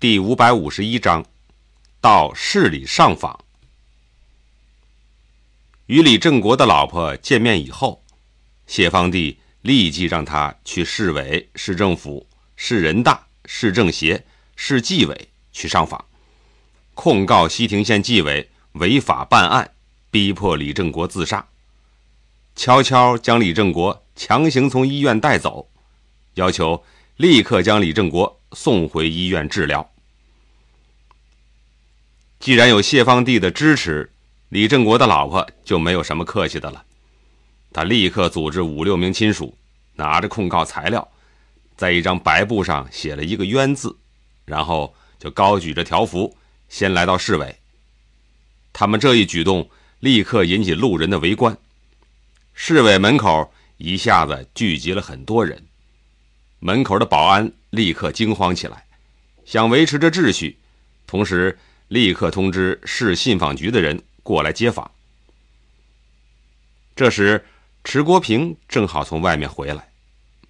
第五百五十一章，到市里上访。与李正国的老婆见面以后，谢方帝立即让他去市委、市政府、市人大、市政协、市纪委去上访，控告西亭县纪委违法办案，逼迫李正国自杀，悄悄将李正国强行从医院带走，要求。立刻将李正国送回医院治疗。既然有谢方娣的支持，李正国的老婆就没有什么客气的了。他立刻组织五六名亲属，拿着控告材料，在一张白布上写了一个冤字，然后就高举着条幅，先来到市委。他们这一举动立刻引起路人的围观，市委门口一下子聚集了很多人。门口的保安立刻惊慌起来，想维持着秩序，同时立刻通知市信访局的人过来接访。这时，迟国平正好从外面回来，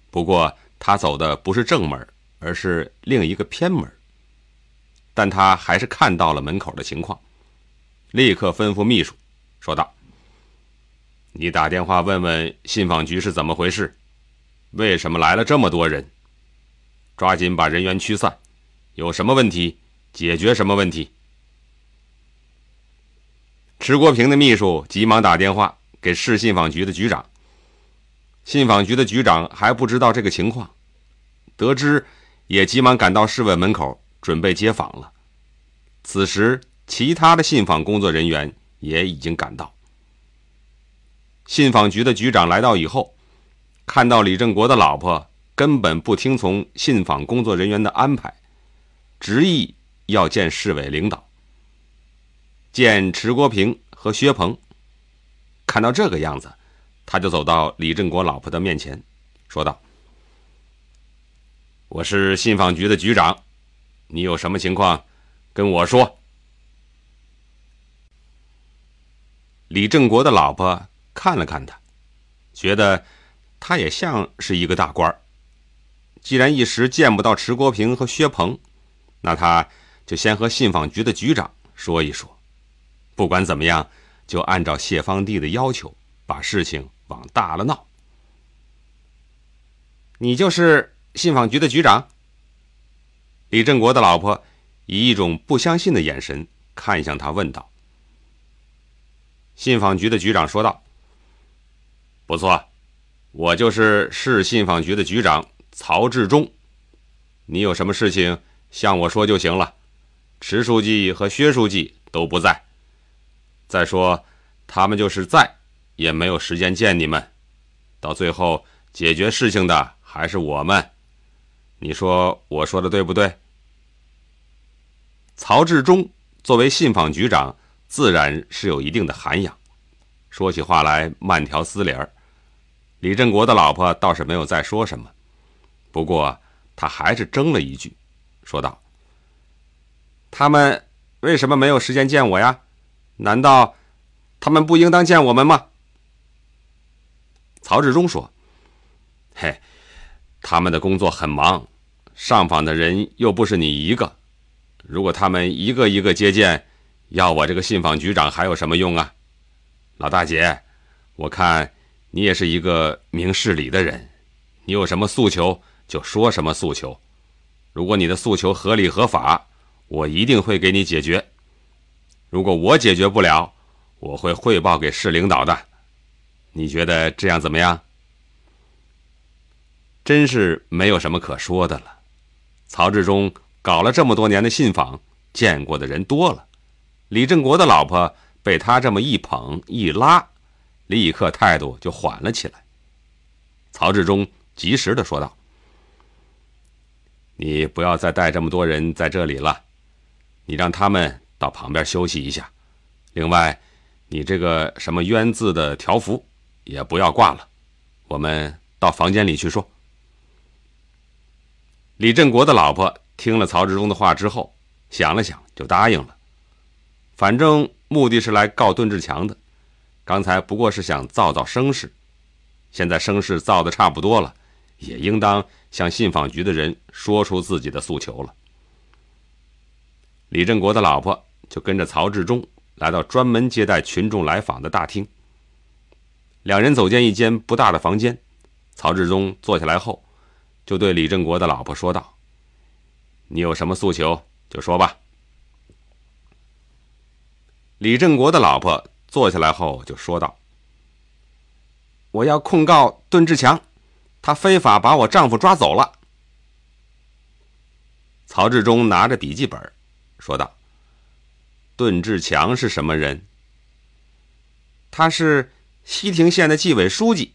不过他走的不是正门，而是另一个偏门。但他还是看到了门口的情况，立刻吩咐秘书说道：“你打电话问问信访局是怎么回事。”为什么来了这么多人？抓紧把人员驱散，有什么问题解决什么问题。迟国平的秘书急忙打电话给市信访局的局长，信访局的局长还不知道这个情况，得知也急忙赶到市委门口准备接访了。此时，其他的信访工作人员也已经赶到。信访局的局长来到以后。看到李振国的老婆根本不听从信访工作人员的安排，执意要见市委领导，见池国平和薛鹏。看到这个样子，他就走到李振国老婆的面前，说道：“我是信访局的局长，你有什么情况，跟我说。”李振国的老婆看了看他，觉得。他也像是一个大官儿。既然一时见不到迟国平和薛鹏，那他就先和信访局的局长说一说。不管怎么样，就按照谢芳娣的要求，把事情往大了闹。你就是信访局的局长？李振国的老婆以一种不相信的眼神看向他，问道：“信访局的局长说道，不错。”我就是市信访局的局长曹志忠，你有什么事情向我说就行了。迟书记和薛书记都不在，再说他们就是在，也没有时间见你们。到最后解决事情的还是我们，你说我说的对不对？曹志忠作为信访局长，自然是有一定的涵养，说起话来慢条斯理儿。李振国的老婆倒是没有再说什么，不过他还是争了一句，说道：“他们为什么没有时间见我呀？难道他们不应当见我们吗？”曹志忠说：“嘿，他们的工作很忙，上访的人又不是你一个。如果他们一个一个接见，要我这个信访局长还有什么用啊？老大姐，我看。”你也是一个明事理的人，你有什么诉求就说什么诉求。如果你的诉求合理合法，我一定会给你解决。如果我解决不了，我会汇报给市领导的。你觉得这样怎么样？真是没有什么可说的了。曹志忠搞了这么多年的信访，见过的人多了，李正国的老婆被他这么一捧一拉。立刻态度就缓了起来。曹志忠及时的说道：“你不要再带这么多人在这里了，你让他们到旁边休息一下。另外，你这个什么冤字的条幅也不要挂了，我们到房间里去说。”李振国的老婆听了曹志忠的话之后，想了想就答应了。反正目的是来告邓志强的。刚才不过是想造造声势，现在声势造的差不多了，也应当向信访局的人说出自己的诉求了。李振国的老婆就跟着曹志忠来到专门接待群众来访的大厅。两人走进一间不大的房间，曹志忠坐下来后，就对李振国的老婆说道：“你有什么诉求，就说吧。”李振国的老婆。坐下来后，就说道：“我要控告段志强，他非法把我丈夫抓走了。”曹志忠拿着笔记本，说道：“段志强是什么人？”“他是西亭县的纪委书记。”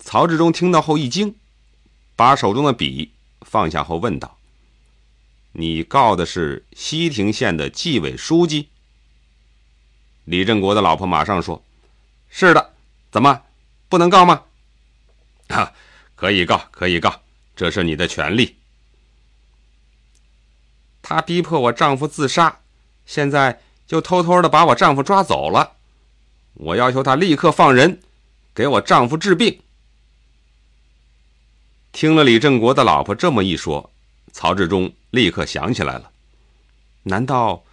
曹志忠听到后一惊，把手中的笔放下后问道：“你告的是西亭县的纪委书记？”李振国的老婆马上说：“是的，怎么不能告吗？哈，可以告，可以告，这是你的权利。她逼迫我丈夫自杀，现在就偷偷的把我丈夫抓走了。我要求她立刻放人，给我丈夫治病。”听了李振国的老婆这么一说，曹志忠立刻想起来了：难道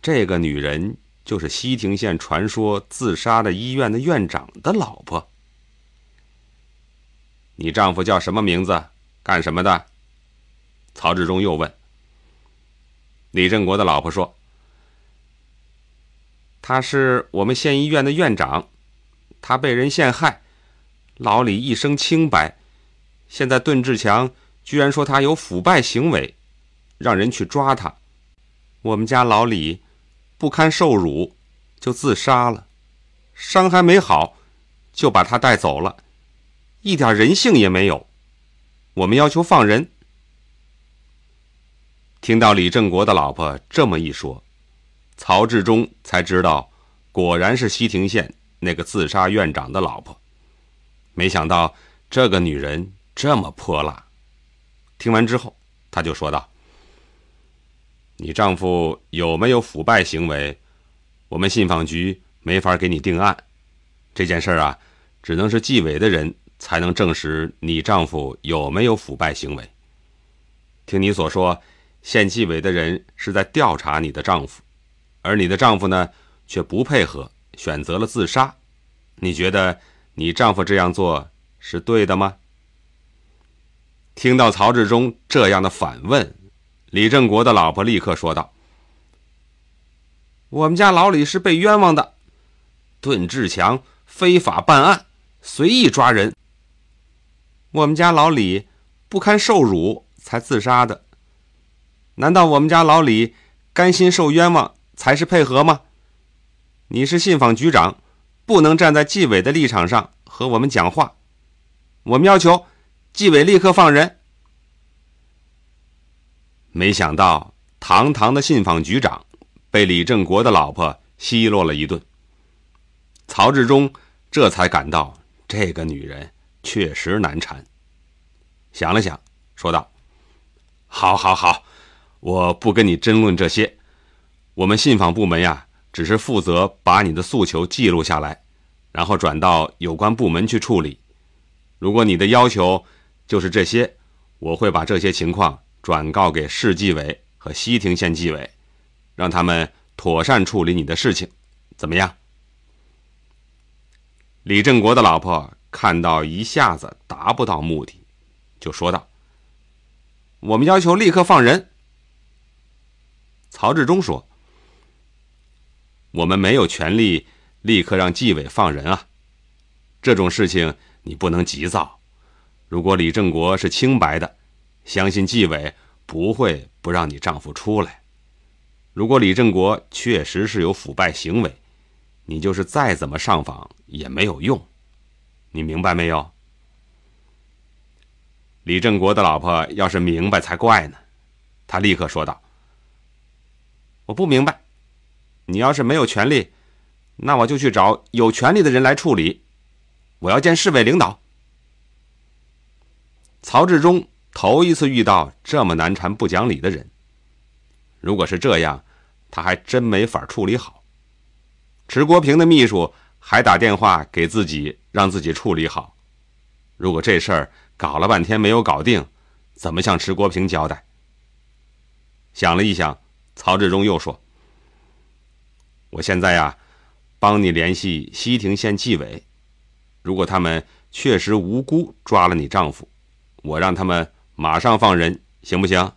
这个女人？就是西亭县传说自杀的医院的院长的老婆。你丈夫叫什么名字？干什么的？曹志忠又问。李振国的老婆说：“他是我们县医院的院长，他被人陷害，老李一生清白，现在邓志强居然说他有腐败行为，让人去抓他。我们家老李。”不堪受辱，就自杀了。伤还没好，就把她带走了，一点人性也没有。我们要求放人。听到李正国的老婆这么一说，曹志忠才知道，果然是西亭县那个自杀院长的老婆。没想到这个女人这么泼辣。听完之后，他就说道。你丈夫有没有腐败行为？我们信访局没法给你定案。这件事啊，只能是纪委的人才能证实你丈夫有没有腐败行为。听你所说，县纪委的人是在调查你的丈夫，而你的丈夫呢，却不配合，选择了自杀。你觉得你丈夫这样做是对的吗？听到曹志忠这样的反问。李振国的老婆立刻说道：“我们家老李是被冤枉的，段志强非法办案，随意抓人。我们家老李不堪受辱才自杀的。难道我们家老李甘心受冤枉才是配合吗？你是信访局长，不能站在纪委的立场上和我们讲话。我们要求纪委立刻放人。”没想到堂堂的信访局长，被李正国的老婆奚落了一顿。曹志忠这才感到这个女人确实难缠。想了想，说道：“好，好，好，我不跟你争论这些。我们信访部门呀，只是负责把你的诉求记录下来，然后转到有关部门去处理。如果你的要求就是这些，我会把这些情况。”转告给市纪委和西亭县纪委，让他们妥善处理你的事情，怎么样？李振国的老婆看到一下子达不到目的，就说道：“我们要求立刻放人。”曹志忠说：“我们没有权利立刻让纪委放人啊，这种事情你不能急躁。如果李振国是清白的。”相信纪委不会不让你丈夫出来。如果李振国确实是有腐败行为，你就是再怎么上访也没有用。你明白没有？李振国的老婆要是明白才怪呢。他立刻说道：“我不明白。你要是没有权利，那我就去找有权利的人来处理。我要见市委领导，曹志忠。”头一次遇到这么难缠不讲理的人。如果是这样，他还真没法处理好。迟国平的秘书还打电话给自己，让自己处理好。如果这事儿搞了半天没有搞定，怎么向迟国平交代？想了一想，曹志忠又说：“我现在呀，帮你联系西亭县纪委。如果他们确实无辜抓了你丈夫，我让他们。”马上放人，行不行？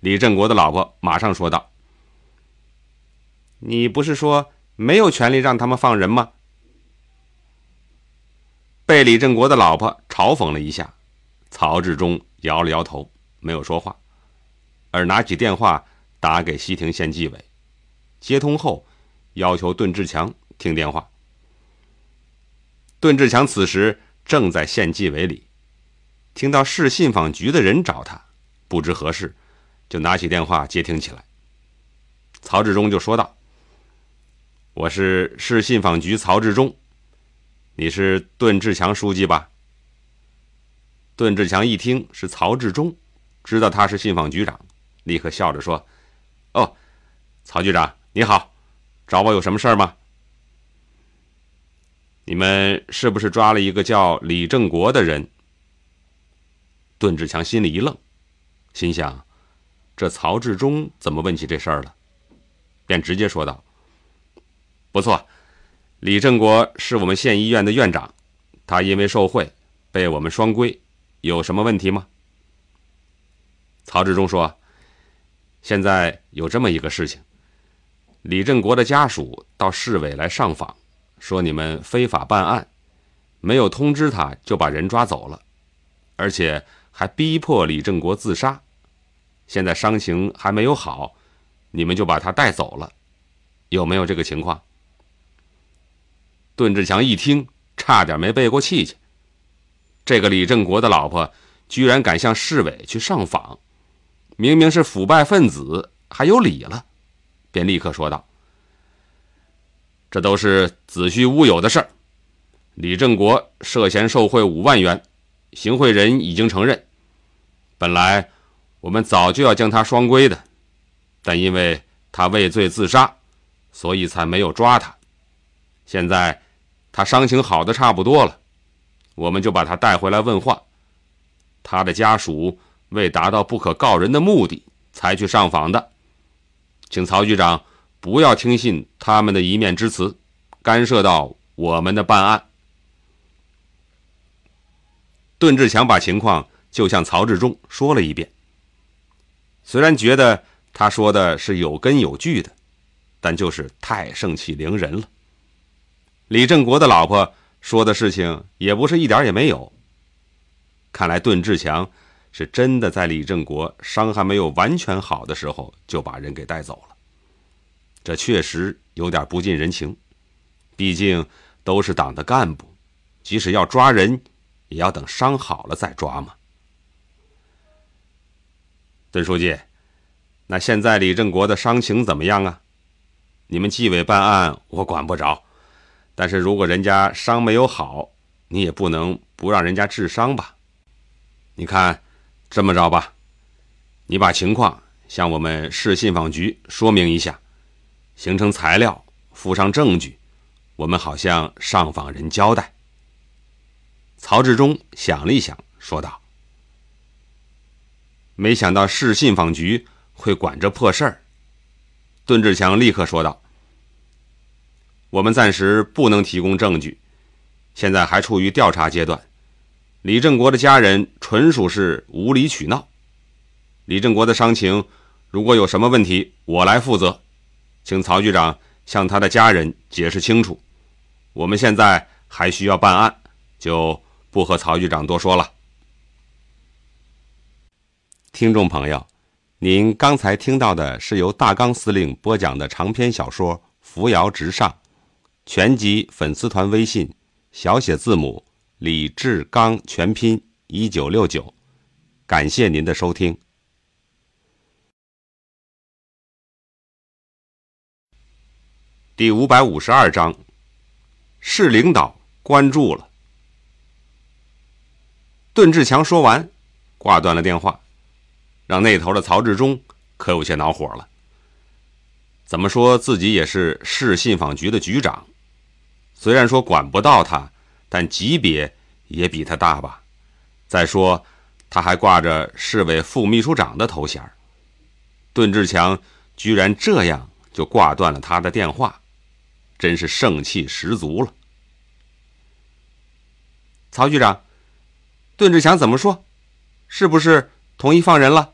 李振国的老婆马上说道：“你不是说没有权利让他们放人吗？”被李振国的老婆嘲讽了一下，曹志忠摇了摇头，没有说话，而拿起电话打给西亭县纪委，接通后要求邓志强听电话。邓志强此时正在县纪委里。听到市信访局的人找他，不知何事，就拿起电话接听起来。曹志忠就说道：“我是市信访局曹志忠，你是邓志强书记吧？”邓志强一听是曹志忠，知道他是信访局长，立刻笑着说：“哦，曹局长你好，找我有什么事吗？你们是不是抓了一个叫李正国的人？”邓志强心里一愣，心想：“这曹志忠怎么问起这事儿了？”便直接说道：“不错，李振国是我们县医院的院长，他因为受贿被我们双规，有什么问题吗？”曹志忠说：“现在有这么一个事情，李振国的家属到市委来上访，说你们非法办案，没有通知他就把人抓走了，而且。”还逼迫李振国自杀，现在伤情还没有好，你们就把他带走了，有没有这个情况？邓志强一听，差点没背过气去。这个李振国的老婆居然敢向市委去上访，明明是腐败分子，还有理了，便立刻说道：“这都是子虚乌有的事儿。李振国涉嫌受贿五万元，行贿人已经承认。”本来我们早就要将他双规的，但因为他畏罪自杀，所以才没有抓他。现在他伤情好的差不多了，我们就把他带回来问话。他的家属为达到不可告人的目的才去上访的，请曹局长不要听信他们的一面之词，干涉到我们的办案。邓志强把情况。就向曹志忠说了一遍。虽然觉得他说的是有根有据的，但就是太盛气凌人了。李正国的老婆说的事情也不是一点也没有。看来邓志强是真的在李正国伤还没有完全好的时候就把人给带走了，这确实有点不近人情。毕竟都是党的干部，即使要抓人，也要等伤好了再抓嘛。孙书记，那现在李振国的伤情怎么样啊？你们纪委办案我管不着，但是如果人家伤没有好，你也不能不让人家治伤吧？你看，这么着吧，你把情况向我们市信访局说明一下，形成材料附上证据，我们好向上访人交代。曹志忠想了一想，说道。没想到市信访局会管这破事儿，邓志强立刻说道：“我们暂时不能提供证据，现在还处于调查阶段。李正国的家人纯属是无理取闹。李正国的伤情，如果有什么问题，我来负责。请曹局长向他的家人解释清楚。我们现在还需要办案，就不和曹局长多说了。”听众朋友，您刚才听到的是由大刚司令播讲的长篇小说《扶摇直上》，全集粉丝团微信，小写字母李志刚全拼一九六九，感谢您的收听。第五百五十二章，市领导关注了。邓志强说完，挂断了电话。让那头的曹志忠可有些恼火了。怎么说自己也是市信访局的局长，虽然说管不到他，但级别也比他大吧。再说他还挂着市委副秘书长的头衔儿，志强居然这样就挂断了他的电话，真是盛气十足了。曹局长，邓志强怎么说？是不是同意放人了？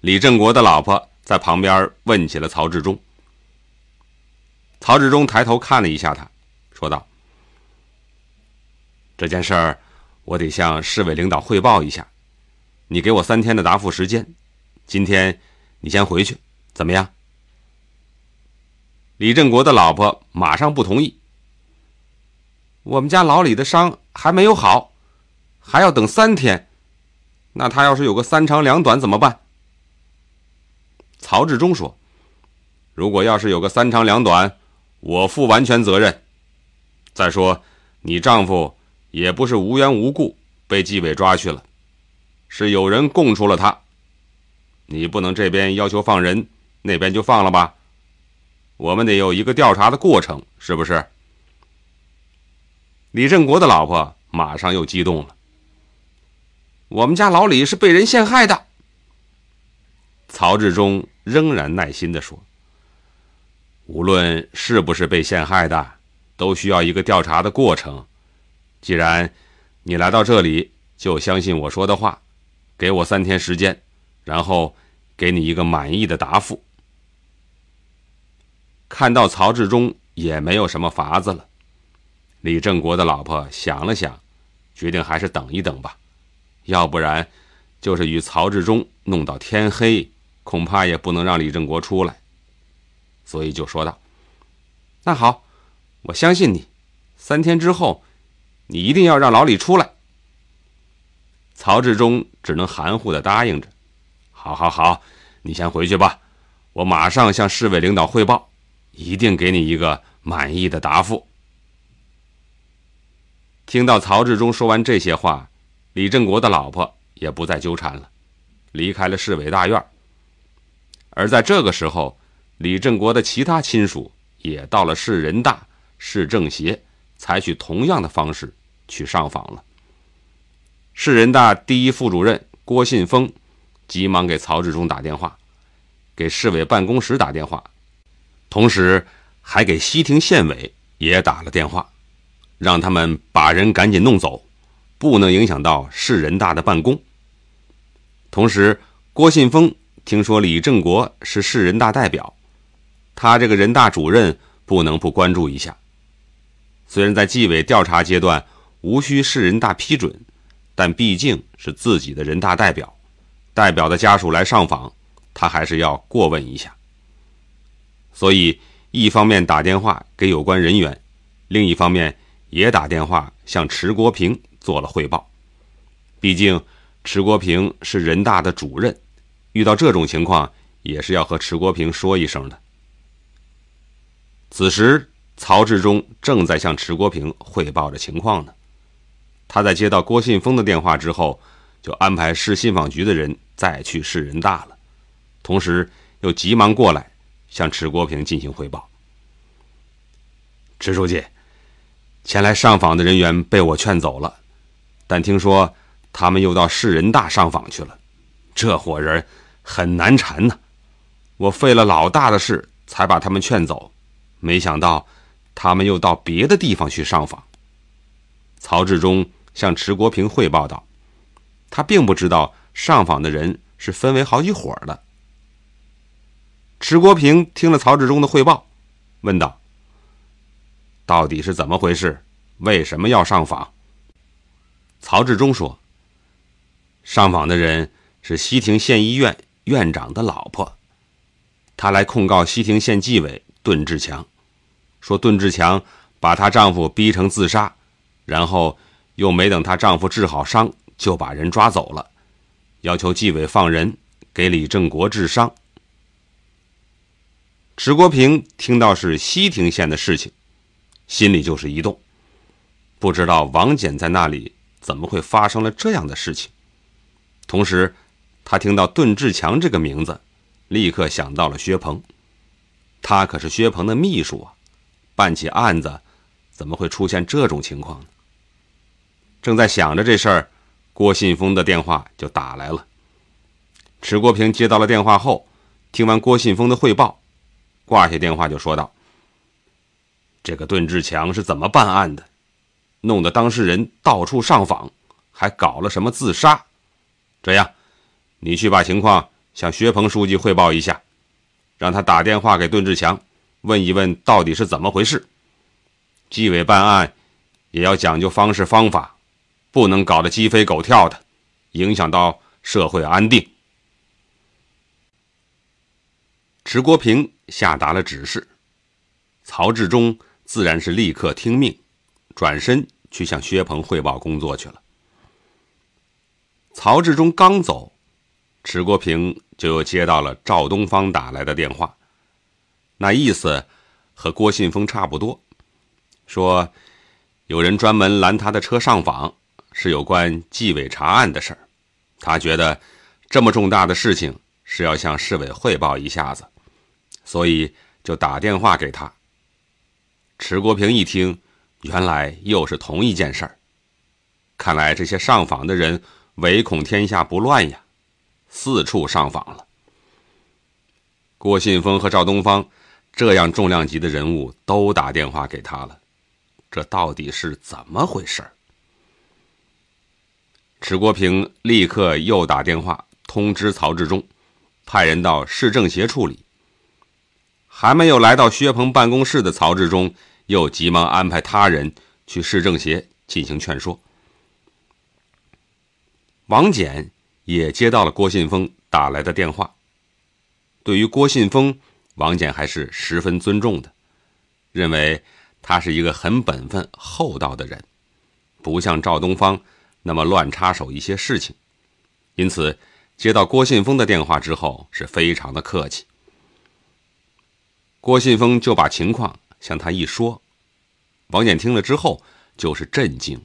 李振国的老婆在旁边问起了曹志忠。曹志忠抬头看了一下他，说道：“这件事儿，我得向市委领导汇报一下。你给我三天的答复时间。今天，你先回去，怎么样？”李振国的老婆马上不同意：“我们家老李的伤还没有好，还要等三天。那他要是有个三长两短怎么办？”曹志忠说：“如果要是有个三长两短，我负完全责任。再说，你丈夫也不是无缘无故被纪委抓去了，是有人供出了他。你不能这边要求放人，那边就放了吧？我们得有一个调查的过程，是不是？”李振国的老婆马上又激动了：“我们家老李是被人陷害的。”曹志忠仍然耐心地说：“无论是不是被陷害的，都需要一个调查的过程。既然你来到这里，就相信我说的话，给我三天时间，然后给你一个满意的答复。”看到曹志忠也没有什么法子了，李正国的老婆想了想，决定还是等一等吧，要不然就是与曹志忠弄到天黑。恐怕也不能让李振国出来，所以就说道：“那好，我相信你，三天之后，你一定要让老李出来。”曹志忠只能含糊的答应着：“好好好，你先回去吧，我马上向市委领导汇报，一定给你一个满意的答复。”听到曹志忠说完这些话，李振国的老婆也不再纠缠了，离开了市委大院。而在这个时候，李振国的其他亲属也到了市人大、市政协，采取同样的方式去上访了。市人大第一副主任郭信峰急忙给曹志忠打电话，给市委办公室打电话，同时还给西亭县委也打了电话，让他们把人赶紧弄走，不能影响到市人大的办公。同时，郭信峰。听说李正国是市人大代表，他这个人大主任不能不关注一下。虽然在纪委调查阶段无需市人大批准，但毕竟是自己的人大代表，代表的家属来上访，他还是要过问一下。所以，一方面打电话给有关人员，另一方面也打电话向迟国平做了汇报。毕竟，迟国平是人大的主任。遇到这种情况，也是要和迟国平说一声的。此时，曹志忠正在向迟国平汇报着情况呢。他在接到郭信峰的电话之后，就安排市信访局的人再去市人大了，同时又急忙过来向迟国平进行汇报。迟书记，前来上访的人员被我劝走了，但听说他们又到市人大上访去了。这伙人很难缠呢，我费了老大的事才把他们劝走，没想到他们又到别的地方去上访。曹志忠向迟国平汇报道，他并不知道上访的人是分为好几伙的。迟国平听了曹志忠的汇报，问道：“到底是怎么回事？为什么要上访？”曹志忠说：“上访的人。”是西亭县医院院长的老婆，她来控告西亭县纪委段志强，说段志强把她丈夫逼成自杀，然后又没等她丈夫治好伤就把人抓走了，要求纪委放人，给李正国治伤。迟国平听到是西亭县的事情，心里就是一动，不知道王简在那里怎么会发生了这样的事情，同时。他听到“邓志强”这个名字，立刻想到了薛鹏，他可是薛鹏的秘书啊，办起案子，怎么会出现这种情况呢？正在想着这事儿，郭信峰的电话就打来了。迟国平接到了电话后，听完郭信峰的汇报，挂下电话就说道：“这个邓志强是怎么办案的？弄得当事人到处上访，还搞了什么自杀？这样。”你去把情况向薛鹏书记汇报一下，让他打电话给邓志强，问一问到底是怎么回事。纪委办案也要讲究方式方法，不能搞得鸡飞狗跳的，影响到社会安定。迟国平下达了指示，曹志忠自然是立刻听命，转身去向薛鹏汇报工作去了。曹志忠刚走。迟国平就又接到了赵东方打来的电话，那意思和郭信峰差不多，说有人专门拦他的车上访，是有关纪委查案的事儿。他觉得这么重大的事情是要向市委汇报一下子，所以就打电话给他。迟国平一听，原来又是同一件事儿，看来这些上访的人唯恐天下不乱呀。四处上访了。郭信峰和赵东方这样重量级的人物都打电话给他了，这到底是怎么回事儿？迟国平立刻又打电话通知曹志忠，派人到市政协处理。还没有来到薛鹏办公室的曹志忠，又急忙安排他人去市政协进行劝说。王简。也接到了郭信峰打来的电话。对于郭信峰，王简还是十分尊重的，认为他是一个很本分、厚道的人，不像赵东方那么乱插手一些事情。因此，接到郭信峰的电话之后，是非常的客气。郭信峰就把情况向他一说，王简听了之后就是震惊，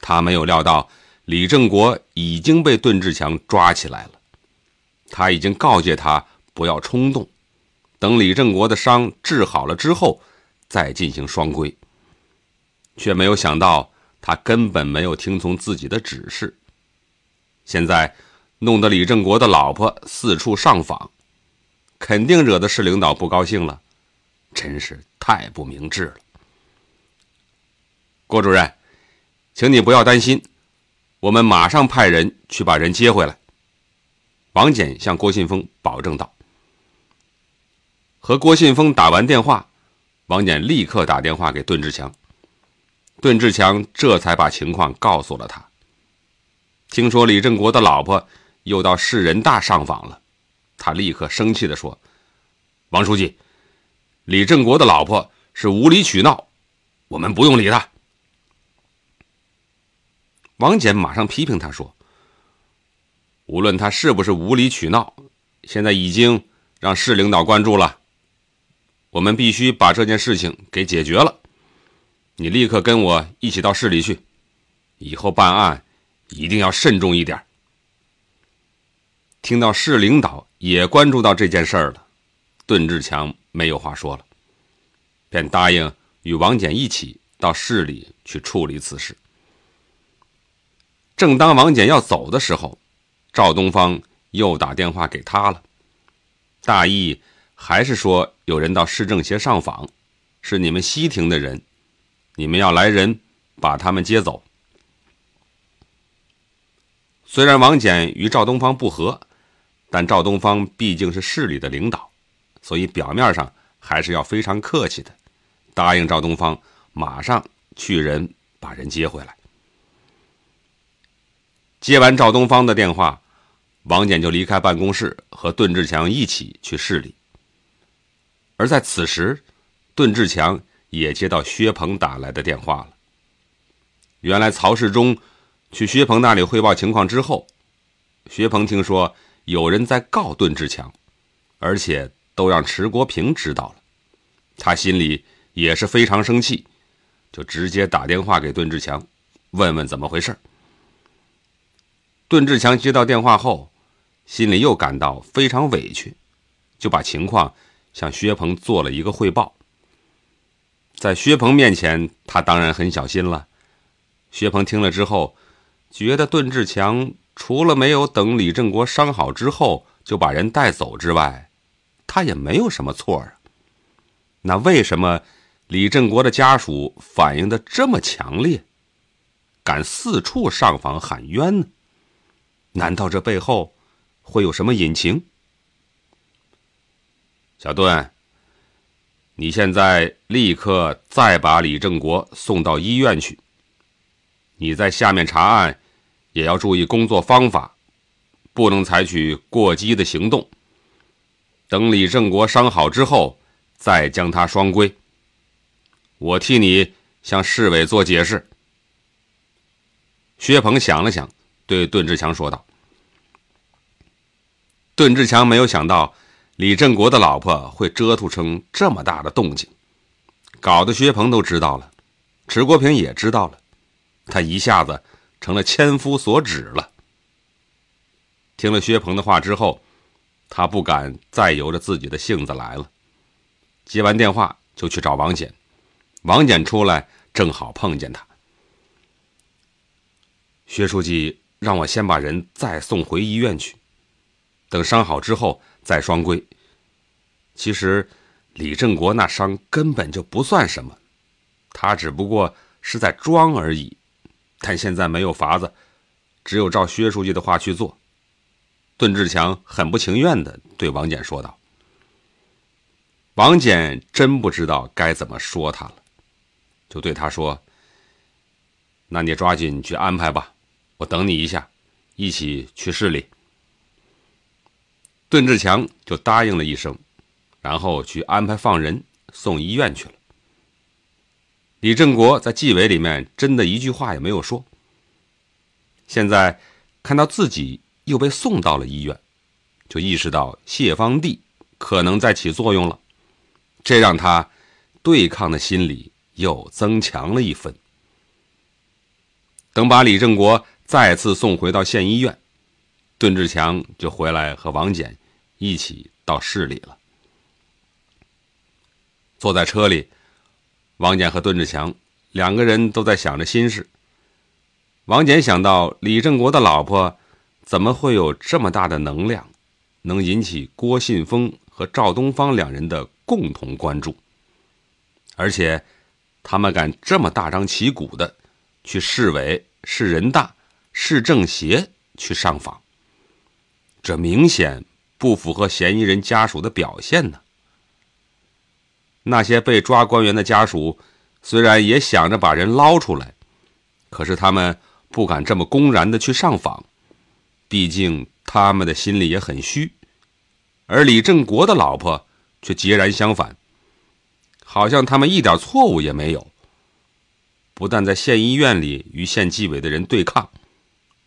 他没有料到。李正国已经被邓志强抓起来了，他已经告诫他不要冲动，等李正国的伤治好了之后，再进行双规。却没有想到他根本没有听从自己的指示，现在弄得李正国的老婆四处上访，肯定惹得市领导不高兴了，真是太不明智了。郭主任，请你不要担心。我们马上派人去把人接回来。”王俭向郭信峰保证道。和郭信峰打完电话，王俭立刻打电话给邓志强，邓志强这才把情况告诉了他。听说李振国的老婆又到市人大上访了，他立刻生气地说：“王书记，李振国的老婆是无理取闹，我们不用理他。”王简马上批评他说：“无论他是不是无理取闹，现在已经让市领导关注了，我们必须把这件事情给解决了。你立刻跟我一起到市里去，以后办案一定要慎重一点。”听到市领导也关注到这件事了，邓志强没有话说了，便答应与王简一起到市里去处理此事。正当王翦要走的时候，赵东方又打电话给他了，大意还是说有人到市政协上访，是你们西亭的人，你们要来人把他们接走。虽然王翦与赵东方不和，但赵东方毕竟是市里的领导，所以表面上还是要非常客气的，答应赵东方马上去人把人接回来。接完赵东方的电话，王简就离开办公室，和邓志强一起去市里。而在此时，邓志强也接到薛鹏打来的电话了。原来曹世忠去薛鹏那里汇报情况之后，薛鹏听说有人在告邓志强，而且都让迟国平知道了，他心里也是非常生气，就直接打电话给邓志强，问问怎么回事。邓志强接到电话后，心里又感到非常委屈，就把情况向薛鹏做了一个汇报。在薛鹏面前，他当然很小心了。薛鹏听了之后，觉得邓志强除了没有等李振国伤好之后就把人带走之外，他也没有什么错啊。那为什么李振国的家属反应的这么强烈，敢四处上访喊冤呢？难道这背后会有什么隐情？小盾，你现在立刻再把李正国送到医院去。你在下面查案，也要注意工作方法，不能采取过激的行动。等李正国伤好之后，再将他双规。我替你向市委做解释。薛鹏想了想。对段志强说道：“段志强没有想到，李振国的老婆会折腾成这么大的动静，搞得薛鹏都知道了，迟国平也知道了，他一下子成了千夫所指了。”听了薛鹏的话之后，他不敢再由着自己的性子来了，接完电话就去找王简。王简出来正好碰见他，薛书记。让我先把人再送回医院去，等伤好之后再双归。其实，李正国那伤根本就不算什么，他只不过是在装而已。但现在没有法子，只有照薛书记的话去做。邓志强很不情愿地对王简说道：“王简真不知道该怎么说他了，就对他说：‘那你抓紧去安排吧。’”我等你一下，一起去市里。邓志强就答应了一声，然后去安排放人，送医院去了。李振国在纪委里面真的一句话也没有说。现在看到自己又被送到了医院，就意识到谢芳娣可能在起作用了，这让他对抗的心理又增强了一分。等把李振国。再次送回到县医院，邓志强就回来和王简一起到市里了。坐在车里，王简和邓志强两个人都在想着心事。王简想到李正国的老婆，怎么会有这么大的能量，能引起郭信峰和赵东方两人的共同关注？而且，他们敢这么大张旗鼓的去市委、市人大。市政协去上访，这明显不符合嫌疑人家属的表现呢。那些被抓官员的家属虽然也想着把人捞出来，可是他们不敢这么公然的去上访，毕竟他们的心里也很虚。而李振国的老婆却截然相反，好像他们一点错误也没有。不但在县医院里与县纪委的人对抗。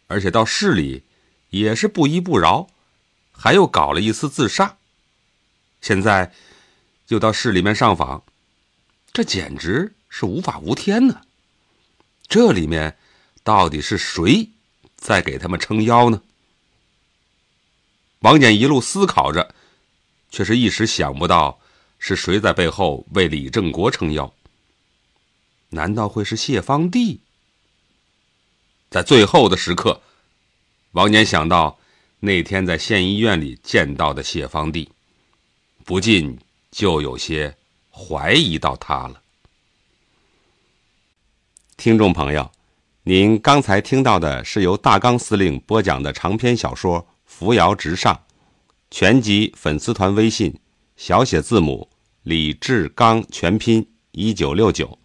而且到市里，也是不依不饶，还又搞了一次自杀。现在又到市里面上访，这简直是无法无天呢！这里面到底是谁在给他们撑腰呢？王翦一路思考着，却是一时想不到是谁在背后为李正国撑腰。难道会是谢方帝？在最后的时刻，王年想到那天在县医院里见到的谢芳娣，不禁就有些怀疑到他了。听众朋友，您刚才听到的是由大刚司令播讲的长篇小说《扶摇直上》，全集粉丝团微信小写字母李志刚全拼一九六九，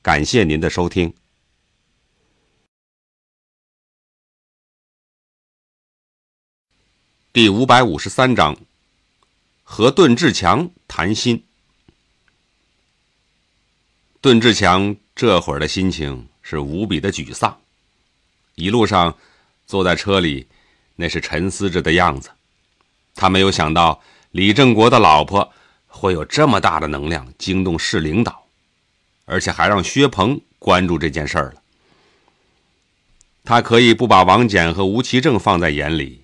感谢您的收听。第五百五十三章，和段志强谈心。段志强这会儿的心情是无比的沮丧，一路上坐在车里，那是沉思着的样子。他没有想到李正国的老婆会有这么大的能量，惊动市领导，而且还让薛鹏关注这件事儿了。他可以不把王翦和吴其正放在眼里。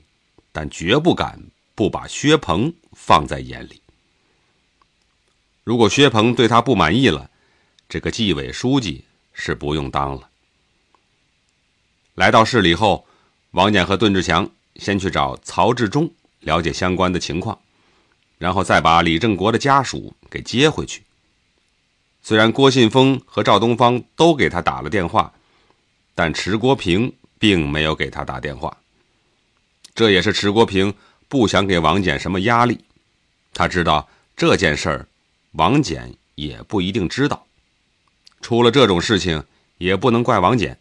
但绝不敢不把薛鹏放在眼里。如果薛鹏对他不满意了，这个纪委书记是不用当了。来到市里后，王俭和邓志强先去找曹志忠了解相关的情况，然后再把李正国的家属给接回去。虽然郭信峰和赵东方都给他打了电话，但迟国平并没有给他打电话。这也是迟国平不想给王翦什么压力。他知道这件事儿，王翦也不一定知道。出了这种事情，也不能怪王翦。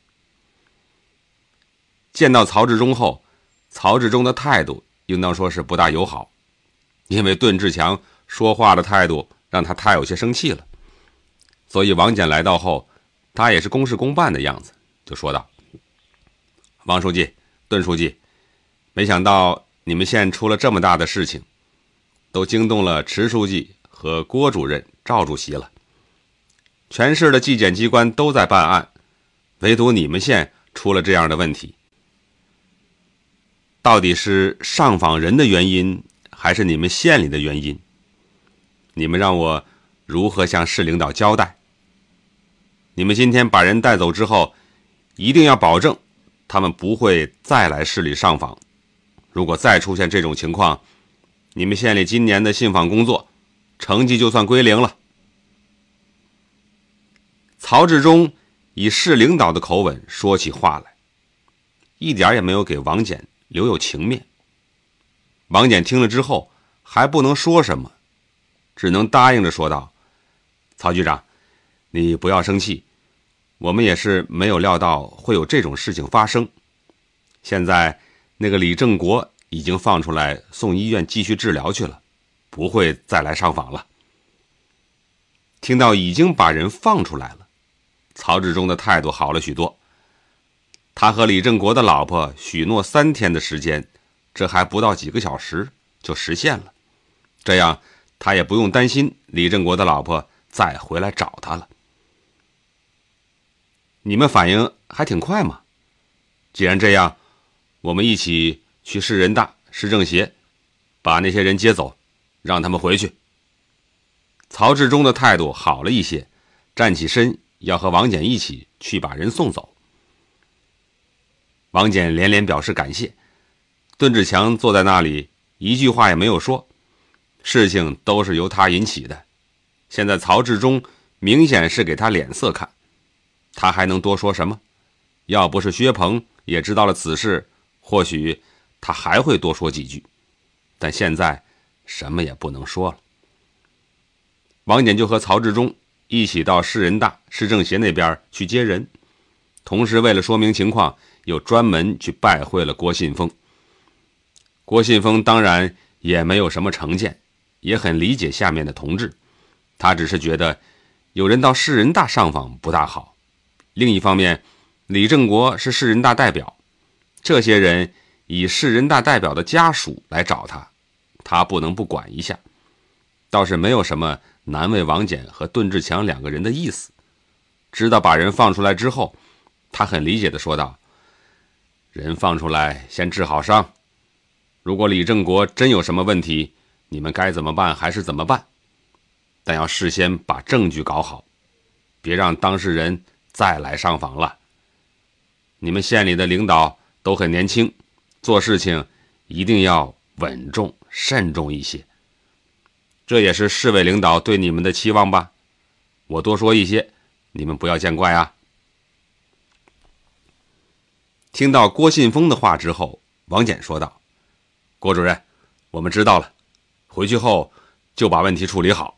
见到曹志忠后，曹志忠的态度应当说是不大友好，因为邓志强说话的态度让他太有些生气了。所以王翦来到后，他也是公事公办的样子，就说道：“王书记，邓书记。”没想到你们县出了这么大的事情，都惊动了迟书记和郭主任、赵主席了。全市的纪检机关都在办案，唯独你们县出了这样的问题。到底是上访人的原因，还是你们县里的原因？你们让我如何向市领导交代？你们今天把人带走之后，一定要保证他们不会再来市里上访。如果再出现这种情况，你们县里今年的信访工作成绩就算归零了。曹志忠以市领导的口吻说起话来，一点也没有给王简留有情面。王简听了之后，还不能说什么，只能答应着说道：“曹局长，你不要生气，我们也是没有料到会有这种事情发生，现在。”那个李正国已经放出来，送医院继续治疗去了，不会再来上访了。听到已经把人放出来了，曹志忠的态度好了许多。他和李正国的老婆许诺三天的时间，这还不到几个小时就实现了，这样他也不用担心李正国的老婆再回来找他了。你们反应还挺快嘛，既然这样。我们一起去市人大、市政协，把那些人接走，让他们回去。曹志忠的态度好了一些，站起身要和王简一起去把人送走。王简连连表示感谢，邓志强坐在那里一句话也没有说，事情都是由他引起的。现在曹志忠明显是给他脸色看，他还能多说什么？要不是薛鹏也知道了此事。或许他还会多说几句，但现在什么也不能说了。王翦就和曹志忠一起到市人大、市政协那边去接人，同时为了说明情况，又专门去拜会了郭信峰。郭信峰当然也没有什么成见，也很理解下面的同志，他只是觉得有人到市人大上访不大好。另一方面，李正国是市人大代表。这些人以市人大代表的家属来找他，他不能不管一下，倒是没有什么难为王简和邓志强两个人的意思。知道把人放出来之后，他很理解的说道：“人放出来先治好伤，如果李正国真有什么问题，你们该怎么办还是怎么办，但要事先把证据搞好，别让当事人再来上访了。你们县里的领导。”都很年轻，做事情一定要稳重、慎重一些。这也是市委领导对你们的期望吧？我多说一些，你们不要见怪啊。听到郭信峰的话之后，王简说道：“郭主任，我们知道了，回去后就把问题处理好。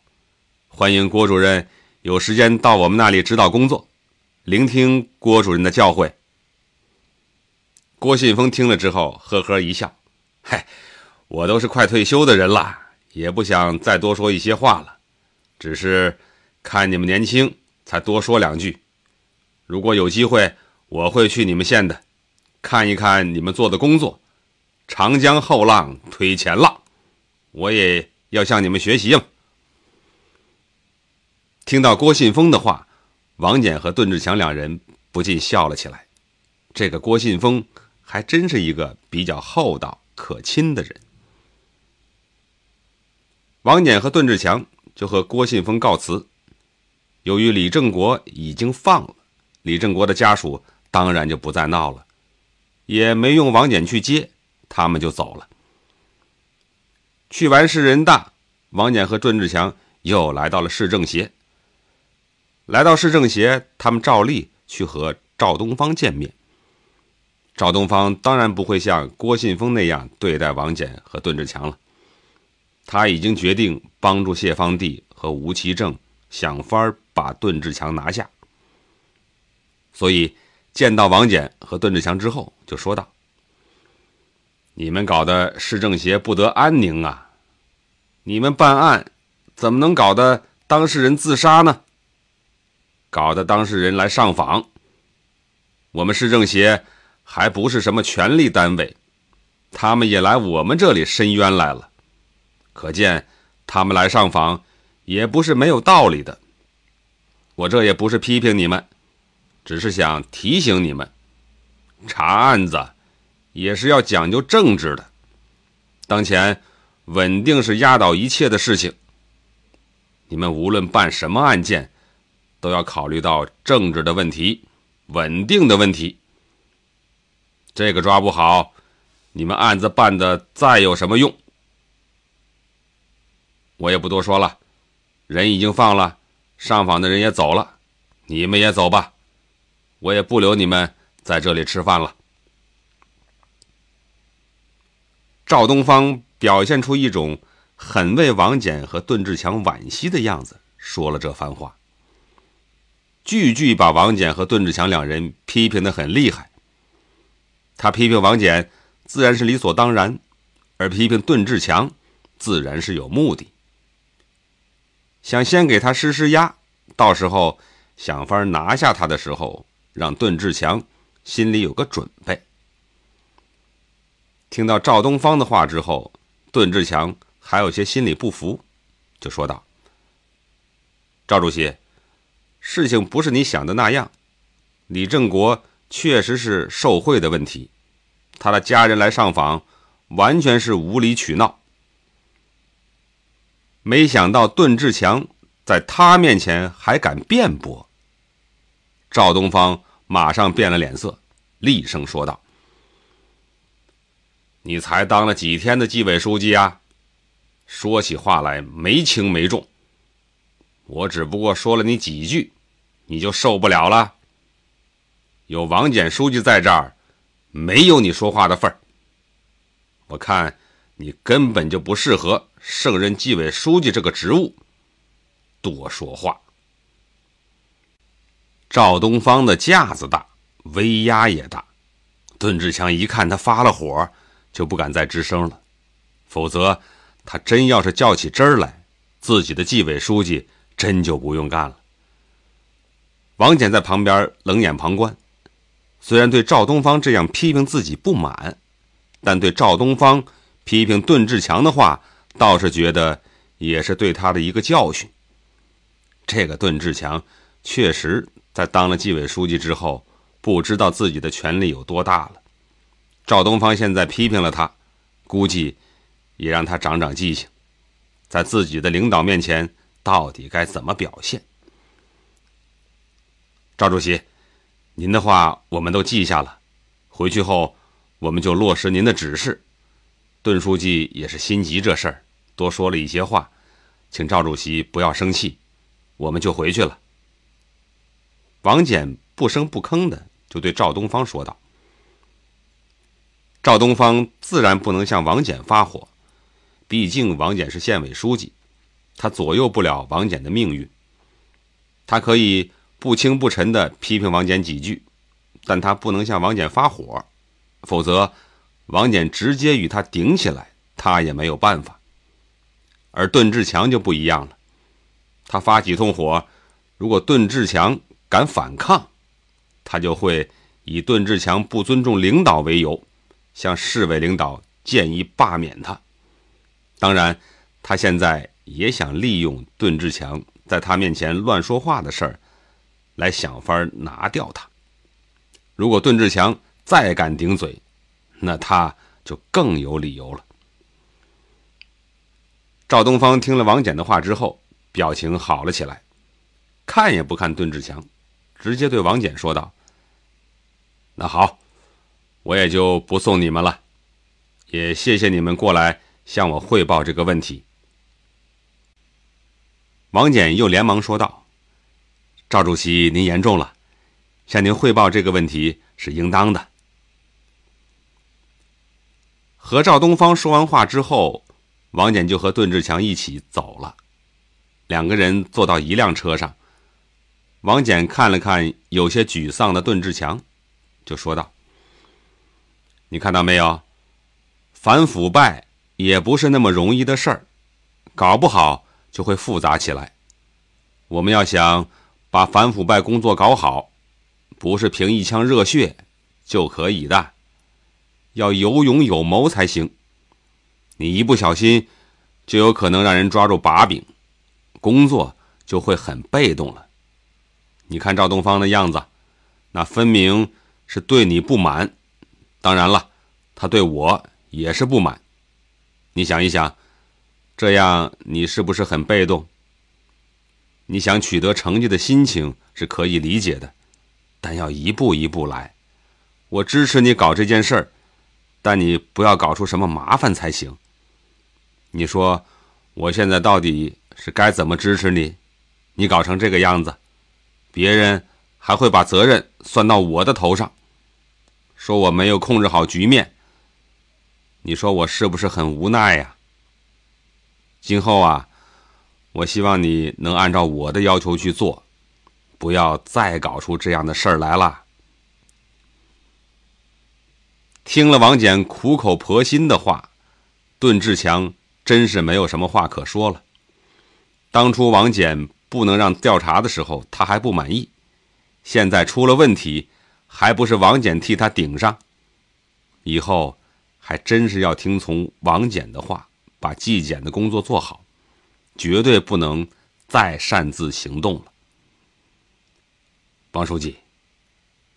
欢迎郭主任有时间到我们那里指导工作，聆听郭主任的教诲。”郭信峰听了之后，呵呵一笑：“嗨，我都是快退休的人了，也不想再多说一些话了。只是看你们年轻，才多说两句。如果有机会，我会去你们县的，看一看你们做的工作。长江后浪推前浪，我也要向你们学习嘛。”听到郭信峰的话，王翦和邓志强两人不禁笑了起来。这个郭信峰。还真是一个比较厚道、可亲的人。王翦和段志强就和郭信峰告辞。由于李正国已经放了，李正国的家属当然就不再闹了，也没用王翦去接，他们就走了。去完市人大，王翦和段志强又来到了市政协。来到市政协，他们照例去和赵东方见面。赵东方当然不会像郭信峰那样对待王翦和邓志强了，他已经决定帮助谢方帝和吴其正，想法把邓志强拿下。所以，见到王翦和邓志强之后，就说道：“你们搞的市政协不得安宁啊！你们办案怎么能搞得当事人自杀呢？搞得当事人来上访，我们市政协。”还不是什么权力单位，他们也来我们这里申冤来了，可见他们来上访也不是没有道理的。我这也不是批评你们，只是想提醒你们，查案子也是要讲究政治的。当前稳定是压倒一切的事情，你们无论办什么案件，都要考虑到政治的问题、稳定的问题。这个抓不好，你们案子办的再有什么用？我也不多说了，人已经放了，上访的人也走了，你们也走吧，我也不留你们在这里吃饭了。赵东方表现出一种很为王翦和邓志强惋惜的样子，说了这番话，句句把王翦和邓志强两人批评的很厉害。他批评王翦，自然是理所当然；而批评邓志强，自然是有目的，想先给他施施压，到时候，想法拿下他的时候，让邓志强心里有个准备。听到赵东方的话之后，邓志强还有些心里不服，就说道：“赵主席，事情不是你想的那样，李正国。”确实是受贿的问题，他的家人来上访，完全是无理取闹。没想到段志强在他面前还敢辩驳，赵东方马上变了脸色，厉声说道：“你才当了几天的纪委书记啊，说起话来没轻没重。我只不过说了你几句，你就受不了了。”有王俭书记在这儿，没有你说话的份儿。我看你根本就不适合胜任纪委书记这个职务。多说话，赵东方的架子大，威压也大。邓志强一看他发了火，就不敢再吱声了，否则他真要是较起真儿来，自己的纪委书记真就不用干了。王俭在旁边冷眼旁观。虽然对赵东方这样批评自己不满，但对赵东方批评邓志强的话，倒是觉得也是对他的一个教训。这个邓志强确实在当了纪委书记之后，不知道自己的权力有多大了。赵东方现在批评了他，估计也让他长长记性，在自己的领导面前到底该怎么表现。赵主席。您的话我们都记下了，回去后我们就落实您的指示。顿书记也是心急这事儿，多说了一些话，请赵主席不要生气，我们就回去了。王简不声不吭的就对赵东方说道。赵东方自然不能向王简发火，毕竟王简是县委书记，他左右不了王简的命运。他可以。不轻不沉地批评王翦几句，但他不能向王翦发火，否则王翦直接与他顶起来，他也没有办法。而邓志强就不一样了，他发起通火，如果邓志强敢反抗，他就会以邓志强不尊重领导为由，向市委领导建议罢免他。当然，他现在也想利用邓志强在他面前乱说话的事儿。来想法拿掉他。如果邓志强再敢顶嘴，那他就更有理由了。赵东方听了王翦的话之后，表情好了起来，看也不看邓志强，直接对王翦说道：“那好，我也就不送你们了，也谢谢你们过来向我汇报这个问题。”王翦又连忙说道。赵主席，您言重了，向您汇报这个问题是应当的。和赵东方说完话之后，王简就和邓志强一起走了，两个人坐到一辆车上。王简看了看有些沮丧的邓志强，就说道：“你看到没有，反腐败也不是那么容易的事儿，搞不好就会复杂起来。我们要想。”把反腐败工作搞好，不是凭一腔热血就可以的，要有勇有谋才行。你一不小心，就有可能让人抓住把柄，工作就会很被动了。你看赵东方的样子，那分明是对你不满。当然了，他对我也是不满。你想一想，这样你是不是很被动？你想取得成绩的心情是可以理解的，但要一步一步来。我支持你搞这件事儿，但你不要搞出什么麻烦才行。你说我现在到底是该怎么支持你？你搞成这个样子，别人还会把责任算到我的头上，说我没有控制好局面。你说我是不是很无奈呀？今后啊。我希望你能按照我的要求去做，不要再搞出这样的事儿来了。听了王翦苦口婆心的话，邓志强真是没有什么话可说了。当初王翦不能让调查的时候，他还不满意；现在出了问题，还不是王翦替他顶上？以后还真是要听从王翦的话，把纪检的工作做好。绝对不能再擅自行动了，王书记，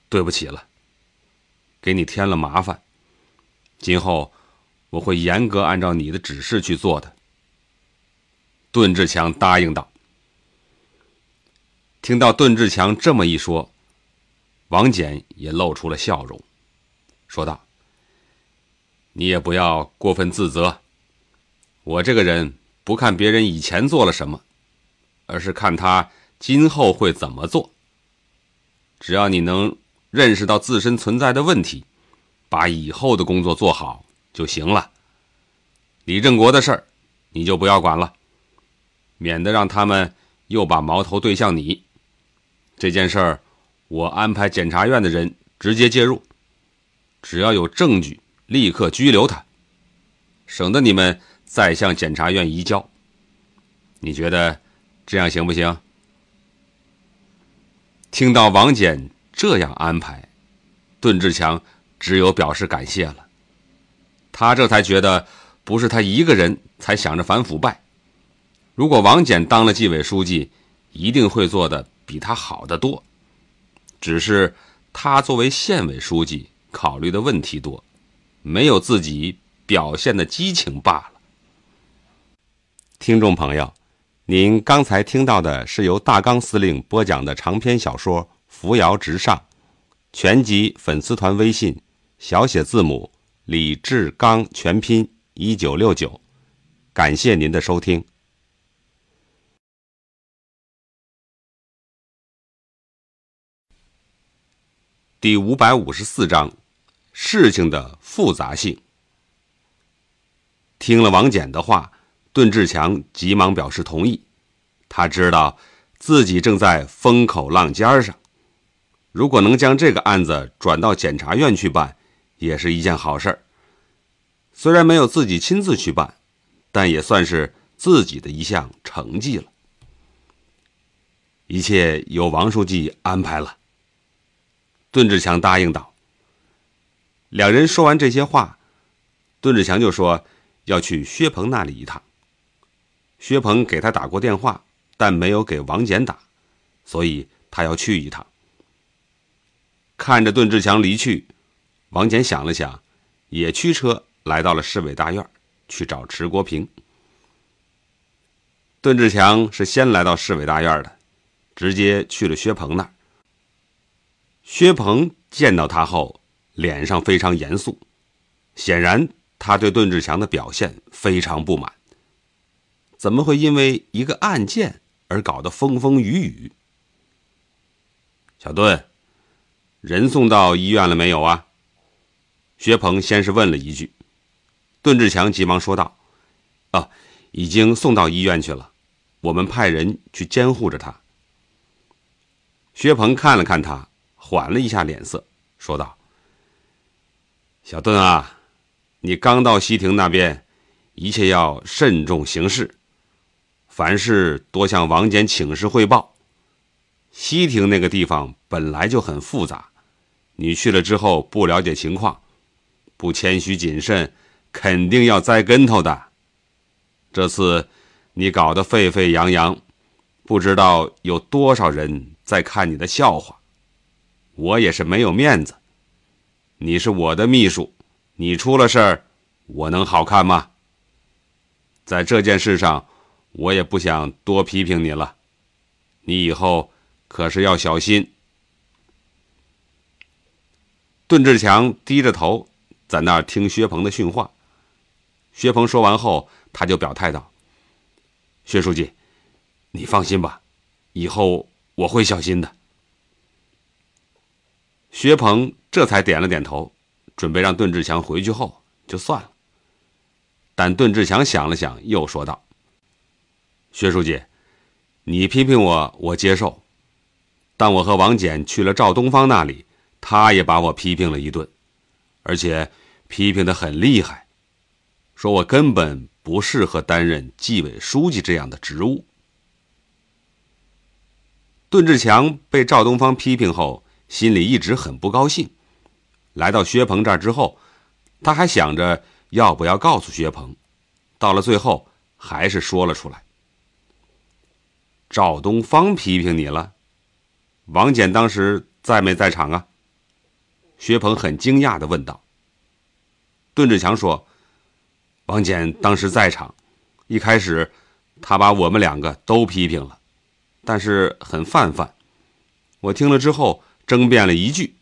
对不起了，给你添了麻烦。今后我会严格按照你的指示去做的。段志强答应道。听到段志强这么一说，王简也露出了笑容，说道：“你也不要过分自责，我这个人。”不看别人以前做了什么，而是看他今后会怎么做。只要你能认识到自身存在的问题，把以后的工作做好就行了。李正国的事儿，你就不要管了，免得让他们又把矛头对向你。这件事儿，我安排检察院的人直接介入，只要有证据，立刻拘留他，省得你们。再向检察院移交。你觉得这样行不行？听到王简这样安排，邓志强只有表示感谢了。他这才觉得不是他一个人才想着反腐败。如果王简当了纪委书记，一定会做的比他好的多。只是他作为县委书记，考虑的问题多，没有自己表现的激情罢了。听众朋友，您刚才听到的是由大刚司令播讲的长篇小说《扶摇直上》，全集粉丝团微信，小写字母李志刚全拼一九六九，感谢您的收听。第五百五十四章，事情的复杂性。听了王翦的话。邓志强急忙表示同意，他知道自己正在风口浪尖上，如果能将这个案子转到检察院去办，也是一件好事虽然没有自己亲自去办，但也算是自己的一项成绩了。一切由王书记安排了。邓志强答应道。两人说完这些话，邓志强就说要去薛鹏那里一趟。薛鹏给他打过电话，但没有给王简打，所以他要去一趟。看着邓志强离去，王简想了想，也驱车来到了市委大院，去找迟国平。邓志强是先来到市委大院的，直接去了薛鹏那儿。薛鹏见到他后，脸上非常严肃，显然他对邓志强的表现非常不满。怎么会因为一个案件而搞得风风雨雨？小盾，人送到医院了没有啊？薛鹏先是问了一句，邓志强急忙说道：“啊，已经送到医院去了，我们派人去监护着他。”薛鹏看了看他，缓了一下脸色，说道：“小盾啊，你刚到西亭那边，一切要慎重行事。”凡事多向王翦请示汇报。西亭那个地方本来就很复杂，你去了之后不了解情况，不谦虚谨慎，肯定要栽跟头的。这次你搞得沸沸扬扬，不知道有多少人在看你的笑话，我也是没有面子。你是我的秘书，你出了事儿，我能好看吗？在这件事上。我也不想多批评你了，你以后可是要小心。段志强低着头在那儿听薛鹏的训话。薛鹏说完后，他就表态道：“薛书记，你放心吧，以后我会小心的。”薛鹏这才点了点头，准备让段志强回去后就算了。但段志强想了想，又说道。薛书记，你批评我，我接受；但我和王简去了赵东方那里，他也把我批评了一顿，而且批评的很厉害，说我根本不适合担任纪委书记这样的职务。段志强被赵东方批评后，心里一直很不高兴。来到薛鹏这儿之后，他还想着要不要告诉薛鹏，到了最后，还是说了出来。赵东方批评你了，王简当时在没在场啊？薛鹏很惊讶地问道。邓志强说：“王简当时在场，一开始他把我们两个都批评了，但是很泛泛。我听了之后争辩了一句，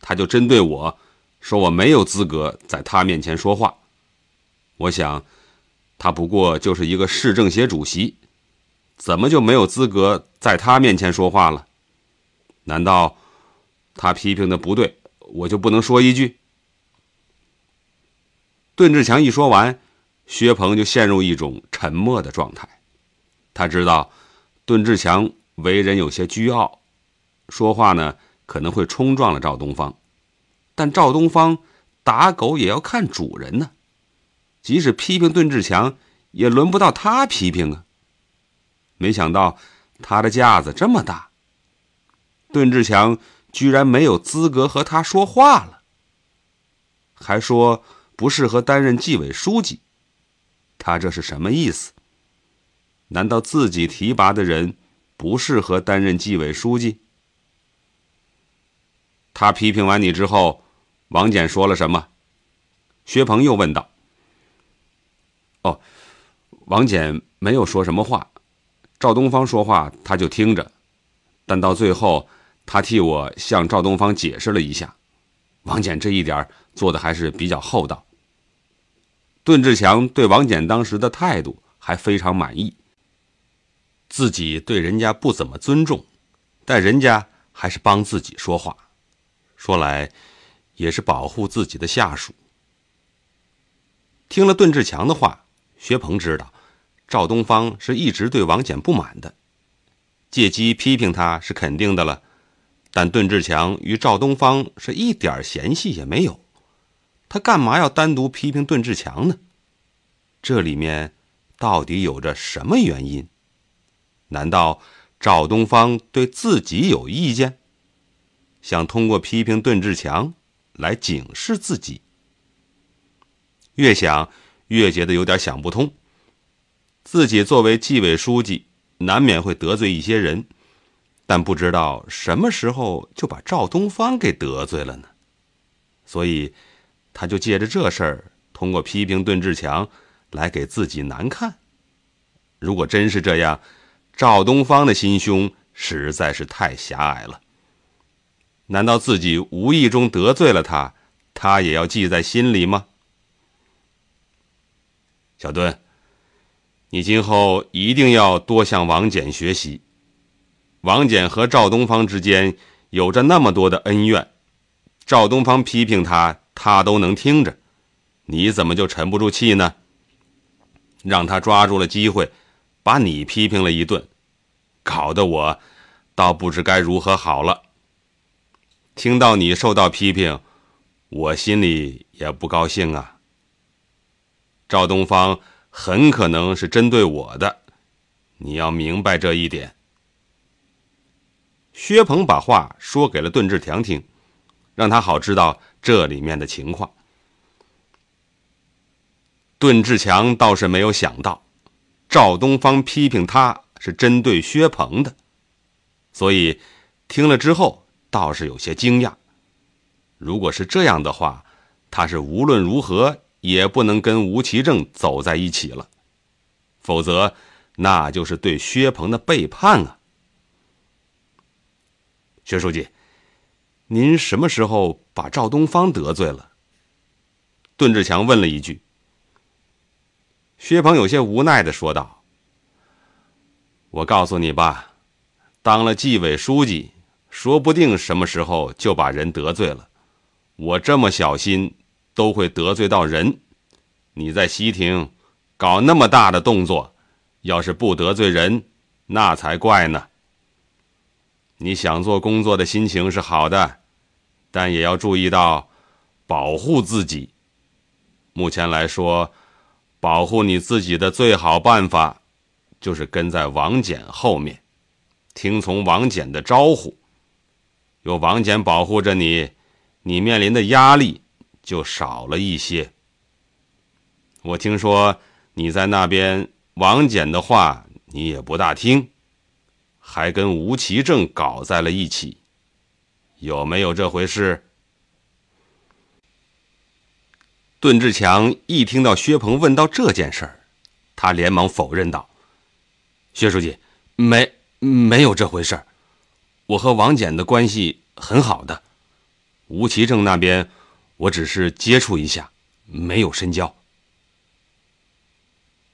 他就针对我说我没有资格在他面前说话。我想，他不过就是一个市政协主席。”怎么就没有资格在他面前说话了？难道他批评的不对，我就不能说一句？段志强一说完，薛鹏就陷入一种沉默的状态。他知道，段志强为人有些倨傲，说话呢可能会冲撞了赵东方。但赵东方打狗也要看主人呢，即使批评段志强，也轮不到他批评啊。没想到他的架子这么大，邓志强居然没有资格和他说话了，还说不适合担任纪委书记，他这是什么意思？难道自己提拔的人不适合担任纪委书记？他批评完你之后，王简说了什么？薛鹏又问道：“哦，王简没有说什么话。”赵东方说话，他就听着，但到最后，他替我向赵东方解释了一下。王简这一点做的还是比较厚道。段志强对王简当时的态度还非常满意，自己对人家不怎么尊重，但人家还是帮自己说话，说来也是保护自己的下属。听了段志强的话，薛鹏知道。赵东方是一直对王翦不满的，借机批评他是肯定的了。但邓志强与赵东方是一点嫌隙也没有，他干嘛要单独批评邓志强呢？这里面到底有着什么原因？难道赵东方对自己有意见，想通过批评邓志强来警示自己？越想越觉得有点想不通。自己作为纪委书记，难免会得罪一些人，但不知道什么时候就把赵东方给得罪了呢？所以，他就借着这事儿，通过批评邓志强，来给自己难看。如果真是这样，赵东方的心胸实在是太狭隘了。难道自己无意中得罪了他，他也要记在心里吗？小顿。你今后一定要多向王翦学习。王翦和赵东方之间有着那么多的恩怨，赵东方批评他，他都能听着，你怎么就沉不住气呢？让他抓住了机会，把你批评了一顿，搞得我倒不知该如何好了。听到你受到批评，我心里也不高兴啊。赵东方。很可能是针对我的，你要明白这一点。薛鹏把话说给了邓志强听，让他好知道这里面的情况。邓志强倒是没有想到，赵东方批评他是针对薛鹏的，所以听了之后倒是有些惊讶。如果是这样的话，他是无论如何。也不能跟吴奇正走在一起了，否则，那就是对薛鹏的背叛啊！薛书记，您什么时候把赵东方得罪了？邓志强问了一句。薛鹏有些无奈的说道：“我告诉你吧，当了纪委书记，说不定什么时候就把人得罪了。我这么小心。”都会得罪到人。你在西庭搞那么大的动作，要是不得罪人，那才怪呢。你想做工作的心情是好的，但也要注意到保护自己。目前来说，保护你自己的最好办法，就是跟在王翦后面，听从王翦的招呼。有王翦保护着你，你面临的压力。就少了一些。我听说你在那边，王翦的话你也不大听，还跟吴奇正搞在了一起，有没有这回事？段志强一听到薛鹏问到这件事儿，他连忙否认道：“薛书记，没没有这回事。我和王翦的关系很好的，吴奇正那边……”我只是接触一下，没有深交。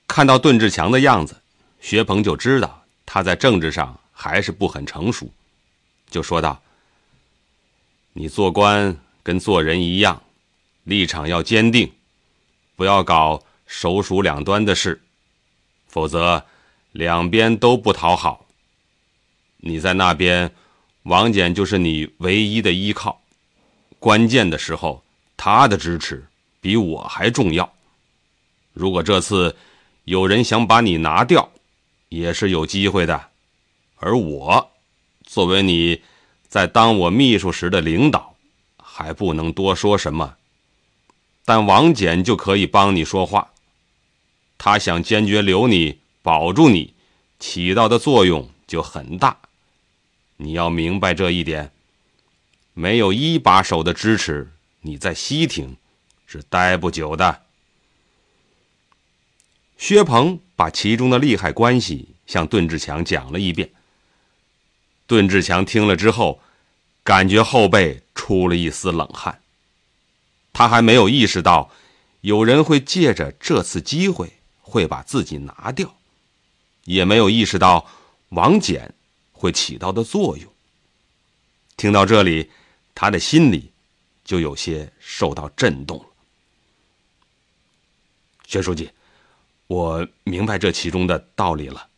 看到邓志强的样子，薛鹏就知道他在政治上还是不很成熟，就说道：“你做官跟做人一样，立场要坚定，不要搞手鼠两端的事，否则两边都不讨好。你在那边，王翦就是你唯一的依靠，关键的时候。”他的支持比我还重要。如果这次有人想把你拿掉，也是有机会的。而我作为你在当我秘书时的领导，还不能多说什么。但王翦就可以帮你说话，他想坚决留你、保住你，起到的作用就很大。你要明白这一点。没有一把手的支持。你在西亭是待不久的。薛鹏把其中的利害关系向邓志强讲了一遍。邓志强听了之后，感觉后背出了一丝冷汗。他还没有意识到，有人会借着这次机会会把自己拿掉，也没有意识到王翦会起到的作用。听到这里，他的心里。就有些受到震动了。薛书记，我明白这其中的道理了，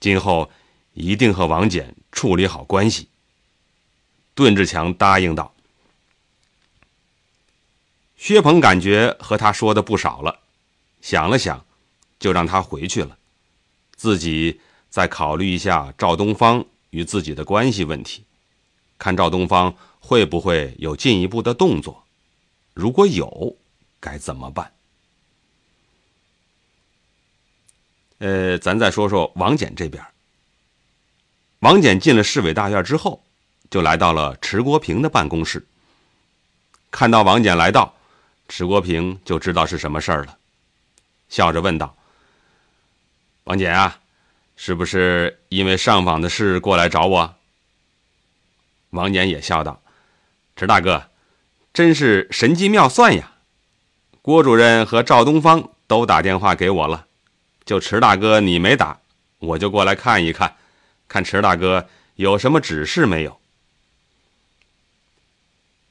今后一定和王简处理好关系。段志强答应道。薛鹏感觉和他说的不少了，想了想，就让他回去了，自己再考虑一下赵东方与自己的关系问题，看赵东方。会不会有进一步的动作？如果有，该怎么办？呃，咱再说说王翦这边。王翦进了市委大院之后，就来到了迟国平的办公室。看到王翦来到，迟国平就知道是什么事儿了，笑着问道：“王翦啊，是不是因为上访的事过来找我？”王翦也笑道。池大哥，真是神机妙算呀！郭主任和赵东方都打电话给我了，就池大哥你没打，我就过来看一看，看池大哥有什么指示没有。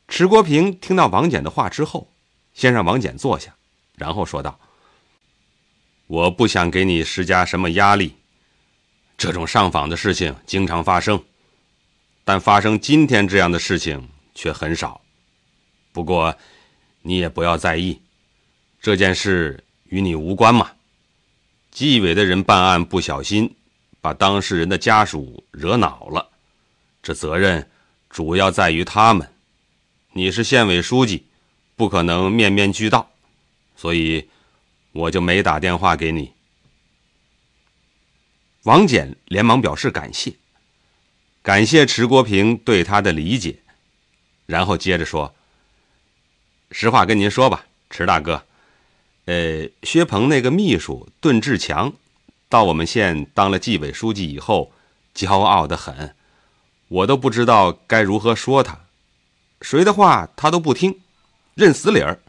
池国平听到王简的话之后，先让王简坐下，然后说道：“我不想给你施加什么压力，这种上访的事情经常发生，但发生今天这样的事情。”却很少，不过，你也不要在意，这件事与你无关嘛。纪委的人办案不小心，把当事人的家属惹恼了，这责任主要在于他们。你是县委书记，不可能面面俱到，所以我就没打电话给你。王简连忙表示感谢，感谢迟国平对他的理解。然后接着说：“实话跟您说吧，迟大哥，呃，薛鹏那个秘书邓志强，到我们县当了纪委书记以后，骄傲的很，我都不知道该如何说他。谁的话他都不听，认死理儿。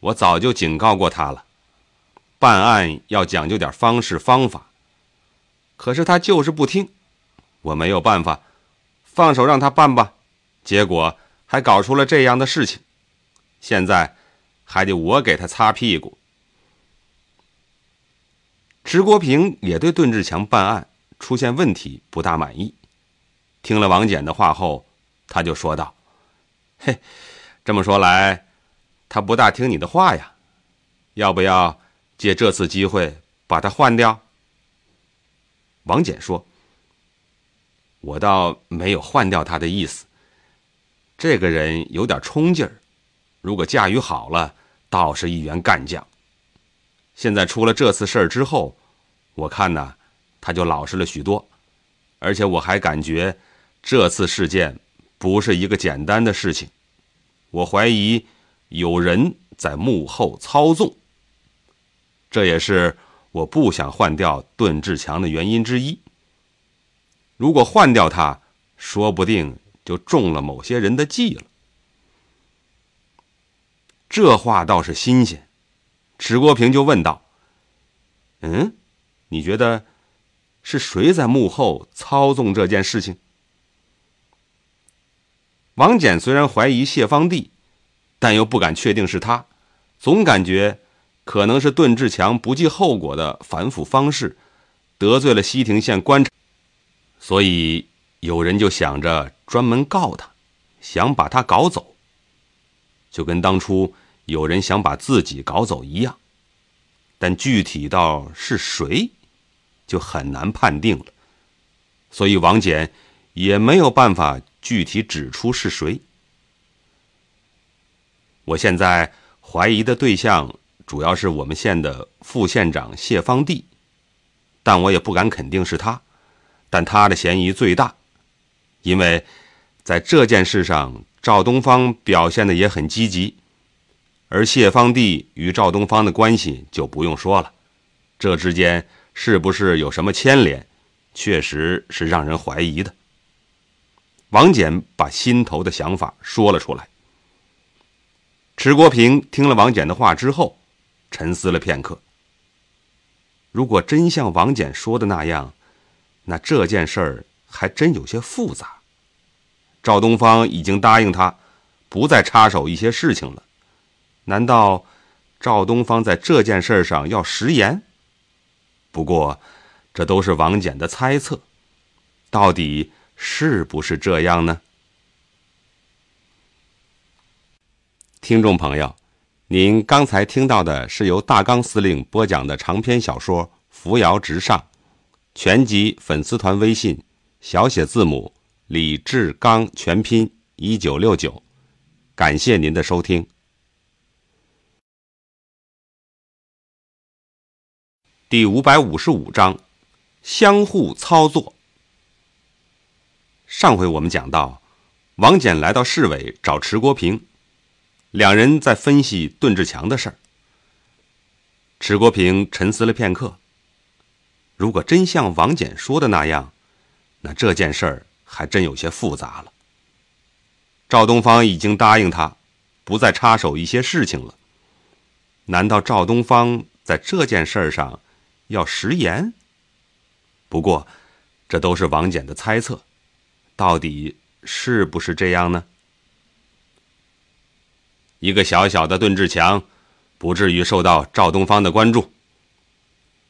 我早就警告过他了，办案要讲究点方式方法，可是他就是不听，我没有办法，放手让他办吧。结果。”还搞出了这样的事情，现在还得我给他擦屁股。迟国平也对邓志强办案出现问题不大满意，听了王简的话后，他就说道：“嘿，这么说来，他不大听你的话呀？要不要借这次机会把他换掉？”王简说：“我倒没有换掉他的意思。”这个人有点冲劲儿，如果驾驭好了，倒是一员干将。现在出了这次事儿之后，我看呢，他就老实了许多。而且我还感觉，这次事件不是一个简单的事情，我怀疑有人在幕后操纵。这也是我不想换掉段志强的原因之一。如果换掉他，说不定……就中了某些人的计了。这话倒是新鲜，迟国平就问道：“嗯，你觉得是谁在幕后操纵这件事情？”王翦虽然怀疑谢方地，但又不敢确定是他，总感觉可能是邓志强不计后果的反腐方式得罪了西亭县官场，所以有人就想着。专门告他，想把他搞走，就跟当初有人想把自己搞走一样，但具体到是谁，就很难判定了，所以王翦也没有办法具体指出是谁。我现在怀疑的对象主要是我们县的副县长谢方地，但我也不敢肯定是他，但他的嫌疑最大。因为，在这件事上，赵东方表现的也很积极，而谢芳娣与赵东方的关系就不用说了，这之间是不是有什么牵连，确实是让人怀疑的。王翦把心头的想法说了出来。迟国平听了王翦的话之后，沉思了片刻。如果真像王翦说的那样，那这件事儿。还真有些复杂。赵东方已经答应他，不再插手一些事情了。难道赵东方在这件事上要食言？不过，这都是王翦的猜测，到底是不是这样呢？听众朋友，您刚才听到的是由大刚司令播讲的长篇小说《扶摇直上》，全集粉丝团微信。小写字母李志刚全拼一九六九，感谢您的收听。第五百五十五章相互操作。上回我们讲到，王简来到市委找迟国平，两人在分析邓志强的事儿。迟国平沉思了片刻，如果真像王简说的那样。那这件事儿还真有些复杂了。赵东方已经答应他，不再插手一些事情了。难道赵东方在这件事儿上要食言？不过，这都是王翦的猜测，到底是不是这样呢？一个小小的邓志强，不至于受到赵东方的关注。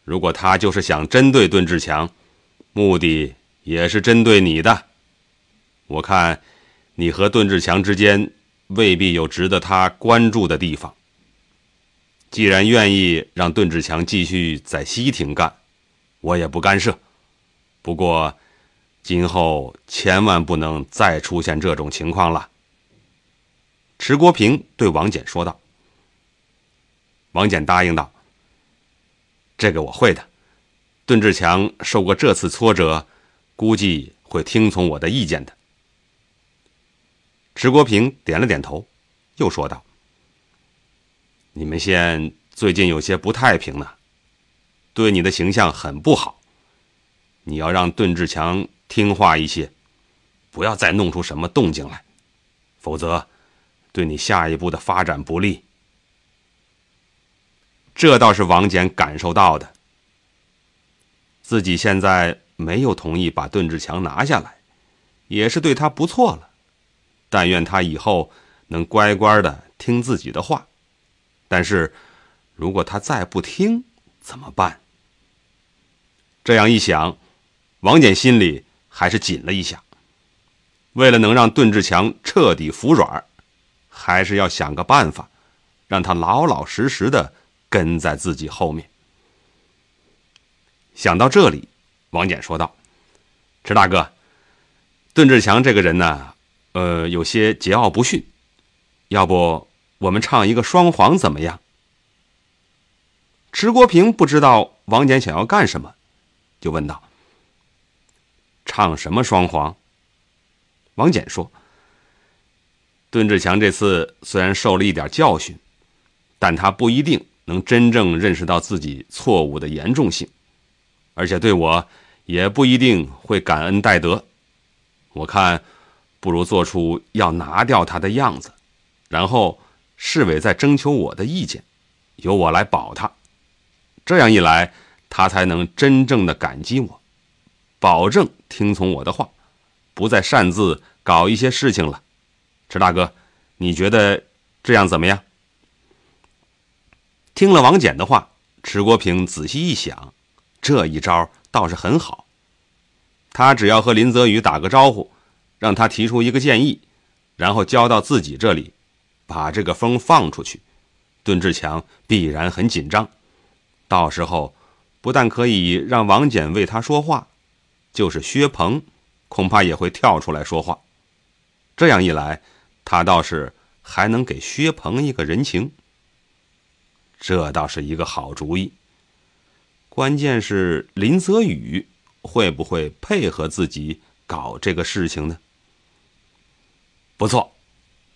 如果他就是想针对邓志强，目的？也是针对你的，我看你和段志强之间未必有值得他关注的地方。既然愿意让段志强继续在西亭干，我也不干涉。不过，今后千万不能再出现这种情况了。”迟国平对王简说道。王简答应道：“这个我会的。段志强受过这次挫折。”估计会听从我的意见的。迟国平点了点头，又说道：“你们县最近有些不太平呢，对你的形象很不好。你要让邓志强听话一些，不要再弄出什么动静来，否则，对你下一步的发展不利。”这倒是王翦感受到的，自己现在。没有同意把邓志强拿下来，也是对他不错了。但愿他以后能乖乖的听自己的话。但是，如果他再不听，怎么办？这样一想，王简心里还是紧了一下。为了能让邓志强彻底服软，还是要想个办法，让他老老实实的跟在自己后面。想到这里。王简说道：“迟大哥，邓志强这个人呢，呃，有些桀骜不驯。要不我们唱一个双簧怎么样？”迟国平不知道王翦想要干什么，就问道：“唱什么双簧？”王翦说：“邓志强这次虽然受了一点教训，但他不一定能真正认识到自己错误的严重性。”而且对我也不一定会感恩戴德，我看不如做出要拿掉他的样子，然后市委再征求我的意见，由我来保他。这样一来，他才能真正的感激我，保证听从我的话，不再擅自搞一些事情了。迟大哥，你觉得这样怎么样？听了王翦的话，迟国平仔细一想。这一招倒是很好，他只要和林泽宇打个招呼，让他提出一个建议，然后交到自己这里，把这个风放出去，邓志强必然很紧张。到时候，不但可以让王翦为他说话，就是薛鹏，恐怕也会跳出来说话。这样一来，他倒是还能给薛鹏一个人情。这倒是一个好主意。关键是林泽宇会不会配合自己搞这个事情呢？不错，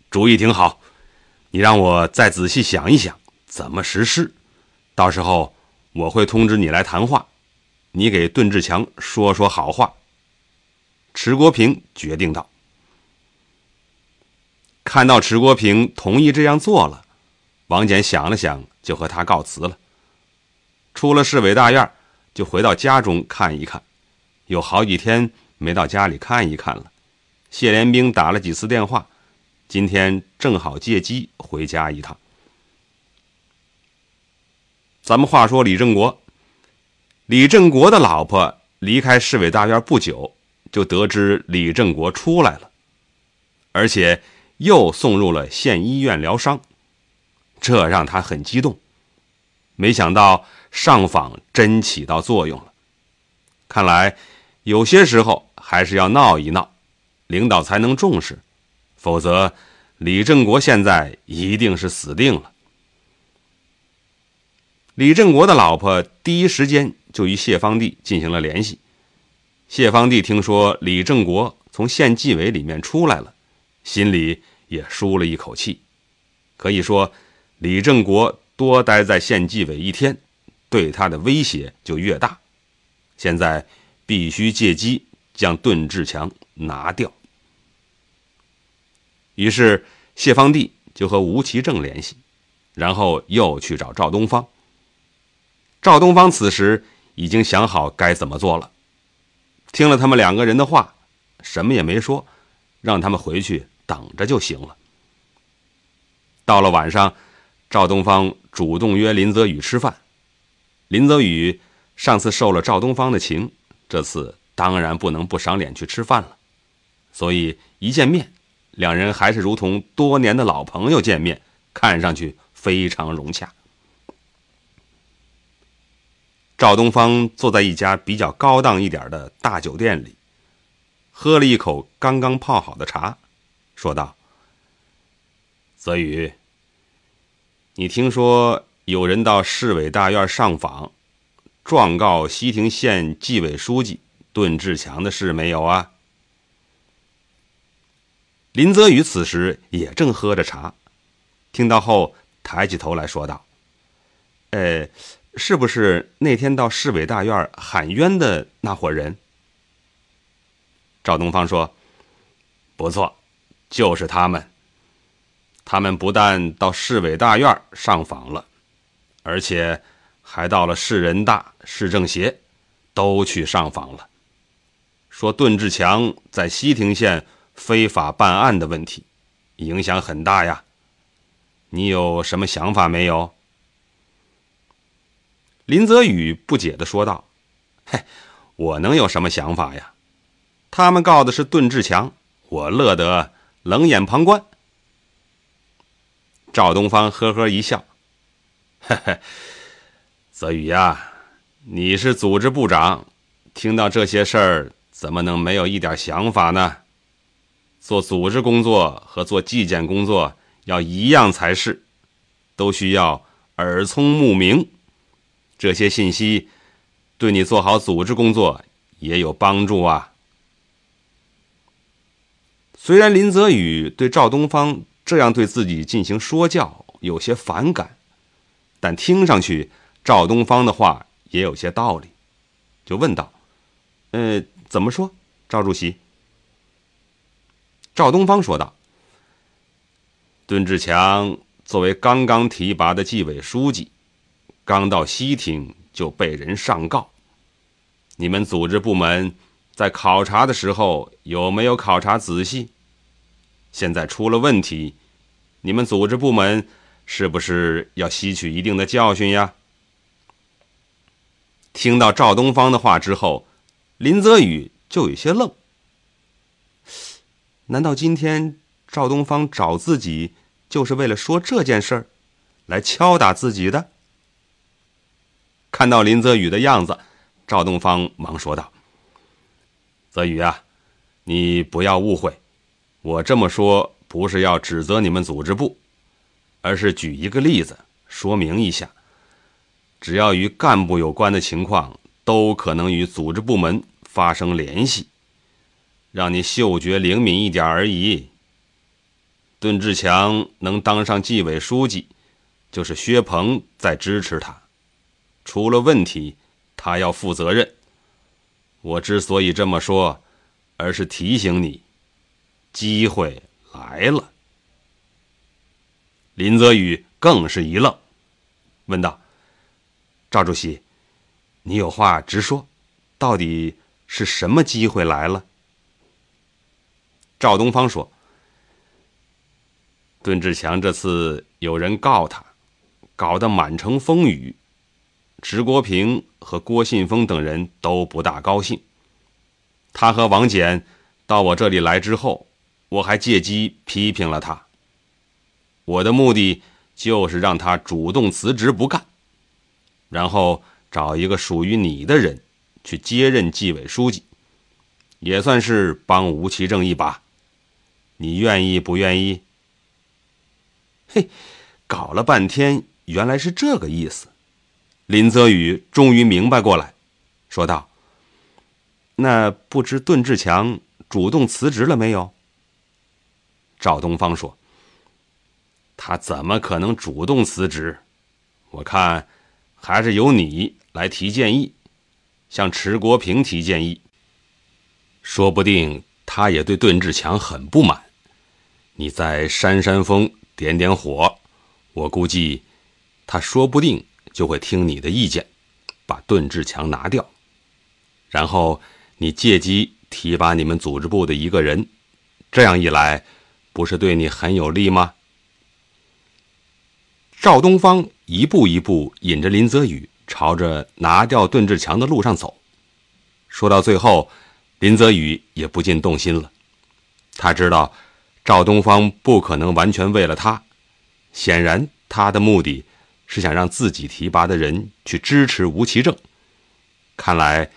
主意挺好，你让我再仔细想一想怎么实施，到时候我会通知你来谈话，你给邓志强说说好话。”迟国平决定道。看到迟国平同意这样做了，王简想了想，就和他告辞了。出了市委大院，就回到家中看一看，有好几天没到家里看一看了。谢连兵打了几次电话，今天正好借机回家一趟。咱们话说李正国，李正国的老婆离开市委大院不久，就得知李正国出来了，而且又送入了县医院疗伤，这让他很激动。没想到。上访真起到作用了，看来有些时候还是要闹一闹，领导才能重视，否则李振国现在一定是死定了。李振国的老婆第一时间就与谢方娣进行了联系，谢方娣听说李正国从县纪委里面出来了，心里也舒了一口气。可以说，李正国多待在县纪委一天。对他的威胁就越大，现在必须借机将邓志强拿掉。于是谢方地就和吴奇正联系，然后又去找赵东方。赵东方此时已经想好该怎么做了，听了他们两个人的话，什么也没说，让他们回去等着就行了。到了晚上，赵东方主动约林泽宇吃饭。林泽宇上次受了赵东方的情，这次当然不能不赏脸去吃饭了，所以一见面，两人还是如同多年的老朋友见面，看上去非常融洽。赵东方坐在一家比较高档一点的大酒店里，喝了一口刚刚泡好的茶，说道：“泽宇，你听说？”有人到市委大院上访，状告西亭县纪委书记段志强的事没有啊？林泽宇此时也正喝着茶，听到后抬起头来说道：“呃，是不是那天到市委大院喊冤的那伙人？”赵东方说：“不错，就是他们。他们不但到市委大院上访了。”而且，还到了市人大、市政协，都去上访了，说段志强在西亭县非法办案的问题，影响很大呀。你有什么想法没有？林泽宇不解的说道：“嘿，我能有什么想法呀？他们告的是段志强，我乐得冷眼旁观。”赵东方呵呵一笑。嘿，嘿，泽宇呀，你是组织部长，听到这些事儿，怎么能没有一点想法呢？做组织工作和做纪检工作要一样才是，都需要耳聪目明。这些信息对你做好组织工作也有帮助啊。虽然林泽宇对赵东方这样对自己进行说教有些反感。但听上去，赵东方的话也有些道理，就问道：“呃，怎么说，赵主席？”赵东方说道：“孙志强作为刚刚提拔的纪委书记，刚到西厅就被人上告，你们组织部门在考察的时候有没有考察仔细？现在出了问题，你们组织部门。”是不是要吸取一定的教训呀？听到赵东方的话之后，林泽宇就有些愣。难道今天赵东方找自己就是为了说这件事儿，来敲打自己的？看到林泽宇的样子，赵东方忙说道：“泽宇啊，你不要误会，我这么说不是要指责你们组织部。”而是举一个例子说明一下，只要与干部有关的情况，都可能与组织部门发生联系，让你嗅觉灵敏一点而已。邓志强能当上纪委书记，就是薛鹏在支持他。出了问题，他要负责任。我之所以这么说，而是提醒你，机会来了。林泽宇更是一愣，问道：“赵主席，你有话直说，到底是什么机会来了？”赵东方说：“段志强这次有人告他，搞得满城风雨，迟国平和郭信峰等人都不大高兴。他和王简到我这里来之后，我还借机批评了他。”我的目的就是让他主动辞职不干，然后找一个属于你的人去接任纪委书记，也算是帮吴奇正一把。你愿意不愿意？嘿，搞了半天原来是这个意思。林泽宇终于明白过来，说道：“那不知邓志强主动辞职了没有？”赵东方说。他怎么可能主动辞职？我看，还是由你来提建议，向迟国平提建议。说不定他也对段志强很不满。你再扇扇风、点点火，我估计，他说不定就会听你的意见，把段志强拿掉。然后你借机提拔你们组织部的一个人，这样一来，不是对你很有利吗？赵东方一步一步引着林泽宇朝着拿掉邓志强的路上走，说到最后，林泽宇也不禁动心了。他知道赵东方不可能完全为了他，显然他的目的是想让自己提拔的人去支持吴奇正。看来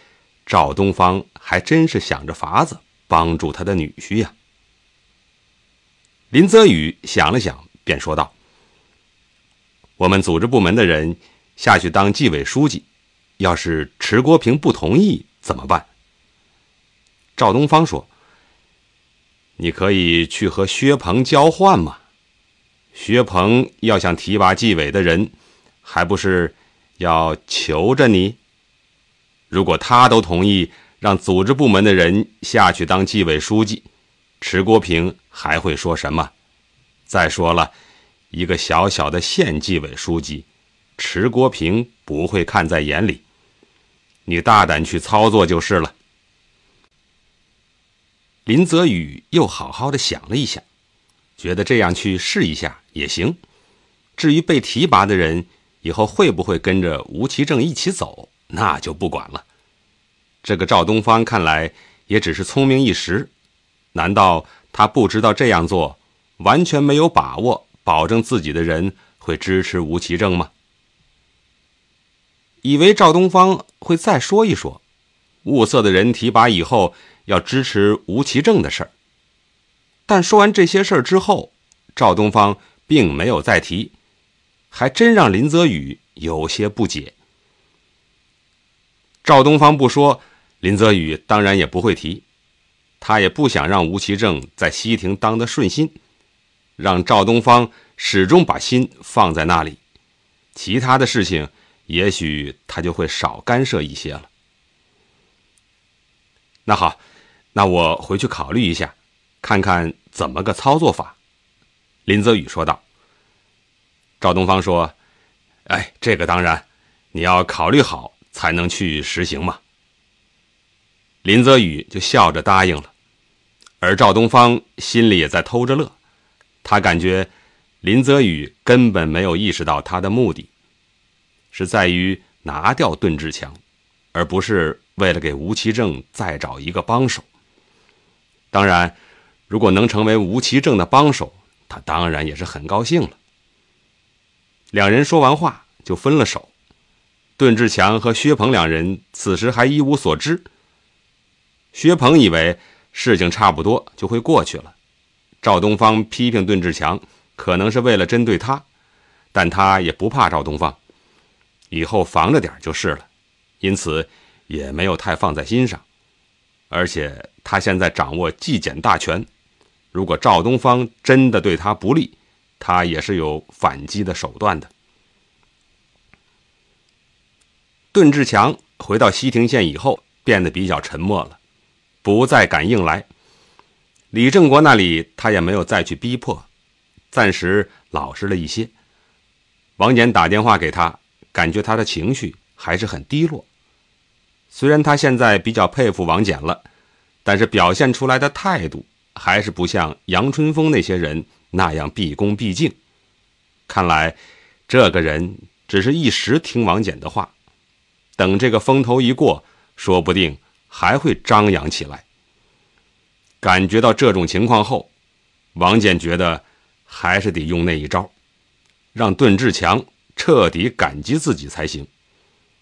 赵东方还真是想着法子帮助他的女婿呀。林泽宇想了想，便说道。我们组织部门的人下去当纪委书记，要是迟国平不同意怎么办？赵东方说：“你可以去和薛鹏交换嘛。薛鹏要想提拔纪委的人，还不是要求着你？如果他都同意让组织部门的人下去当纪委书记，迟国平还会说什么？再说了。”一个小小的县纪委书记，迟国平不会看在眼里。你大胆去操作就是了。林泽宇又好好的想了一想，觉得这样去试一下也行。至于被提拔的人以后会不会跟着吴奇正一起走，那就不管了。这个赵东方看来也只是聪明一时，难道他不知道这样做完全没有把握？保证自己的人会支持吴奇正吗？以为赵东方会再说一说，物色的人提拔以后要支持吴奇正的事儿。但说完这些事儿之后，赵东方并没有再提，还真让林泽宇有些不解。赵东方不说，林泽宇当然也不会提，他也不想让吴奇正在西亭当得顺心。让赵东方始终把心放在那里，其他的事情，也许他就会少干涉一些了。那好，那我回去考虑一下，看看怎么个操作法。”林泽宇说道。赵东方说：“哎，这个当然，你要考虑好才能去实行嘛。”林泽宇就笑着答应了，而赵东方心里也在偷着乐。他感觉林泽宇根本没有意识到他的目的，是在于拿掉邓志强，而不是为了给吴其正再找一个帮手。当然，如果能成为吴其正的帮手，他当然也是很高兴了。两人说完话就分了手，邓志强和薛鹏两人此时还一无所知。薛鹏以为事情差不多就会过去了。赵东方批评邓志强，可能是为了针对他，但他也不怕赵东方，以后防着点就是了，因此也没有太放在心上。而且他现在掌握纪检大权，如果赵东方真的对他不利，他也是有反击的手段的。邓志强回到西亭县以后，变得比较沉默了，不再敢硬来。李正国那里，他也没有再去逼迫，暂时老实了一些。王翦打电话给他，感觉他的情绪还是很低落。虽然他现在比较佩服王翦了，但是表现出来的态度还是不像杨春风那些人那样毕恭毕敬。看来，这个人只是一时听王翦的话，等这个风头一过，说不定还会张扬起来。感觉到这种情况后，王建觉得还是得用那一招，让段志强彻底感激自己才行，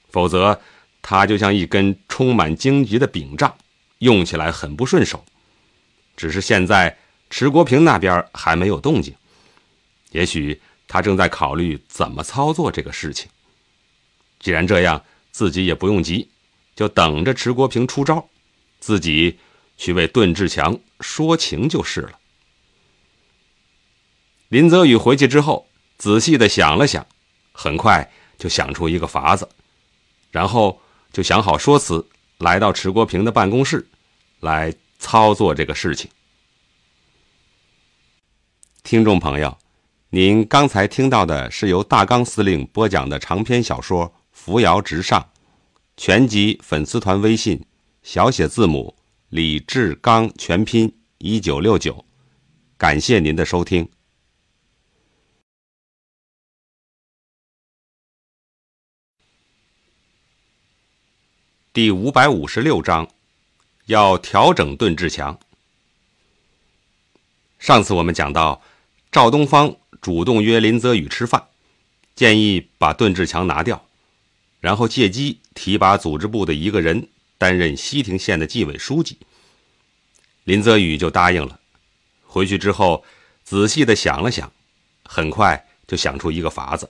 否则他就像一根充满荆棘的柄杖，用起来很不顺手。只是现在迟国平那边还没有动静，也许他正在考虑怎么操作这个事情。既然这样，自己也不用急，就等着迟国平出招，自己。去为段志强说情就是了。林泽宇回去之后，仔细的想了想，很快就想出一个法子，然后就想好说辞，来到迟国平的办公室，来操作这个事情。听众朋友，您刚才听到的是由大刚司令播讲的长篇小说《扶摇直上》，全集粉丝团微信小写字母。李志刚全拼一九六九，感谢您的收听。第五百五十六章，要调整邓志强。上次我们讲到，赵东方主动约林泽宇吃饭，建议把邓志强拿掉，然后借机提拔组织部的一个人。担任西亭县的纪委书记，林泽宇就答应了。回去之后，仔细的想了想，很快就想出一个法子，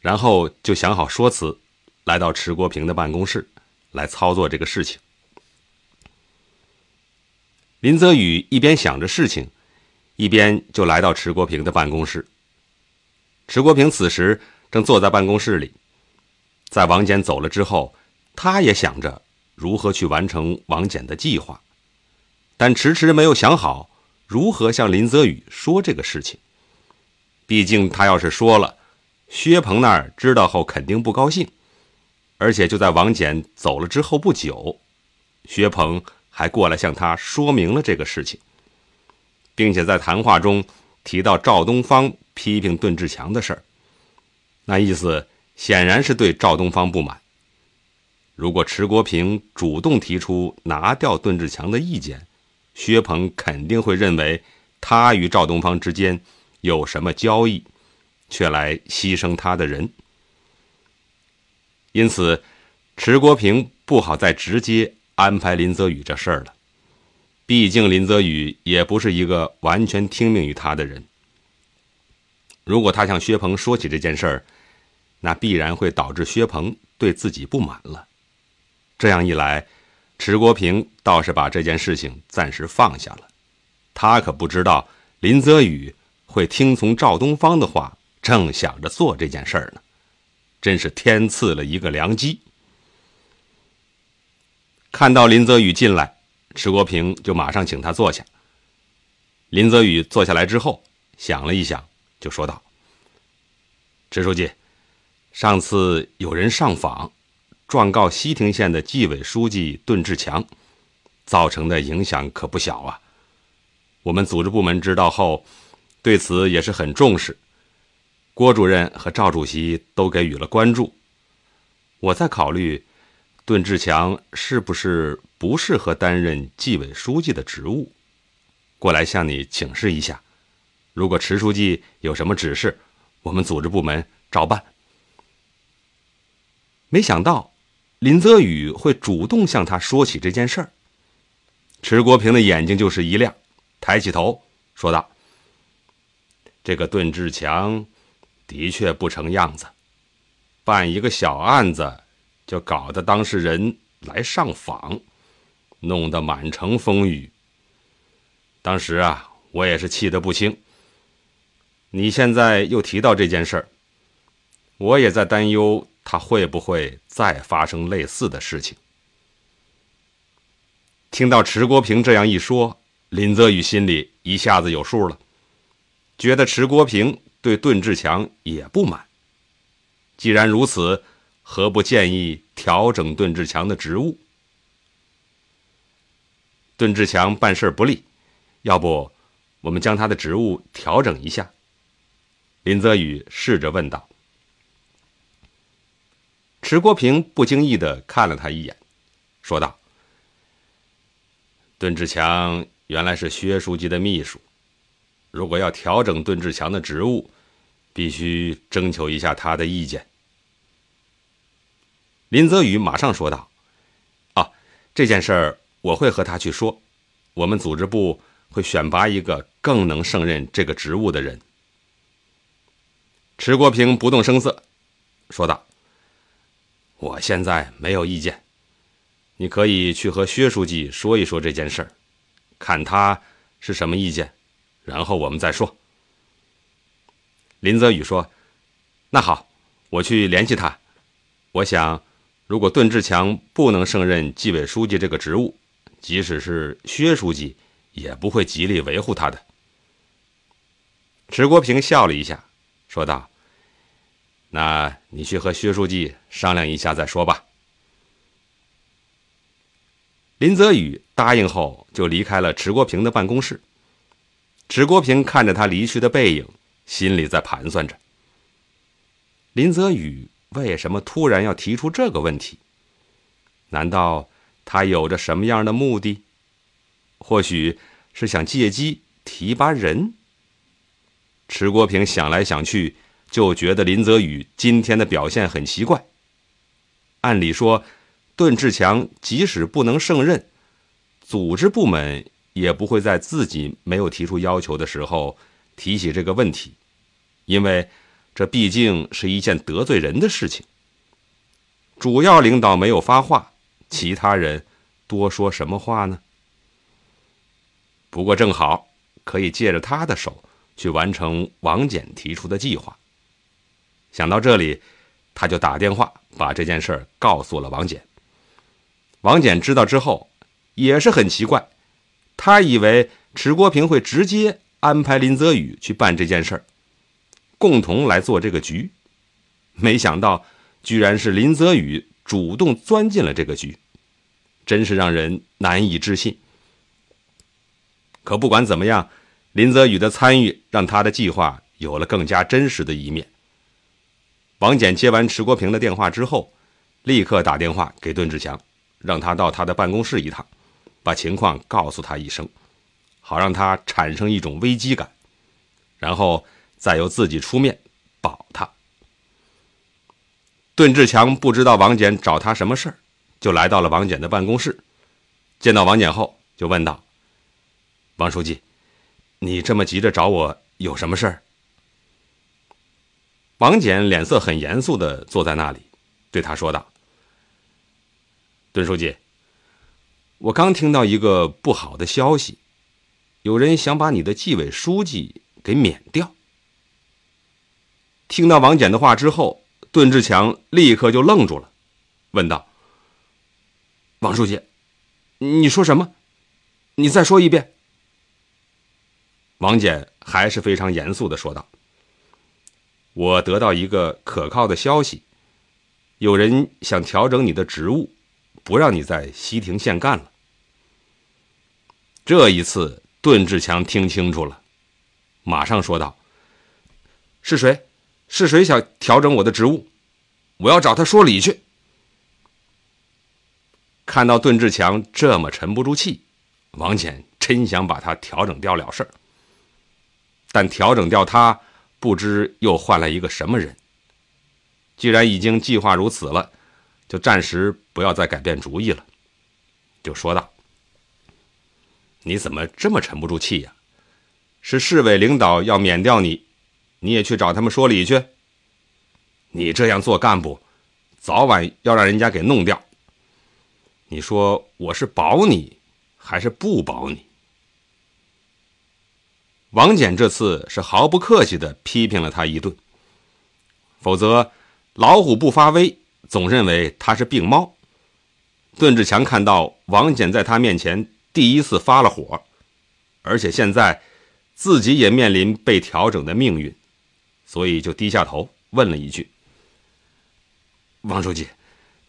然后就想好说辞，来到迟国平的办公室来操作这个事情。林泽宇一边想着事情，一边就来到迟国平的办公室。迟国平此时正坐在办公室里，在王坚走了之后，他也想着。如何去完成王翦的计划，但迟迟没有想好如何向林泽宇说这个事情。毕竟他要是说了，薛鹏那儿知道后肯定不高兴。而且就在王翦走了之后不久，薛鹏还过来向他说明了这个事情，并且在谈话中提到赵东方批评邓志强的事儿，那意思显然是对赵东方不满。如果迟国平主动提出拿掉邓志强的意见，薛鹏肯定会认为他与赵东方之间有什么交易，却来牺牲他的人。因此，迟国平不好再直接安排林泽宇这事儿了。毕竟林泽宇也不是一个完全听命于他的人。如果他向薛鹏说起这件事儿，那必然会导致薛鹏对自己不满了。这样一来，迟国平倒是把这件事情暂时放下了。他可不知道林泽宇会听从赵东方的话，正想着做这件事呢，真是天赐了一个良机。看到林泽宇进来，迟国平就马上请他坐下。林泽宇坐下来之后，想了一想，就说道：“迟书记，上次有人上访。”状告西亭县的纪委书记邓志强，造成的影响可不小啊。我们组织部门知道后，对此也是很重视。郭主任和赵主席都给予了关注。我在考虑，邓志强是不是不适合担任纪委书记的职务。过来向你请示一下，如果迟书记有什么指示，我们组织部门照办。没想到。林泽宇会主动向他说起这件事儿，迟国平的眼睛就是一亮，抬起头说道：“这个段志强，的确不成样子，办一个小案子，就搞得当事人来上访，弄得满城风雨。当时啊，我也是气得不轻。你现在又提到这件事儿，我也在担忧。”他会不会再发生类似的事情？听到迟国平这样一说，林泽宇心里一下子有数了，觉得迟国平对邓志强也不满。既然如此，何不建议调整邓志强的职务？邓志强办事不利，要不我们将他的职务调整一下？林泽宇试着问道。迟国平不经意的看了他一眼，说道：“邓志强原来是薛书记的秘书，如果要调整邓志强的职务，必须征求一下他的意见。”林泽宇马上说道：“啊，这件事儿我会和他去说，我们组织部会选拔一个更能胜任这个职务的人。”迟国平不动声色，说道。我现在没有意见，你可以去和薛书记说一说这件事儿，看他是什么意见，然后我们再说。林泽宇说：“那好，我去联系他。我想，如果段志强不能胜任纪委书记这个职务，即使是薛书记，也不会极力维护他的。”迟国平笑了一下，说道。那你去和薛书记商量一下再说吧。林泽宇答应后就离开了迟国平的办公室。迟国平看着他离去的背影，心里在盘算着：林泽宇为什么突然要提出这个问题？难道他有着什么样的目的？或许是想借机提拔人。迟国平想来想去。就觉得林泽宇今天的表现很奇怪。按理说，段志强即使不能胜任，组织部门也不会在自己没有提出要求的时候提起这个问题，因为这毕竟是一件得罪人的事情。主要领导没有发话，其他人多说什么话呢？不过正好可以借着他的手去完成王简提出的计划。想到这里，他就打电话把这件事告诉了王简。王简知道之后也是很奇怪，他以为迟国平会直接安排林泽宇去办这件事儿，共同来做这个局，没想到居然是林泽宇主动钻进了这个局，真是让人难以置信。可不管怎么样，林泽宇的参与让他的计划有了更加真实的一面。王俭接完迟国平的电话之后，立刻打电话给邓志强，让他到他的办公室一趟，把情况告诉他一声，好让他产生一种危机感，然后再由自己出面保他。邓志强不知道王俭找他什么事儿，就来到了王俭的办公室，见到王俭后就问道：“王书记，你这么急着找我有什么事儿？”王简脸色很严肃的坐在那里，对他说道：“邓书记，我刚听到一个不好的消息，有人想把你的纪委书记给免掉。”听到王简的话之后，段志强立刻就愣住了，问道：“王书记，你说什么？你再说一遍。”王简还是非常严肃的说道。我得到一个可靠的消息，有人想调整你的职务，不让你在西亭县干了。这一次，邓志强听清楚了，马上说道：“是谁？是谁想调整我的职务？我要找他说理去。”看到邓志强这么沉不住气，王翦真想把他调整掉了事儿，但调整掉他。不知又换来一个什么人。既然已经计划如此了，就暂时不要再改变主意了。就说道：“你怎么这么沉不住气呀？是市委领导要免掉你，你也去找他们说理去。你这样做干部，早晚要让人家给弄掉。你说我是保你，还是不保你？”王翦这次是毫不客气地批评了他一顿，否则老虎不发威，总认为他是病猫。邓志强看到王翦在他面前第一次发了火，而且现在自己也面临被调整的命运，所以就低下头问了一句：“王书记，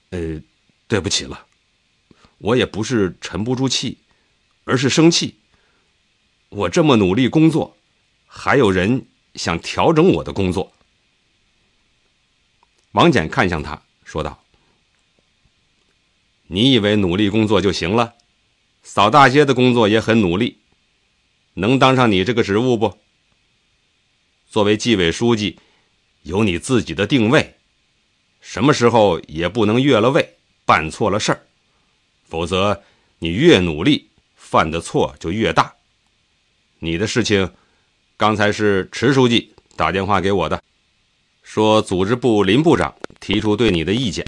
呃，对不起了，我也不是沉不住气，而是生气。”我这么努力工作，还有人想调整我的工作。王简看向他，说道：“你以为努力工作就行了？扫大街的工作也很努力，能当上你这个职务不？作为纪委书记，有你自己的定位，什么时候也不能越了位，办错了事儿，否则你越努力，犯的错就越大。”你的事情，刚才是池书记打电话给我的，说组织部林部长提出对你的意见，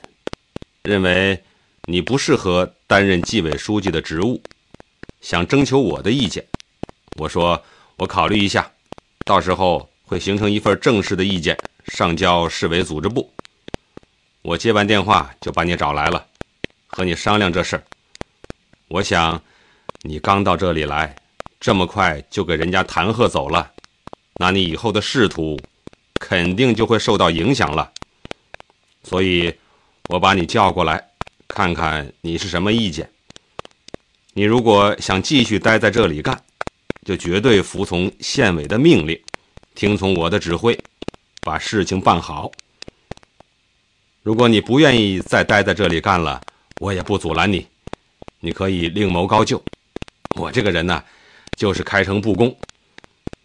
认为你不适合担任纪委书记的职务，想征求我的意见。我说我考虑一下，到时候会形成一份正式的意见上交市委组织部。我接完电话就把你找来了，和你商量这事儿。我想，你刚到这里来。这么快就给人家弹劾走了，那你以后的仕途，肯定就会受到影响了。所以，我把你叫过来，看看你是什么意见。你如果想继续待在这里干，就绝对服从县委的命令，听从我的指挥，把事情办好。如果你不愿意再待在这里干了，我也不阻拦你，你可以另谋高就。我这个人呢。就是开诚布公，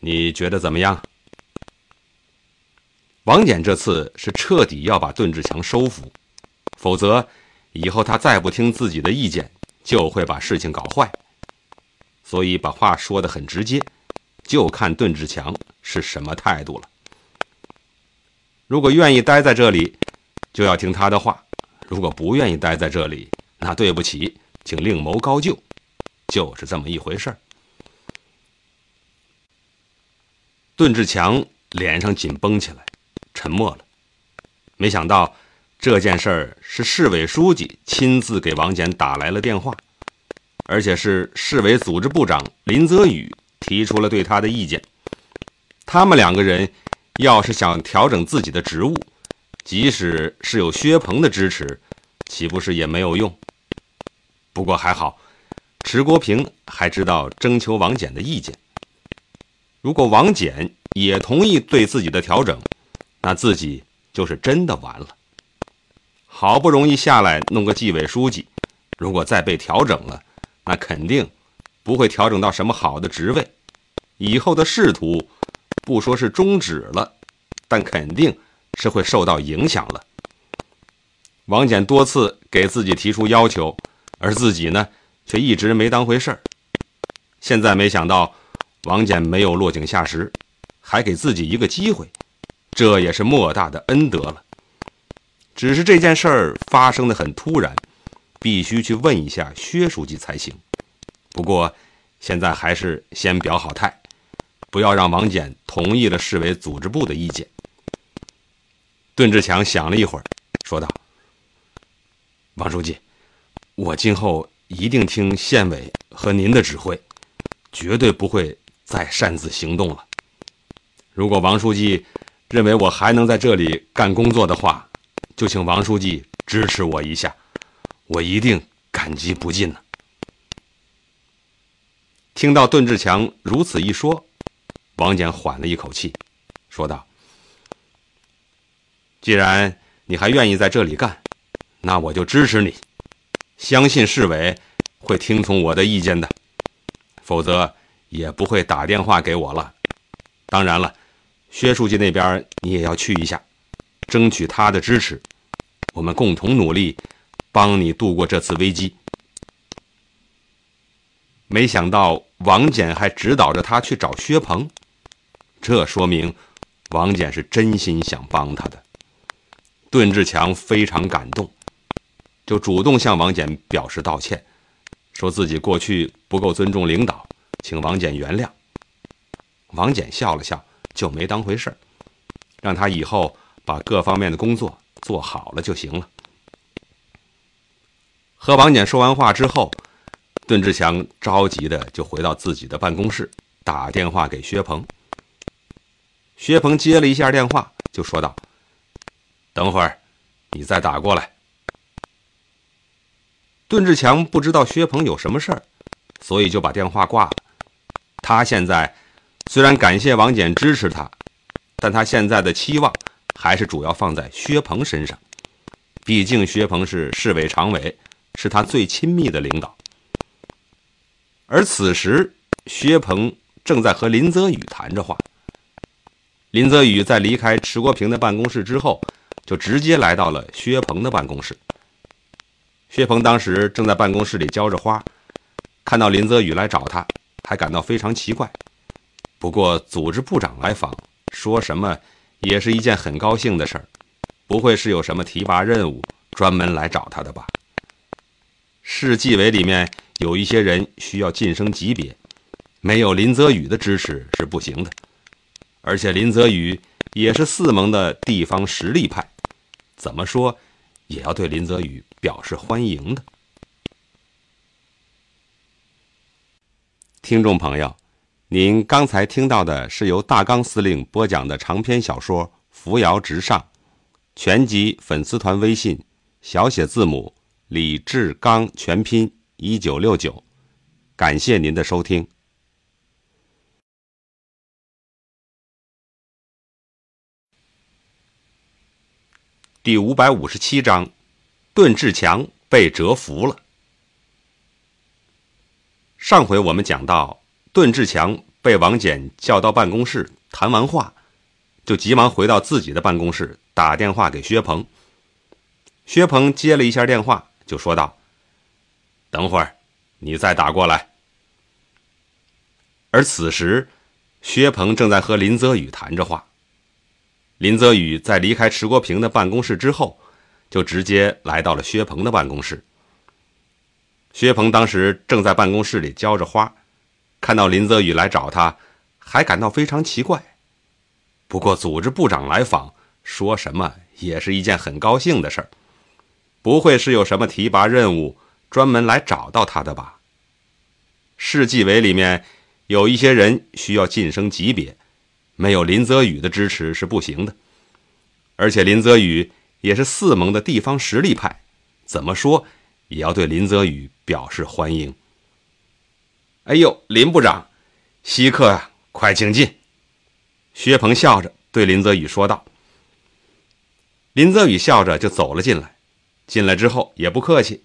你觉得怎么样？王翦这次是彻底要把邓志强收服，否则以后他再不听自己的意见，就会把事情搞坏。所以把话说的很直接，就看邓志强是什么态度了。如果愿意待在这里，就要听他的话；如果不愿意待在这里，那对不起，请另谋高就，就是这么一回事儿。邓志强脸上紧绷起来，沉默了。没想到这件事儿是市委书记亲自给王简打来了电话，而且是市委组织部长林泽宇提出了对他的意见。他们两个人要是想调整自己的职务，即使是有薛鹏的支持，岂不是也没有用？不过还好，迟国平还知道征求王简的意见。如果王翦也同意对自己的调整，那自己就是真的完了。好不容易下来弄个纪委书记，如果再被调整了，那肯定不会调整到什么好的职位。以后的仕途，不说是终止了，但肯定是会受到影响了。王翦多次给自己提出要求，而自己呢，却一直没当回事儿。现在没想到。王简没有落井下石，还给自己一个机会，这也是莫大的恩德了。只是这件事儿发生的很突然，必须去问一下薛书记才行。不过，现在还是先表好态，不要让王简同意了市委组织部的意见。邓志强想了一会儿，说道：“王书记，我今后一定听县委和您的指挥，绝对不会。”再擅自行动了。如果王书记认为我还能在这里干工作的话，就请王书记支持我一下，我一定感激不尽呢。听到邓志强如此一说，王简缓了一口气，说道：“既然你还愿意在这里干，那我就支持你。相信市委会听从我的意见的，否则。”也不会打电话给我了。当然了，薛书记那边你也要去一下，争取他的支持。我们共同努力，帮你度过这次危机。没想到王翦还指导着他去找薛鹏，这说明王翦是真心想帮他的。段志强非常感动，就主动向王翦表示道歉，说自己过去不够尊重领导。请王简原谅。王简笑了笑，就没当回事儿，让他以后把各方面的工作做好了就行了。和王简说完话之后，邓志强着急的就回到自己的办公室，打电话给薛鹏。薛鹏接了一下电话，就说道：“等会儿，你再打过来。”邓志强不知道薛鹏有什么事儿，所以就把电话挂了。他现在虽然感谢王翦支持他，但他现在的期望还是主要放在薛鹏身上，毕竟薛鹏是市委常委，是他最亲密的领导。而此时，薛鹏正在和林泽宇谈着话。林泽宇在离开迟国平的办公室之后，就直接来到了薛鹏的办公室。薛鹏当时正在办公室里浇着花，看到林泽宇来找他。还感到非常奇怪，不过组织部长来访，说什么也是一件很高兴的事儿，不会是有什么提拔任务专门来找他的吧？市纪委里面有一些人需要晋升级别，没有林泽宇的支持是不行的，而且林泽宇也是四盟的地方实力派，怎么说也要对林泽宇表示欢迎的。听众朋友，您刚才听到的是由大刚司令播讲的长篇小说《扶摇直上》，全集粉丝团微信，小写字母李志刚全拼一九六九，感谢您的收听。第五百五十七章，盾志强被折服了。上回我们讲到，段志强被王简叫到办公室谈完话，就急忙回到自己的办公室，打电话给薛鹏。薛鹏接了一下电话，就说道：“等会儿，你再打过来。”而此时，薛鹏正在和林泽宇谈着话。林泽宇在离开迟国平的办公室之后，就直接来到了薛鹏的办公室。薛鹏当时正在办公室里浇着花，看到林泽宇来找他，还感到非常奇怪。不过，组织部长来访，说什么也是一件很高兴的事儿。不会是有什么提拔任务，专门来找到他的吧？市纪委里面有一些人需要晋升级别，没有林泽宇的支持是不行的。而且，林泽宇也是四盟的地方实力派，怎么说？也要对林泽宇表示欢迎。哎呦，林部长，稀客呀，快请进。薛鹏笑着对林泽宇说道。林泽宇笑着就走了进来，进来之后也不客气，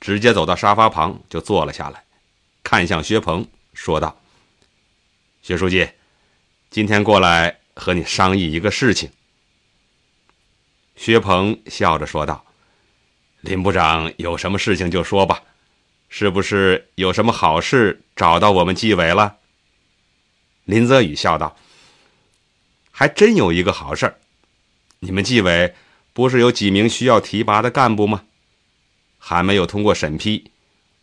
直接走到沙发旁就坐了下来，看向薛鹏说道：“薛书记，今天过来和你商议一个事情。”薛鹏笑着说道。林部长有什么事情就说吧，是不是有什么好事找到我们纪委了？林泽宇笑道：“还真有一个好事儿，你们纪委不是有几名需要提拔的干部吗？还没有通过审批，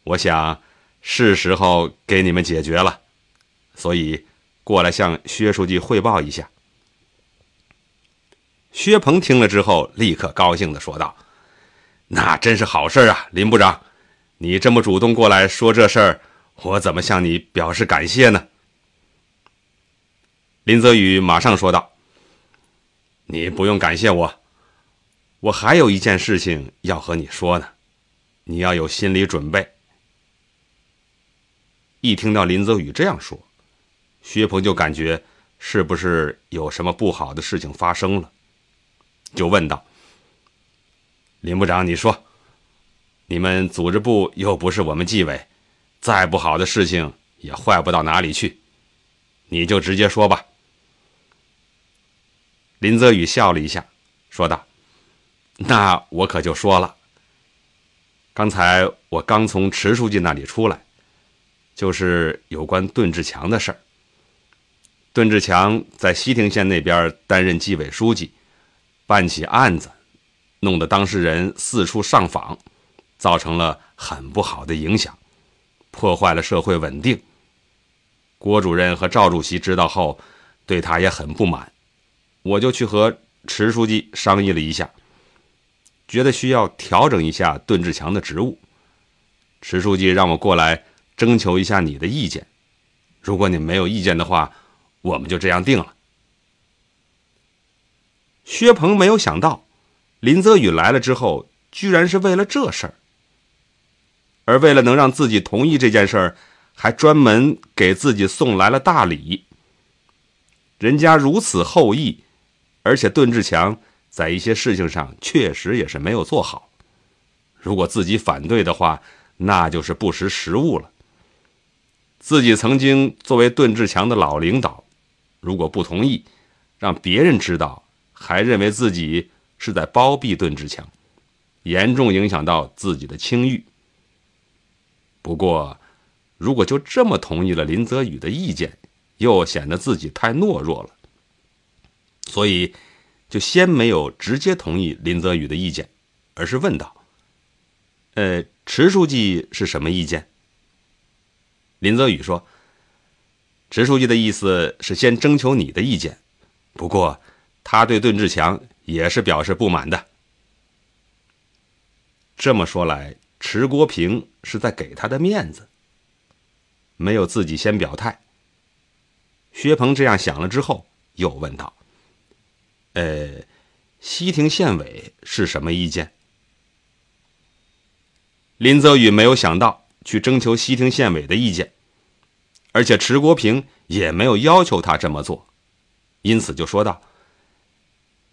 我想是时候给你们解决了，所以过来向薛书记汇报一下。”薛鹏听了之后，立刻高兴的说道。那真是好事啊，林部长，你这么主动过来说这事儿，我怎么向你表示感谢呢？林泽宇马上说道：“你不用感谢我，我还有一件事情要和你说呢，你要有心理准备。”一听到林泽宇这样说，薛鹏就感觉是不是有什么不好的事情发生了，就问道。林部长，你说，你们组织部又不是我们纪委，再不好的事情也坏不到哪里去，你就直接说吧。林泽宇笑了一下，说道：“那我可就说了。刚才我刚从迟书记那里出来，就是有关邓志强的事儿。邓志强在西亭县那边担任纪委书记，办起案子。”弄得当事人四处上访，造成了很不好的影响，破坏了社会稳定。郭主任和赵主席知道后，对他也很不满。我就去和迟书记商议了一下，觉得需要调整一下邓志强的职务。迟书记让我过来征求一下你的意见，如果你没有意见的话，我们就这样定了。薛鹏没有想到。林泽宇来了之后，居然是为了这事儿，而为了能让自己同意这件事儿，还专门给自己送来了大礼。人家如此厚意，而且邓志强在一些事情上确实也是没有做好，如果自己反对的话，那就是不识时务了。自己曾经作为邓志强的老领导，如果不同意，让别人知道，还认为自己。是在包庇邓志强，严重影响到自己的清誉。不过，如果就这么同意了林泽宇的意见，又显得自己太懦弱了。所以，就先没有直接同意林泽宇的意见，而是问道：“呃，迟书记是什么意见？”林泽宇说：“迟书记的意思是先征求你的意见，不过他对邓志强……”也是表示不满的。这么说来，迟国平是在给他的面子，没有自己先表态。薛鹏这样想了之后，又问道：“呃，西亭县委是什么意见？”林泽宇没有想到去征求西亭县委的意见，而且迟国平也没有要求他这么做，因此就说道。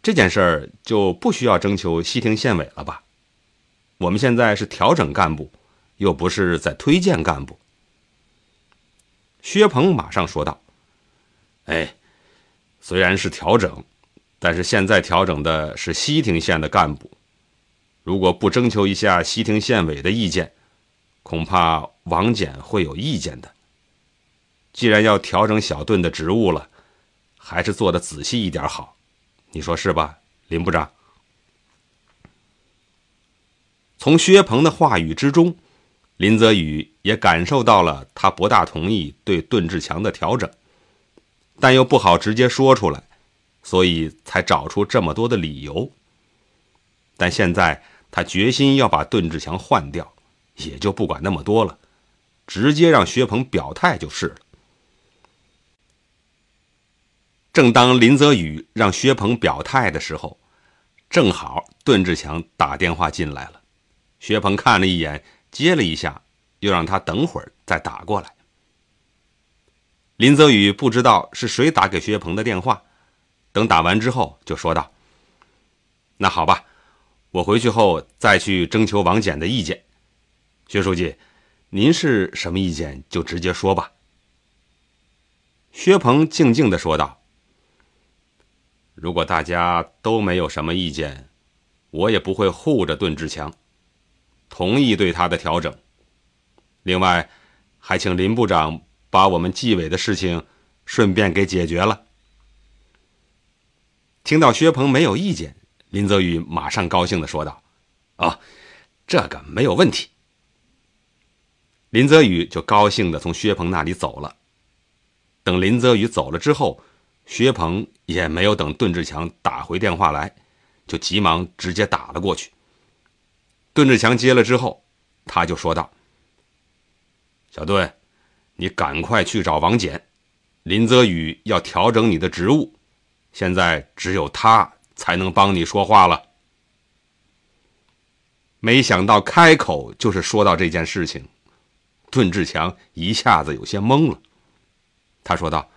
这件事儿就不需要征求西亭县委了吧？我们现在是调整干部，又不是在推荐干部。薛鹏马上说道：“哎，虽然是调整，但是现在调整的是西亭县的干部，如果不征求一下西亭县委的意见，恐怕王简会有意见的。既然要调整小盾的职务了，还是做的仔细一点好。”你说是吧，林部长？从薛鹏的话语之中，林泽宇也感受到了他不大同意对邓志强的调整，但又不好直接说出来，所以才找出这么多的理由。但现在他决心要把邓志强换掉，也就不管那么多了，直接让薛鹏表态就是了。正当林泽宇让薛鹏表态的时候，正好邓志强打电话进来了。薛鹏看了一眼，接了一下，又让他等会儿再打过来。林泽宇不知道是谁打给薛鹏的电话，等打完之后就说道：“那好吧，我回去后再去征求王简的意见。薛书记，您是什么意见就直接说吧。”薛鹏静静的说道。如果大家都没有什么意见，我也不会护着邓志强，同意对他的调整。另外，还请林部长把我们纪委的事情顺便给解决了。听到薛鹏没有意见，林泽宇马上高兴的说道：“哦，这个没有问题。”林泽宇就高兴的从薛鹏那里走了。等林泽宇走了之后。薛鹏也没有等邓志强打回电话来，就急忙直接打了过去。邓志强接了之后，他就说道：“小盾，你赶快去找王简，林泽宇要调整你的职务，现在只有他才能帮你说话了。”没想到开口就是说到这件事情，邓志强一下子有些懵了，他说道。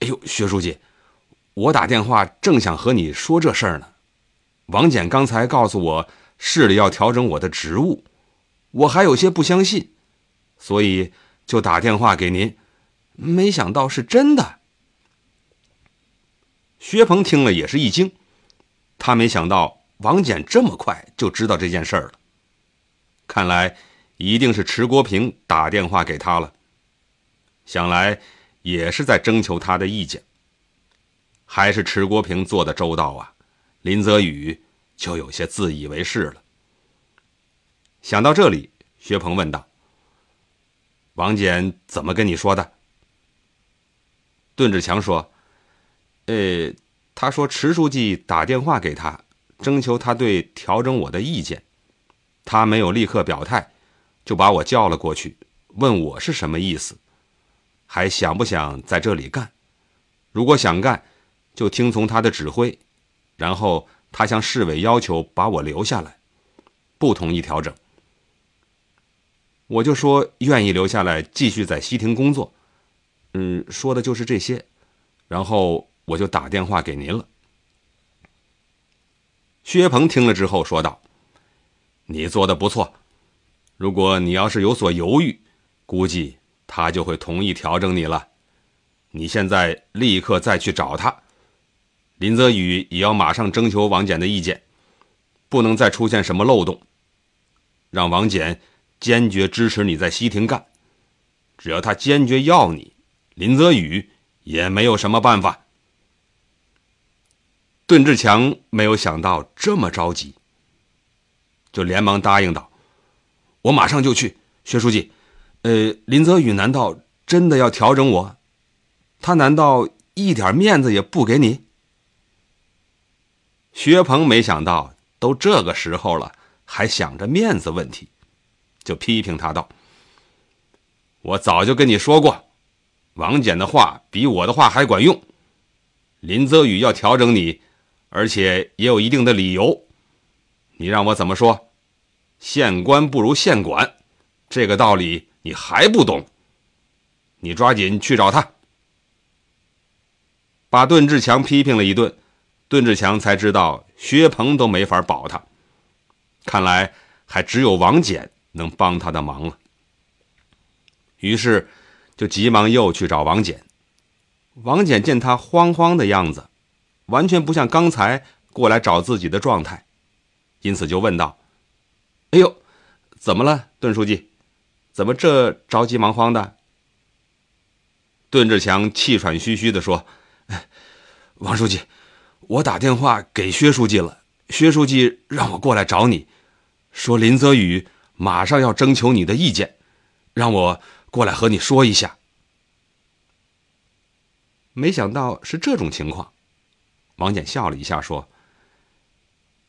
哎呦，薛书记，我打电话正想和你说这事儿呢。王简刚才告诉我，市里要调整我的职务，我还有些不相信，所以就打电话给您，没想到是真的。薛鹏听了也是一惊，他没想到王简这么快就知道这件事了，看来一定是迟国平打电话给他了，想来。也是在征求他的意见，还是迟国平做的周到啊？林泽宇就有些自以为是了。想到这里，薛鹏问道：“王简怎么跟你说的？”邓志强说：“呃，他说迟书记打电话给他，征求他对调整我的意见，他没有立刻表态，就把我叫了过去，问我是什么意思。”还想不想在这里干？如果想干，就听从他的指挥。然后他向市委要求把我留下来，不同意调整。我就说愿意留下来继续在西亭工作。嗯，说的就是这些。然后我就打电话给您了。薛鹏听了之后说道：“你做的不错。如果你要是有所犹豫，估计……”他就会同意调整你了。你现在立刻再去找他，林泽宇也要马上征求王简的意见，不能再出现什么漏洞，让王简坚决支持你在西亭干。只要他坚决要你，林泽宇也没有什么办法。邓志强没有想到这么着急，就连忙答应道：“我马上就去，薛书记。”呃，林泽宇难道真的要调整我？他难道一点面子也不给你？薛鹏没想到都这个时候了，还想着面子问题，就批评他道：“我早就跟你说过，王简的话比我的话还管用。林泽宇要调整你，而且也有一定的理由。你让我怎么说？县官不如县管，这个道理。”你还不懂，你抓紧去找他，把邓志强批评了一顿，邓志强才知道薛鹏都没法保他，看来还只有王翦能帮他的忙了。于是就急忙又去找王翦。王翦见他慌慌的样子，完全不像刚才过来找自己的状态，因此就问道：“哎呦，怎么了，邓书记？”怎么这着急忙慌的？段志强气喘吁吁的说：“王书记，我打电话给薛书记了，薛书记让我过来找你，说林泽宇马上要征求你的意见，让我过来和你说一下。”没想到是这种情况，王简笑了一下说：“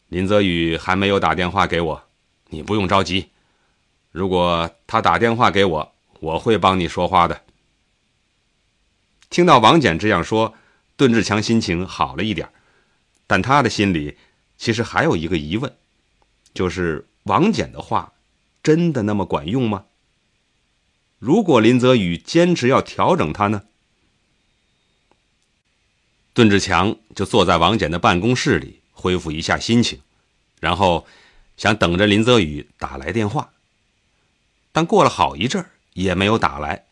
林泽宇还没有打电话给我，你不用着急。”如果他打电话给我，我会帮你说话的。听到王简这样说，邓志强心情好了一点，但他的心里其实还有一个疑问，就是王简的话真的那么管用吗？如果林泽宇坚持要调整他呢？邓志强就坐在王简的办公室里恢复一下心情，然后想等着林泽宇打来电话。但过了好一阵儿也没有打来，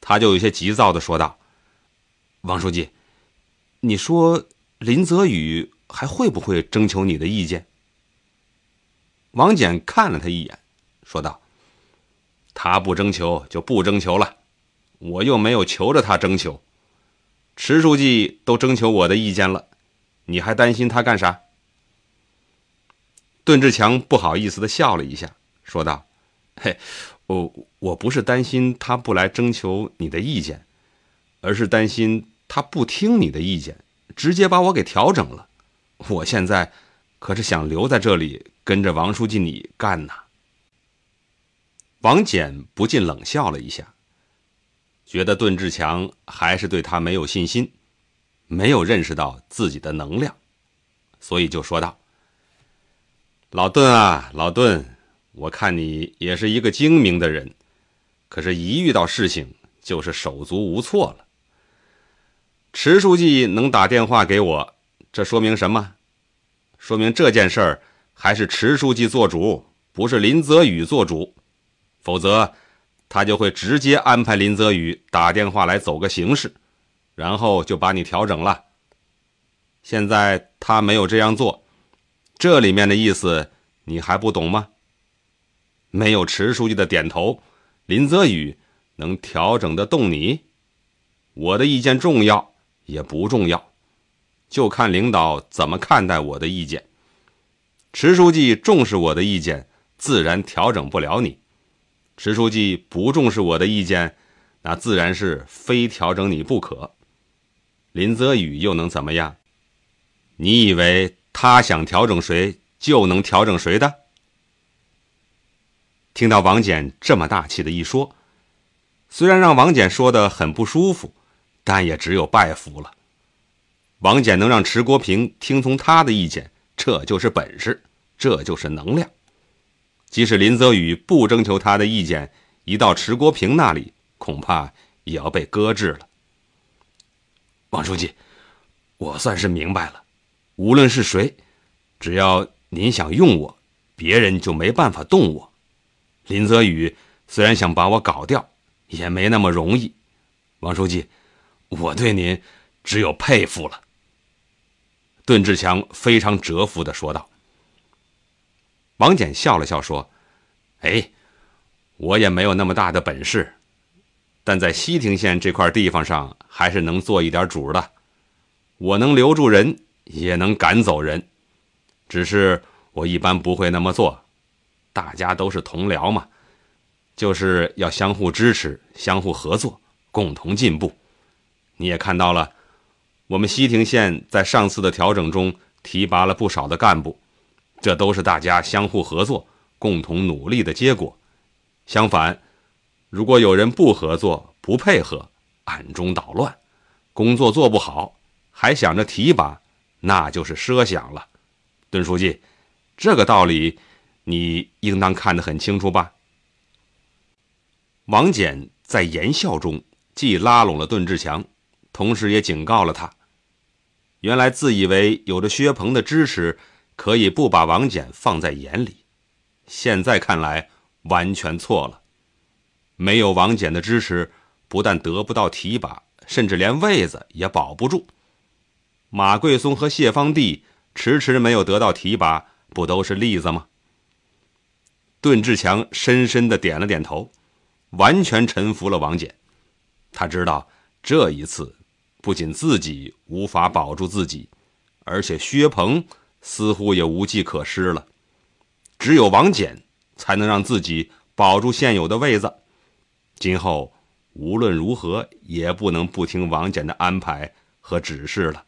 他就有些急躁地说道：“王书记，你说林泽宇还会不会征求你的意见？”王简看了他一眼，说道：“他不征求就不征求了，我又没有求着他征求。迟书记都征求我的意见了，你还担心他干啥？”段志强不好意思地笑了一下，说道。嘿，我我不是担心他不来征求你的意见，而是担心他不听你的意见，直接把我给调整了。我现在可是想留在这里跟着王书记你干呢。王简不禁冷笑了一下，觉得邓志强还是对他没有信心，没有认识到自己的能量，所以就说道：“老邓啊，老邓。”我看你也是一个精明的人，可是，一遇到事情就是手足无措了。迟书记能打电话给我，这说明什么？说明这件事儿还是迟书记做主，不是林泽宇做主。否则，他就会直接安排林泽宇打电话来走个形式，然后就把你调整了。现在他没有这样做，这里面的意思你还不懂吗？没有迟书记的点头，林泽宇能调整得动你？我的意见重要也不重要，就看领导怎么看待我的意见。迟书记重视我的意见，自然调整不了你；迟书记不重视我的意见，那自然是非调整你不可。林泽宇又能怎么样？你以为他想调整谁就能调整谁的？听到王翦这么大气的一说，虽然让王翦说的很不舒服，但也只有拜服了。王翦能让迟国平听从他的意见，这就是本事，这就是能量。即使林则宇不征求他的意见，一到迟国平那里，恐怕也要被搁置了。王书记，我算是明白了，无论是谁，只要您想用我，别人就没办法动我。林泽宇虽然想把我搞掉，也没那么容易。王书记，我对您只有佩服了。”邓志强非常折服地说道。王简笑了笑说：“哎，我也没有那么大的本事，但在西亭县这块地方上，还是能做一点主的。我能留住人，也能赶走人，只是我一般不会那么做。”大家都是同僚嘛，就是要相互支持、相互合作、共同进步。你也看到了，我们西亭县在上次的调整中提拔了不少的干部，这都是大家相互合作、共同努力的结果。相反，如果有人不合作、不配合，暗中捣乱，工作做不好，还想着提拔，那就是奢想了。邓书记，这个道理。你应当看得很清楚吧？王翦在言笑中既拉拢了邓志强，同时也警告了他。原来自以为有着薛鹏的支持，可以不把王翦放在眼里，现在看来完全错了。没有王翦的支持，不但得不到提拔，甚至连位子也保不住。马桂松和谢方帝迟迟没有得到提拔，不都是例子吗？邓志强深深的点了点头，完全臣服了王翦。他知道这一次不仅自己无法保住自己，而且薛鹏似乎也无计可施了。只有王翦才能让自己保住现有的位子。今后无论如何也不能不听王翦的安排和指示了。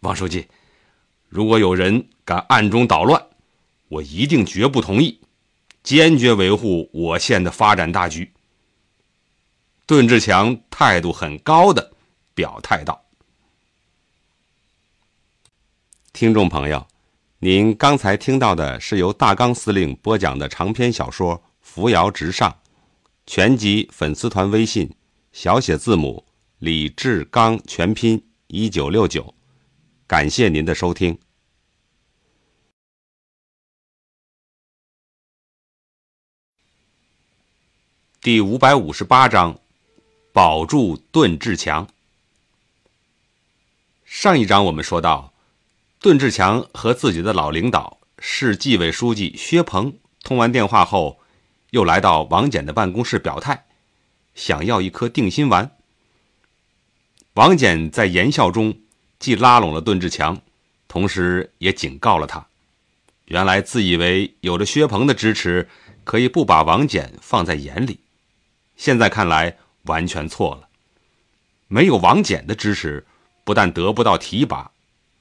王书记，如果有人敢暗中捣乱，我一定绝不同意，坚决维护我县的发展大局。段志强态度很高的表态道：“听众朋友，您刚才听到的是由大刚司令播讲的长篇小说《扶摇直上》，全集粉丝团微信小写字母李志刚全拼一九六九，感谢您的收听。”第五百五十八章，保住顿志强。上一章我们说到，顿志强和自己的老领导市纪委书记薛鹏通完电话后，又来到王简的办公室表态，想要一颗定心丸。王简在言笑中既拉拢了段志强，同时也警告了他：原来自以为有着薛鹏的支持，可以不把王简放在眼里。现在看来完全错了，没有王翦的支持，不但得不到提拔，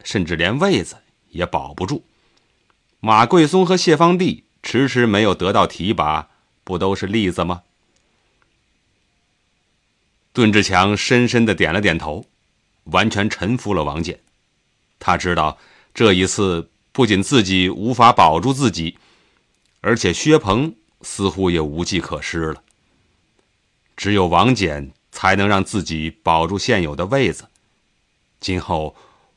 甚至连位子也保不住。马贵松和谢方弟迟迟没有得到提拔，不都是例子吗？段志强深深的点了点头，完全臣服了王翦。他知道这一次不仅自己无法保住自己，而且薛鹏似乎也无计可施了。只有王翦才能让自己保住现有的位子，今后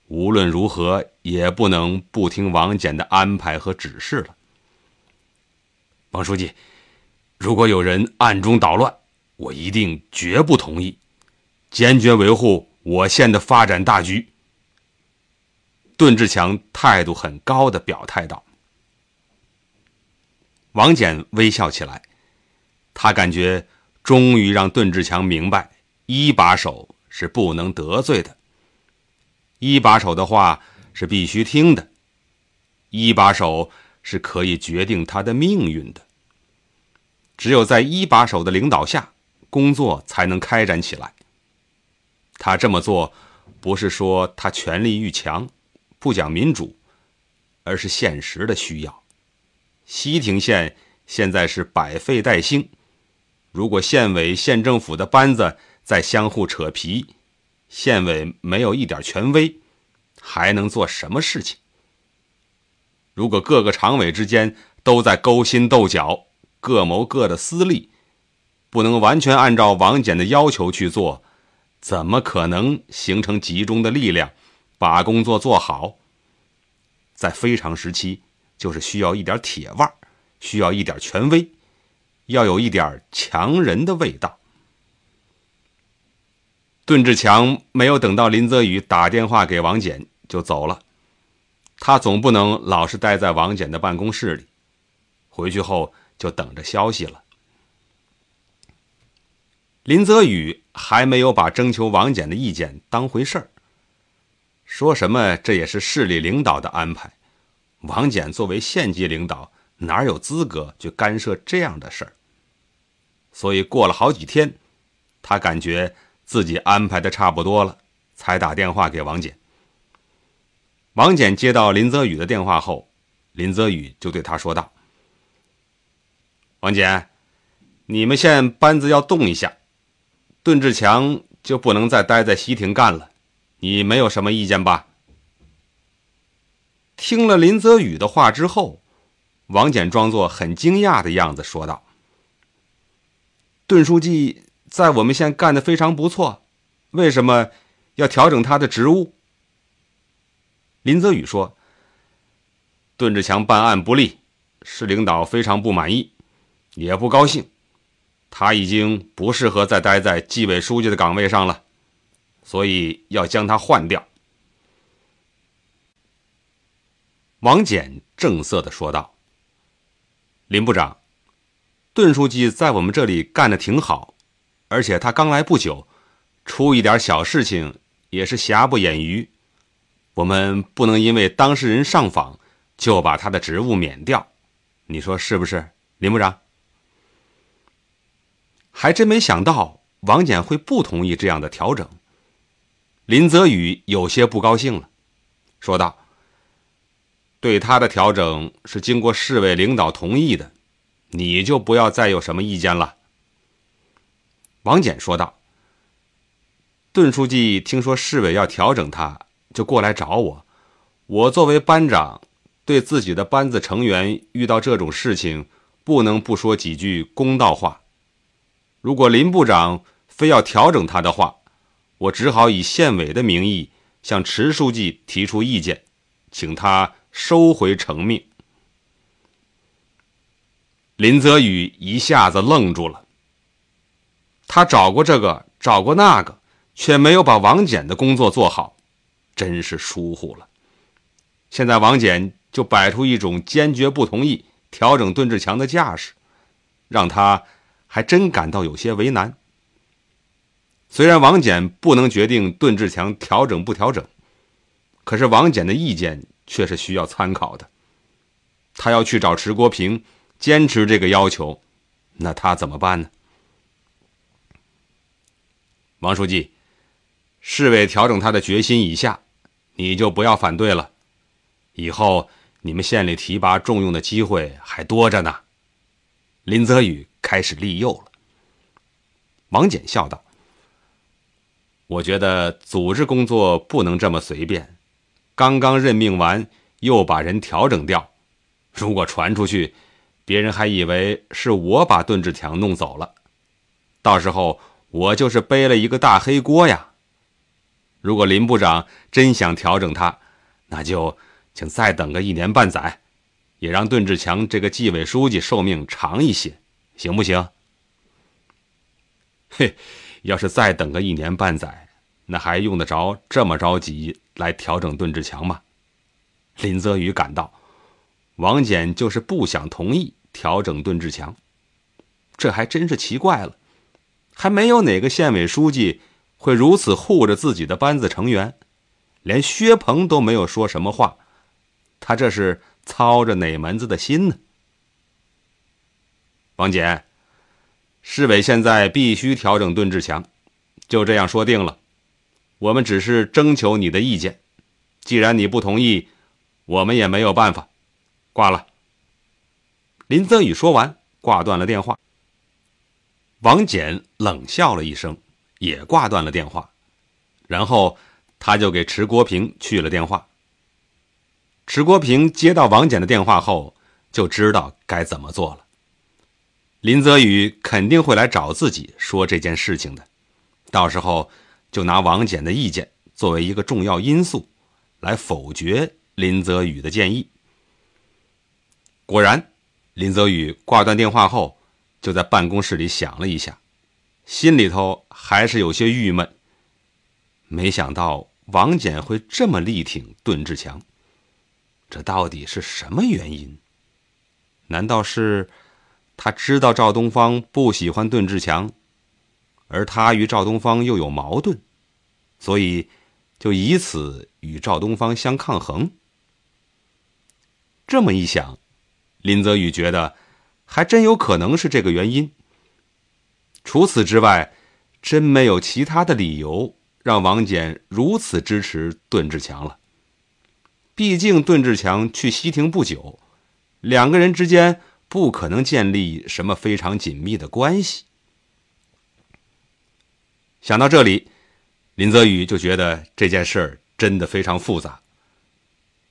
无论如何也不能不听王翦的安排和指示了。王书记，如果有人暗中捣乱，我一定绝不同意，坚决维护我县的发展大局。段志强态度很高的表态道。王翦微笑起来，他感觉。终于让邓志强明白，一把手是不能得罪的。一把手的话是必须听的，一把手是可以决定他的命运的。只有在一把手的领导下，工作才能开展起来。他这么做，不是说他权力欲强，不讲民主，而是现实的需要。西亭县现在是百废待兴。如果县委、县政府的班子在相互扯皮，县委没有一点权威，还能做什么事情？如果各个常委之间都在勾心斗角，各谋各的私利，不能完全按照王翦的要求去做，怎么可能形成集中的力量，把工作做好？在非常时期，就是需要一点铁腕，需要一点权威。要有一点强人的味道。段志强没有等到林泽宇打电话给王简就走了，他总不能老是待在王简的办公室里。回去后就等着消息了。林泽宇还没有把征求王简的意见当回事儿，说什么这也是市里领导的安排，王简作为县级领导。哪有资格去干涉这样的事儿？所以过了好几天，他感觉自己安排的差不多了，才打电话给王简。王简接到林泽宇的电话后，林泽宇就对他说道：“王简，你们县班子要动一下，顿志强就不能再待在西亭干了，你没有什么意见吧？”听了林泽宇的话之后。王简装作很惊讶的样子说道：“段书记在我们县干得非常不错，为什么要调整他的职务？”林泽宇说：“段志强办案不力，市领导非常不满意，也不高兴，他已经不适合再待在纪委书记的岗位上了，所以要将他换掉。”王翦正色地说道。林部长，段书记在我们这里干得挺好，而且他刚来不久，出一点小事情也是瑕不掩瑜。我们不能因为当事人上访就把他的职务免掉，你说是不是，林部长？还真没想到王简会不同意这样的调整，林泽宇有些不高兴了，说道。对他的调整是经过市委领导同意的，你就不要再有什么意见了。”王俭说道。“邓书记听说市委要调整他，就过来找我。我作为班长，对自己的班子成员遇到这种事情，不能不说几句公道话。如果林部长非要调整他的话，我只好以县委的名义向迟书记提出意见，请他。”收回成命。林泽宇一下子愣住了。他找过这个，找过那个，却没有把王翦的工作做好，真是疏忽了。现在王翦就摆出一种坚决不同意调整邓志强的架势，让他还真感到有些为难。虽然王翦不能决定邓志强调整不调整，可是王翦的意见。却是需要参考的。他要去找池国平，坚持这个要求，那他怎么办呢？王书记，市委调整他的决心已下，你就不要反对了。以后你们县里提拔重用的机会还多着呢。林泽宇开始利诱了。王简笑道：“我觉得组织工作不能这么随便。”刚刚任命完，又把人调整掉，如果传出去，别人还以为是我把邓志强弄走了，到时候我就是背了一个大黑锅呀。如果林部长真想调整他，那就请再等个一年半载，也让邓志强这个纪委书记寿命长一些，行不行？嘿，要是再等个一年半载，那还用得着这么着急？来调整邓志强吧。林泽宇感到，王简就是不想同意调整邓志强，这还真是奇怪了。还没有哪个县委书记会如此护着自己的班子成员，连薛鹏都没有说什么话，他这是操着哪门子的心呢？王简，市委现在必须调整邓志强，就这样说定了。我们只是征求你的意见，既然你不同意，我们也没有办法。挂了。林增宇说完，挂断了电话。王简冷笑了一声，也挂断了电话。然后他就给迟国平去了电话。迟国平接到王简的电话后，就知道该怎么做了。林泽宇肯定会来找自己说这件事情的，到时候。就拿王翦的意见作为一个重要因素，来否决林泽宇的建议。果然，林泽宇挂断电话后，就在办公室里想了一下，心里头还是有些郁闷。没想到王翦会这么力挺邓志强，这到底是什么原因？难道是他知道赵东方不喜欢邓志强？而他与赵东方又有矛盾，所以就以此与赵东方相抗衡。这么一想，林泽宇觉得还真有可能是这个原因。除此之外，真没有其他的理由让王翦如此支持段志强了。毕竟段志强去西庭不久，两个人之间不可能建立什么非常紧密的关系。想到这里，林泽宇就觉得这件事儿真的非常复杂。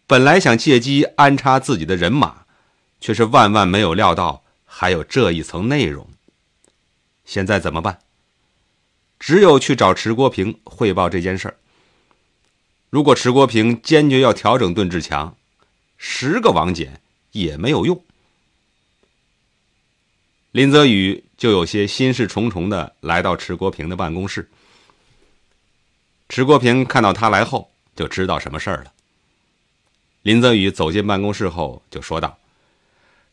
本来想借机安插自己的人马，却是万万没有料到还有这一层内容。现在怎么办？只有去找迟国平汇报这件事儿。如果迟国平坚决要调整顿志强，十个王翦也没有用。林泽宇。就有些心事重重的来到迟国平的办公室。迟国平看到他来后，就知道什么事儿了。林泽宇走进办公室后就说道：“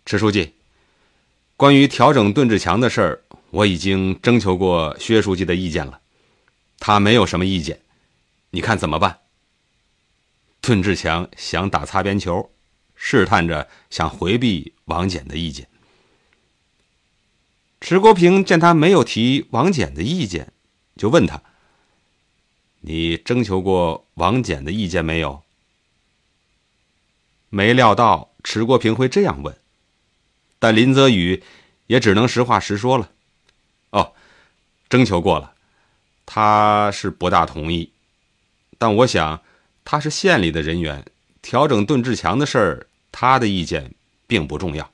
迟书记，关于调整邓志强的事儿，我已经征求过薛书记的意见了，他没有什么意见，你看怎么办？”邓志强想打擦边球，试探着想回避王简的意见。迟国平见他没有提王翦的意见，就问他：“你征求过王翦的意见没有？”没料到迟国平会这样问，但林则宇也只能实话实说了：“哦，征求过了，他是不大同意，但我想他是县里的人员，调整邓志强的事儿，他的意见并不重要。”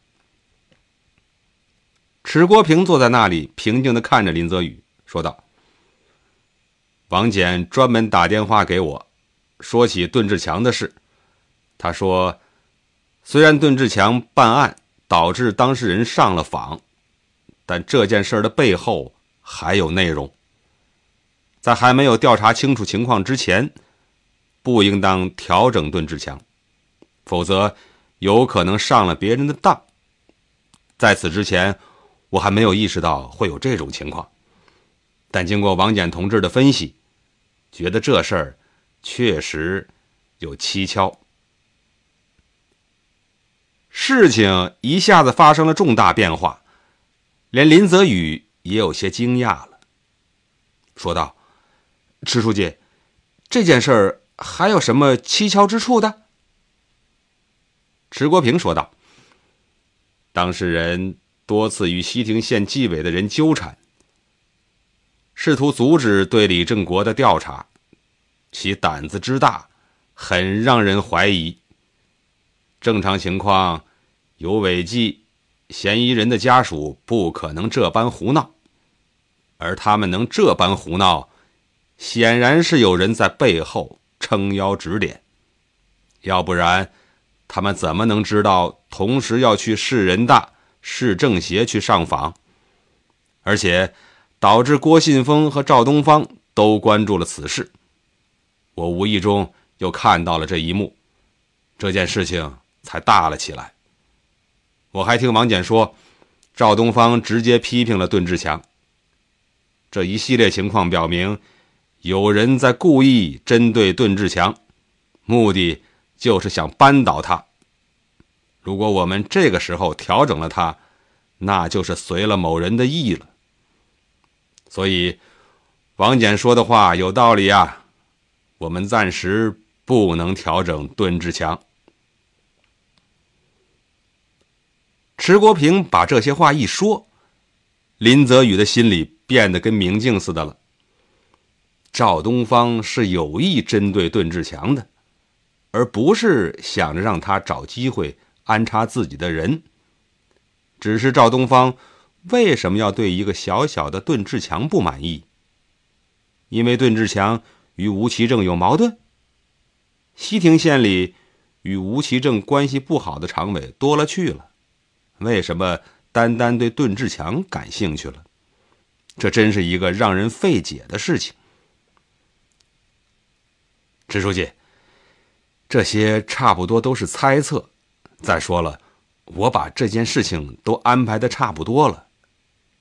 迟国平坐在那里，平静的看着林泽宇，说道：“王简专门打电话给我，说起邓志强的事。他说，虽然邓志强办案导致当事人上了访，但这件事的背后还有内容。在还没有调查清楚情况之前，不应当调整邓志强，否则，有可能上了别人的当。在此之前。”我还没有意识到会有这种情况，但经过王俭同志的分析，觉得这事儿确实有蹊跷。事情一下子发生了重大变化，连林泽宇也有些惊讶了，说道：“迟书记，这件事儿还有什么蹊跷之处的？”迟国平说道：“当事人。”多次与西亭县纪委的人纠缠，试图阻止对李正国的调查，其胆子之大，很让人怀疑。正常情况，有违纪嫌疑人的家属不可能这般胡闹，而他们能这般胡闹，显然是有人在背后撑腰指点，要不然，他们怎么能知道同时要去市人大？市政协去上访，而且导致郭信峰和赵东方都关注了此事。我无意中又看到了这一幕，这件事情才大了起来。我还听王简说，赵东方直接批评了邓志强。这一系列情况表明，有人在故意针对邓志强，目的就是想扳倒他。如果我们这个时候调整了他，那就是随了某人的意了。所以，王翦说的话有道理啊，我们暂时不能调整盾志强。迟国平把这些话一说，林泽宇的心里变得跟明镜似的了。赵东方是有意针对盾志强的，而不是想着让他找机会。安插自己的人，只是赵东方为什么要对一个小小的段志强不满意？因为段志强与吴奇正有矛盾。西亭县里与吴奇正关系不好的常委多了去了，为什么单单对段志强感兴趣了？这真是一个让人费解的事情。支书记，这些差不多都是猜测。再说了，我把这件事情都安排的差不多了，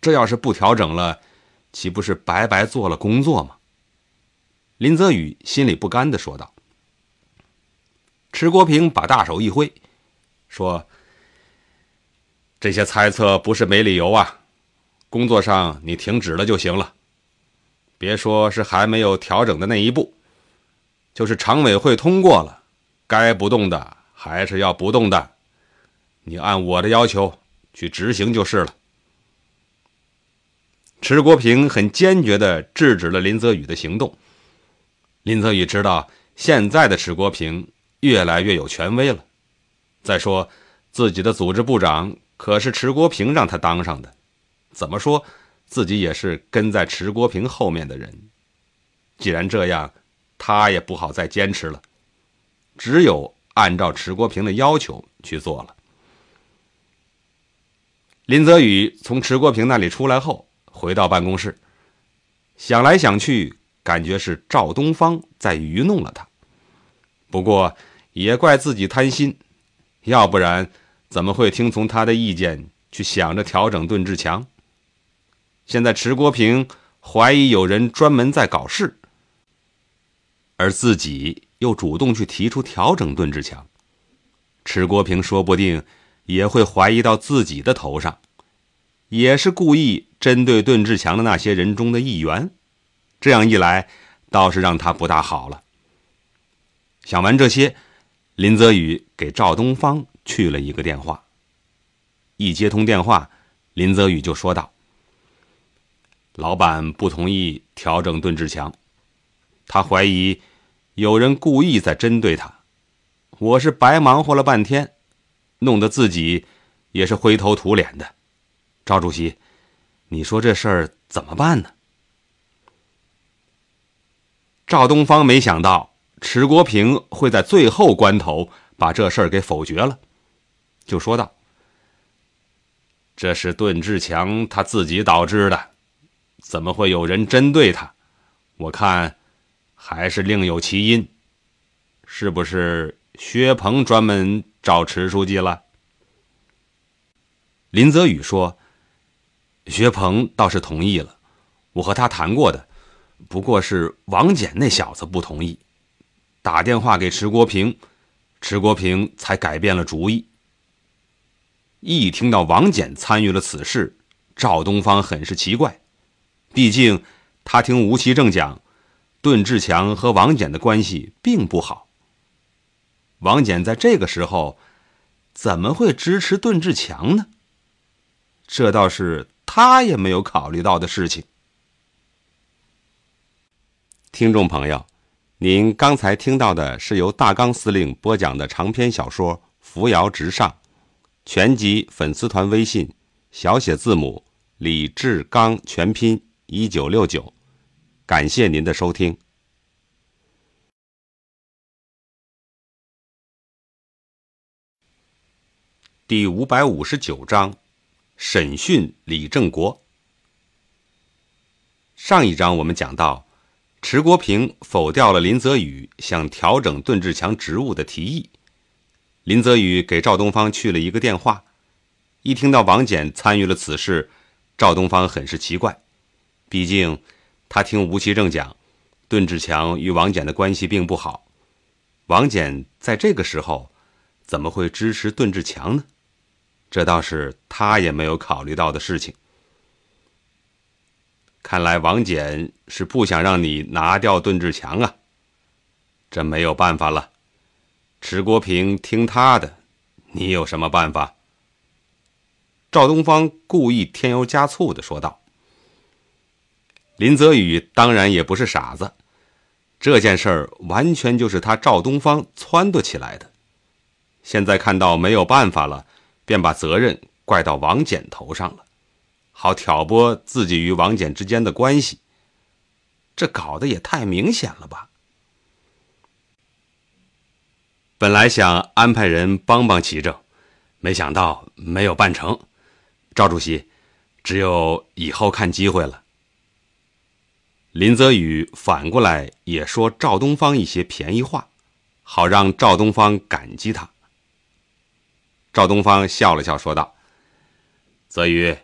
这要是不调整了，岂不是白白做了工作吗？林泽宇心里不甘的说道。迟国平把大手一挥，说：“这些猜测不是没理由啊，工作上你停止了就行了，别说是还没有调整的那一步，就是常委会通过了，该不动的。”还是要不动的，你按我的要求去执行就是了。迟国平很坚决的制止了林泽宇的行动。林泽宇知道现在的迟国平越来越有权威了，再说自己的组织部长可是迟国平让他当上的，怎么说自己也是跟在迟国平后面的人，既然这样，他也不好再坚持了，只有。按照迟国平的要求去做了。林泽宇从迟国平那里出来后，回到办公室，想来想去，感觉是赵东方在愚弄了他。不过，也怪自己贪心，要不然怎么会听从他的意见去想着调整段志强？现在迟国平怀疑有人专门在搞事，而自己。又主动去提出调整邓志强，迟国平说不定也会怀疑到自己的头上，也是故意针对邓志强的那些人中的一员。这样一来，倒是让他不大好了。想完这些，林泽宇给赵东方去了一个电话。一接通电话，林泽宇就说道：“老板不同意调整邓志强，他怀疑。”有人故意在针对他，我是白忙活了半天，弄得自己也是灰头土脸的。赵主席，你说这事儿怎么办呢？赵东方没想到迟国平会在最后关头把这事儿给否决了，就说道：“这是段志强他自己导致的，怎么会有人针对他？我看。”还是另有其因，是不是薛鹏专门找迟书记了？林泽宇说：“薛鹏倒是同意了，我和他谈过的，不过是王翦那小子不同意，打电话给迟国平，迟国平才改变了主意。一听到王翦参与了此事，赵东方很是奇怪，毕竟他听吴奇正讲。”邓志强和王翦的关系并不好。王翦在这个时候，怎么会支持邓志强呢？这倒是他也没有考虑到的事情。听众朋友，您刚才听到的是由大刚司令播讲的长篇小说《扶摇直上》，全集粉丝团微信，小写字母李志刚全拼一九六九。感谢您的收听。第五百五十九章，审讯李正国。上一章我们讲到，迟国平否掉了林泽宇想调整邓志强职务的提议。林泽宇给赵东方去了一个电话，一听到王翦参与了此事，赵东方很是奇怪，毕竟。他听吴奇正讲，段志强与王翦的关系并不好，王翦在这个时候怎么会支持段志强呢？这倒是他也没有考虑到的事情。看来王翦是不想让你拿掉段志强啊，这没有办法了。迟国平听他的，你有什么办法？赵东方故意添油加醋的说道。林泽宇当然也不是傻子，这件事儿完全就是他赵东方撺掇起来的。现在看到没有办法了，便把责任怪到王简头上了，好挑拨自己与王简之间的关系。这搞得也太明显了吧！本来想安排人帮帮齐正，没想到没有办成。赵主席，只有以后看机会了。林泽宇反过来也说赵东方一些便宜话，好让赵东方感激他。赵东方笑了笑，说道：“泽宇，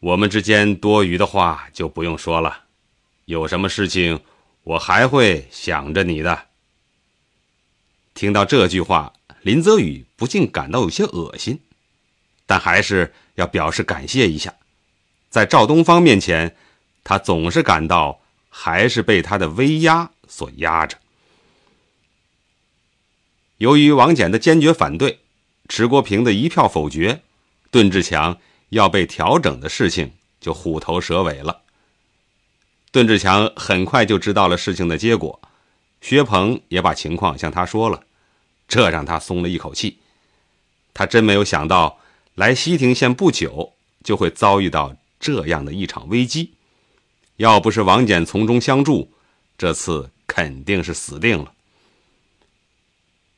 我们之间多余的话就不用说了，有什么事情我还会想着你的。”听到这句话，林泽宇不禁感到有些恶心，但还是要表示感谢一下，在赵东方面前。他总是感到还是被他的威压所压着。由于王翦的坚决反对，迟国平的一票否决，邓志强要被调整的事情就虎头蛇尾了。邓志强很快就知道了事情的结果，薛鹏也把情况向他说了，这让他松了一口气。他真没有想到，来西亭县不久就会遭遇到这样的一场危机。要不是王翦从中相助，这次肯定是死定了。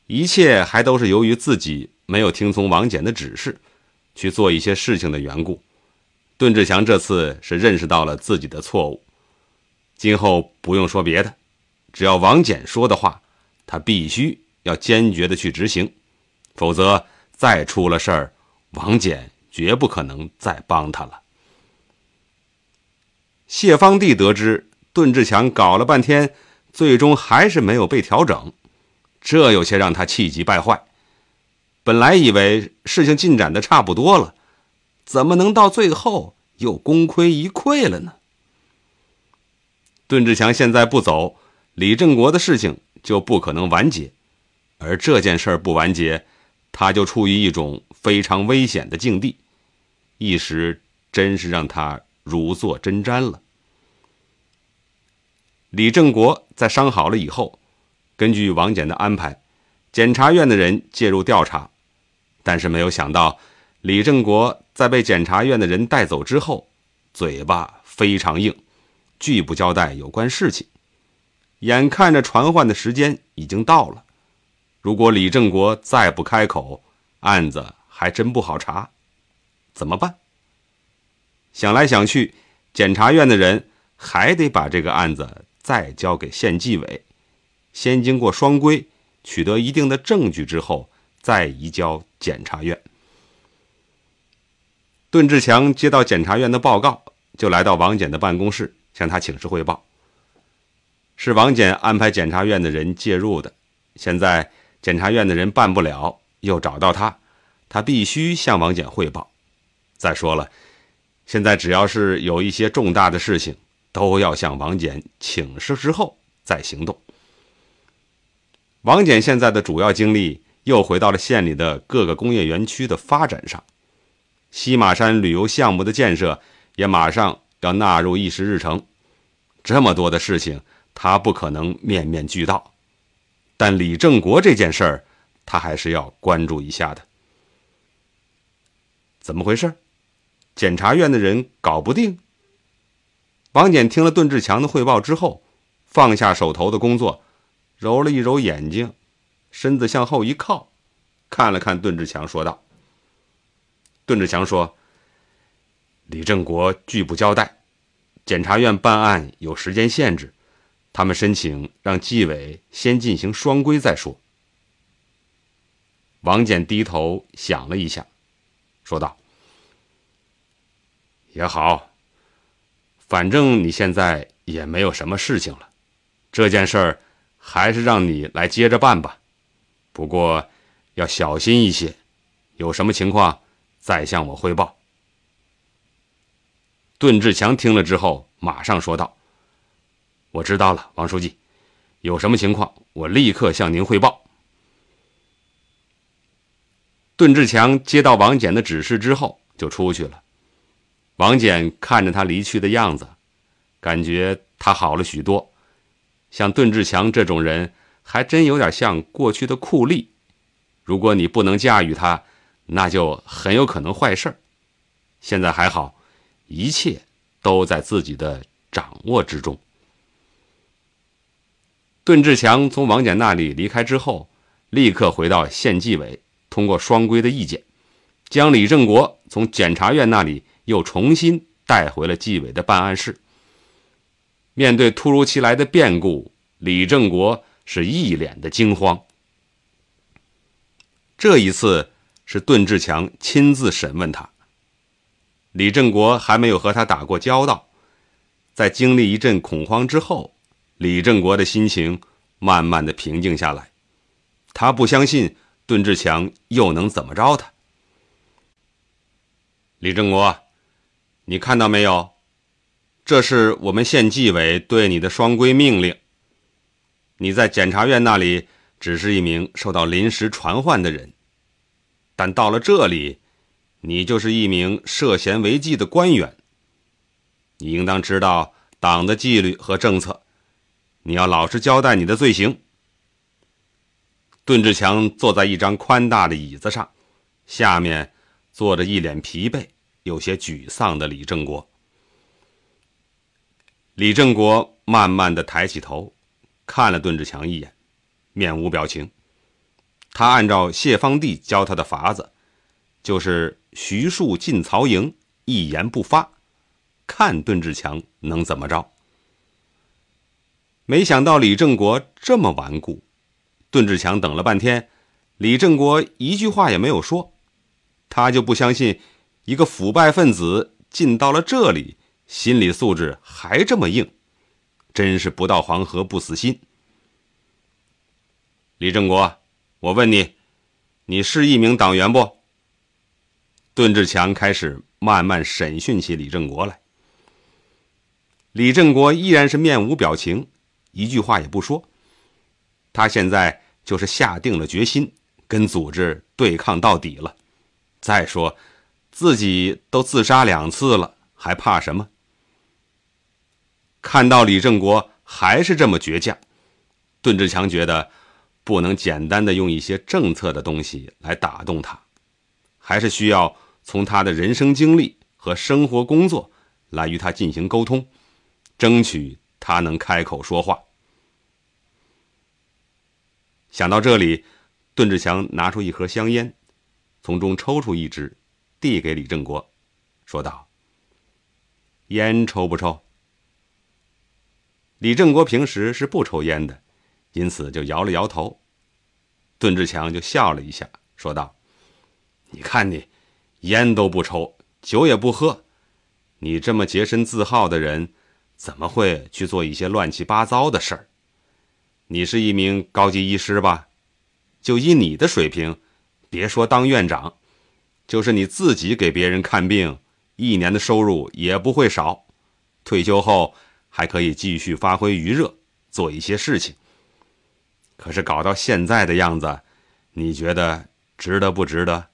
一切还都是由于自己没有听从王翦的指示，去做一些事情的缘故。邓志强这次是认识到了自己的错误，今后不用说别的，只要王翦说的话，他必须要坚决的去执行，否则再出了事儿，王翦绝不可能再帮他了。谢方帝得知邓志强搞了半天，最终还是没有被调整，这有些让他气急败坏。本来以为事情进展的差不多了，怎么能到最后又功亏一篑了呢？邓志强现在不走，李正国的事情就不可能完结，而这件事不完结，他就处于一种非常危险的境地，一时真是让他如坐针毡了。李正国在伤好了以后，根据王检的安排，检察院的人介入调查，但是没有想到，李正国在被检察院的人带走之后，嘴巴非常硬，拒不交代有关事情。眼看着传唤的时间已经到了，如果李正国再不开口，案子还真不好查，怎么办？想来想去，检察院的人还得把这个案子。再交给县纪委，先经过双规，取得一定的证据之后，再移交检察院。段志强接到检察院的报告，就来到王简的办公室，向他请示汇报。是王简安排检察院的人介入的，现在检察院的人办不了，又找到他，他必须向王简汇报。再说了，现在只要是有一些重大的事情。都要向王翦请示之后再行动。王翦现在的主要精力又回到了县里的各个工业园区的发展上，西马山旅游项目的建设也马上要纳入议事日程。这么多的事情，他不可能面面俱到，但李正国这件事儿，他还是要关注一下的。怎么回事？检察院的人搞不定？王俭听了邓志强的汇报之后，放下手头的工作，揉了一揉眼睛，身子向后一靠，看了看邓志强，说道：“邓志强说，李振国拒不交代，检察院办案有时间限制，他们申请让纪委先进行双规再说。”王俭低头想了一下，说道：“也好。”反正你现在也没有什么事情了，这件事儿还是让你来接着办吧。不过要小心一些，有什么情况再向我汇报。段志强听了之后，马上说道：“我知道了，王书记，有什么情况我立刻向您汇报。”段志强接到王翦的指示之后，就出去了。王简看着他离去的样子，感觉他好了许多。像邓志强这种人，还真有点像过去的酷吏。如果你不能驾驭他，那就很有可能坏事。现在还好，一切都在自己的掌握之中。邓志强从王简那里离开之后，立刻回到县纪委，通过双规的意见，将李正国从检察院那里。又重新带回了纪委的办案室。面对突如其来的变故，李正国是一脸的惊慌。这一次是邓志强亲自审问他，李正国还没有和他打过交道。在经历一阵恐慌之后，李正国的心情慢慢的平静下来。他不相信邓志强又能怎么着他。李正国。你看到没有？这是我们县纪委对你的双规命令。你在检察院那里只是一名受到临时传唤的人，但到了这里，你就是一名涉嫌违纪的官员。你应当知道党的纪律和政策，你要老实交代你的罪行。段志强坐在一张宽大的椅子上，下面坐着一脸疲惫。有些沮丧的李正国。李正国慢慢的抬起头，看了邓志强一眼，面无表情。他按照谢方帝教他的法子，就是徐庶进曹营，一言不发，看邓志强能怎么着。没想到李正国这么顽固，邓志强等了半天，李正国一句话也没有说，他就不相信。一个腐败分子进到了这里，心理素质还这么硬，真是不到黄河不死心。李正国，我问你，你是一名党员不？邓志强开始慢慢审讯起李正国来。李正国依然是面无表情，一句话也不说。他现在就是下定了决心，跟组织对抗到底了。再说。自己都自杀两次了，还怕什么？看到李正国还是这么倔强，邓志强觉得不能简单的用一些政策的东西来打动他，还是需要从他的人生经历和生活工作来与他进行沟通，争取他能开口说话。想到这里，邓志强拿出一盒香烟，从中抽出一支。递给李正国，说道：“烟抽不抽？”李正国平时是不抽烟的，因此就摇了摇头。邓志强就笑了一下，说道：“你看你，烟都不抽，酒也不喝，你这么洁身自好的人，怎么会去做一些乱七八糟的事儿？你是一名高级医师吧？就以你的水平，别说当院长。”就是你自己给别人看病，一年的收入也不会少，退休后还可以继续发挥余热，做一些事情。可是搞到现在的样子，你觉得值得不值得？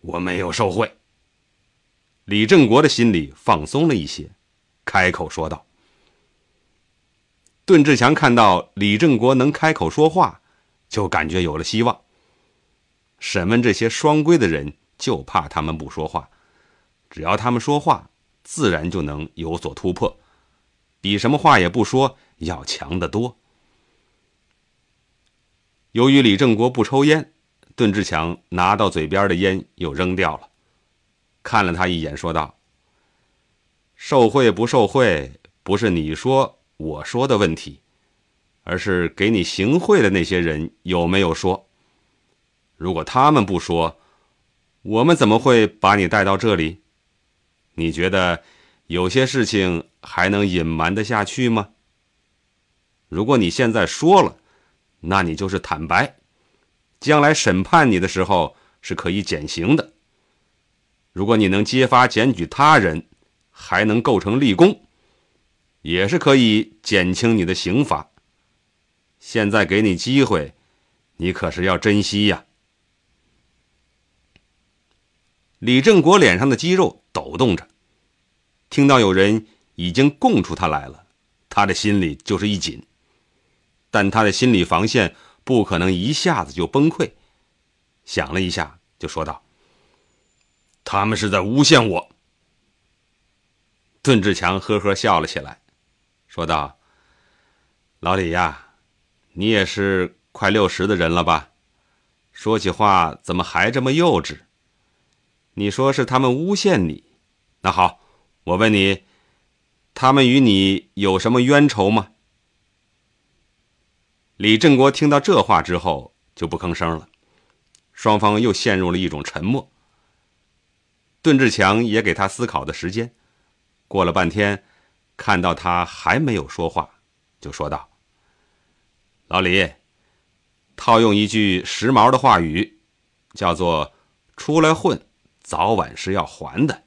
我没有受贿。李正国的心里放松了一些，开口说道。邓志强看到李正国能开口说话，就感觉有了希望。审问这些双规的人，就怕他们不说话。只要他们说话，自然就能有所突破，比什么话也不说要强得多。由于李正国不抽烟，邓志强拿到嘴边的烟又扔掉了，看了他一眼，说道：“受贿不受贿，不是你说我说的问题，而是给你行贿的那些人有没有说。”如果他们不说，我们怎么会把你带到这里？你觉得有些事情还能隐瞒得下去吗？如果你现在说了，那你就是坦白，将来审判你的时候是可以减刑的。如果你能揭发检举他人，还能构成立功，也是可以减轻你的刑罚。现在给你机会，你可是要珍惜呀！李正国脸上的肌肉抖动着，听到有人已经供出他来了，他的心里就是一紧。但他的心理防线不可能一下子就崩溃，想了一下，就说道：“他们是在诬陷我。”段志强呵呵笑了起来，说道：“老李呀，你也是快六十的人了吧？说起话怎么还这么幼稚？”你说是他们诬陷你，那好，我问你，他们与你有什么冤仇吗？李振国听到这话之后就不吭声了，双方又陷入了一种沉默。邓志强也给他思考的时间，过了半天，看到他还没有说话，就说道：“老李，套用一句时髦的话语，叫做‘出来混’。”早晚是要还的，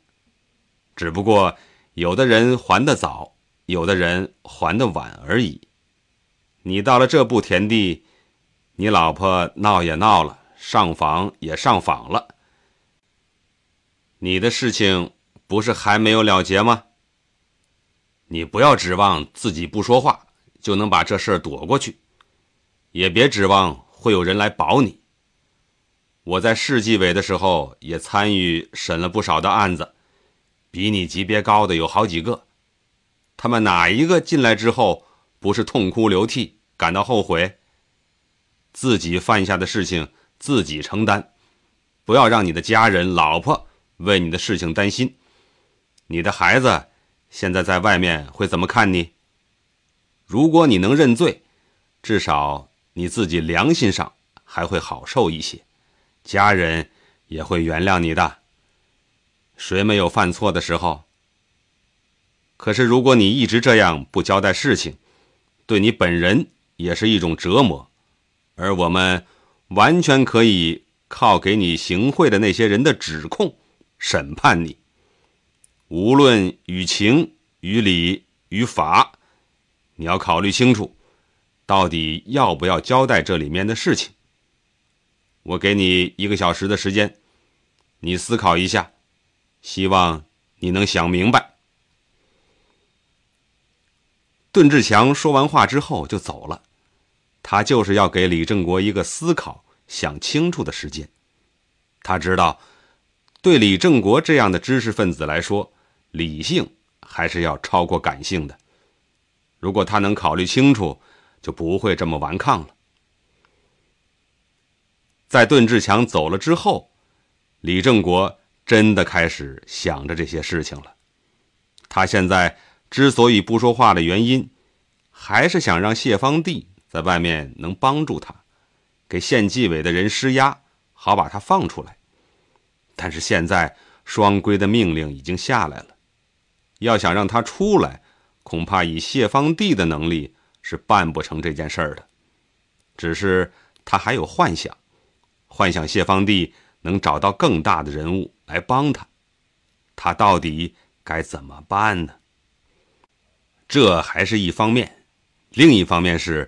只不过有的人还的早，有的人还的晚而已。你到了这步田地，你老婆闹也闹了，上访也上访了，你的事情不是还没有了结吗？你不要指望自己不说话就能把这事儿躲过去，也别指望会有人来保你。我在市纪委的时候也参与审了不少的案子，比你级别高的有好几个，他们哪一个进来之后不是痛哭流涕，感到后悔？自己犯下的事情自己承担，不要让你的家人、老婆为你的事情担心，你的孩子现在在外面会怎么看你？如果你能认罪，至少你自己良心上还会好受一些。家人也会原谅你的。谁没有犯错的时候？可是如果你一直这样不交代事情，对你本人也是一种折磨。而我们完全可以靠给你行贿的那些人的指控审判你。无论于情于理于法，你要考虑清楚，到底要不要交代这里面的事情。我给你一个小时的时间，你思考一下，希望你能想明白。顿志强说完话之后就走了，他就是要给李正国一个思考、想清楚的时间。他知道，对李正国这样的知识分子来说，理性还是要超过感性的。如果他能考虑清楚，就不会这么顽抗了。在邓志强走了之后，李正国真的开始想着这些事情了。他现在之所以不说话的原因，还是想让谢方帝在外面能帮助他，给县纪委的人施压，好把他放出来。但是现在双规的命令已经下来了，要想让他出来，恐怕以谢方帝的能力是办不成这件事的。只是他还有幻想。幻想谢方地能找到更大的人物来帮他，他到底该怎么办呢？这还是一方面，另一方面是，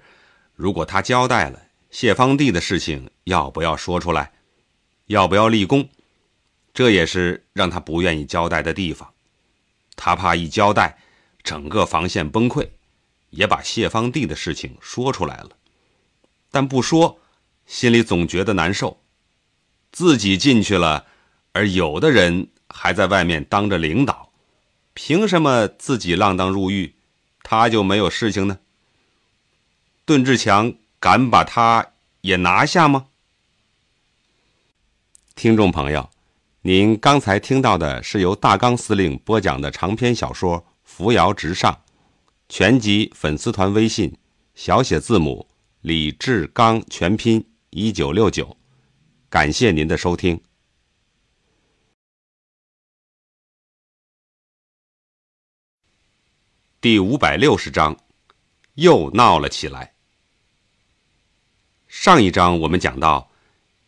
如果他交代了谢方地的事情，要不要说出来，要不要立功？这也是让他不愿意交代的地方。他怕一交代，整个防线崩溃，也把谢方地的事情说出来了，但不说。心里总觉得难受，自己进去了，而有的人还在外面当着领导，凭什么自己浪荡入狱，他就没有事情呢？邓志强敢把他也拿下吗？听众朋友，您刚才听到的是由大刚司令播讲的长篇小说《扶摇直上》，全集粉丝团微信，小写字母李志刚全拼。一九六九，感谢您的收听。第五百六十章又闹了起来。上一章我们讲到，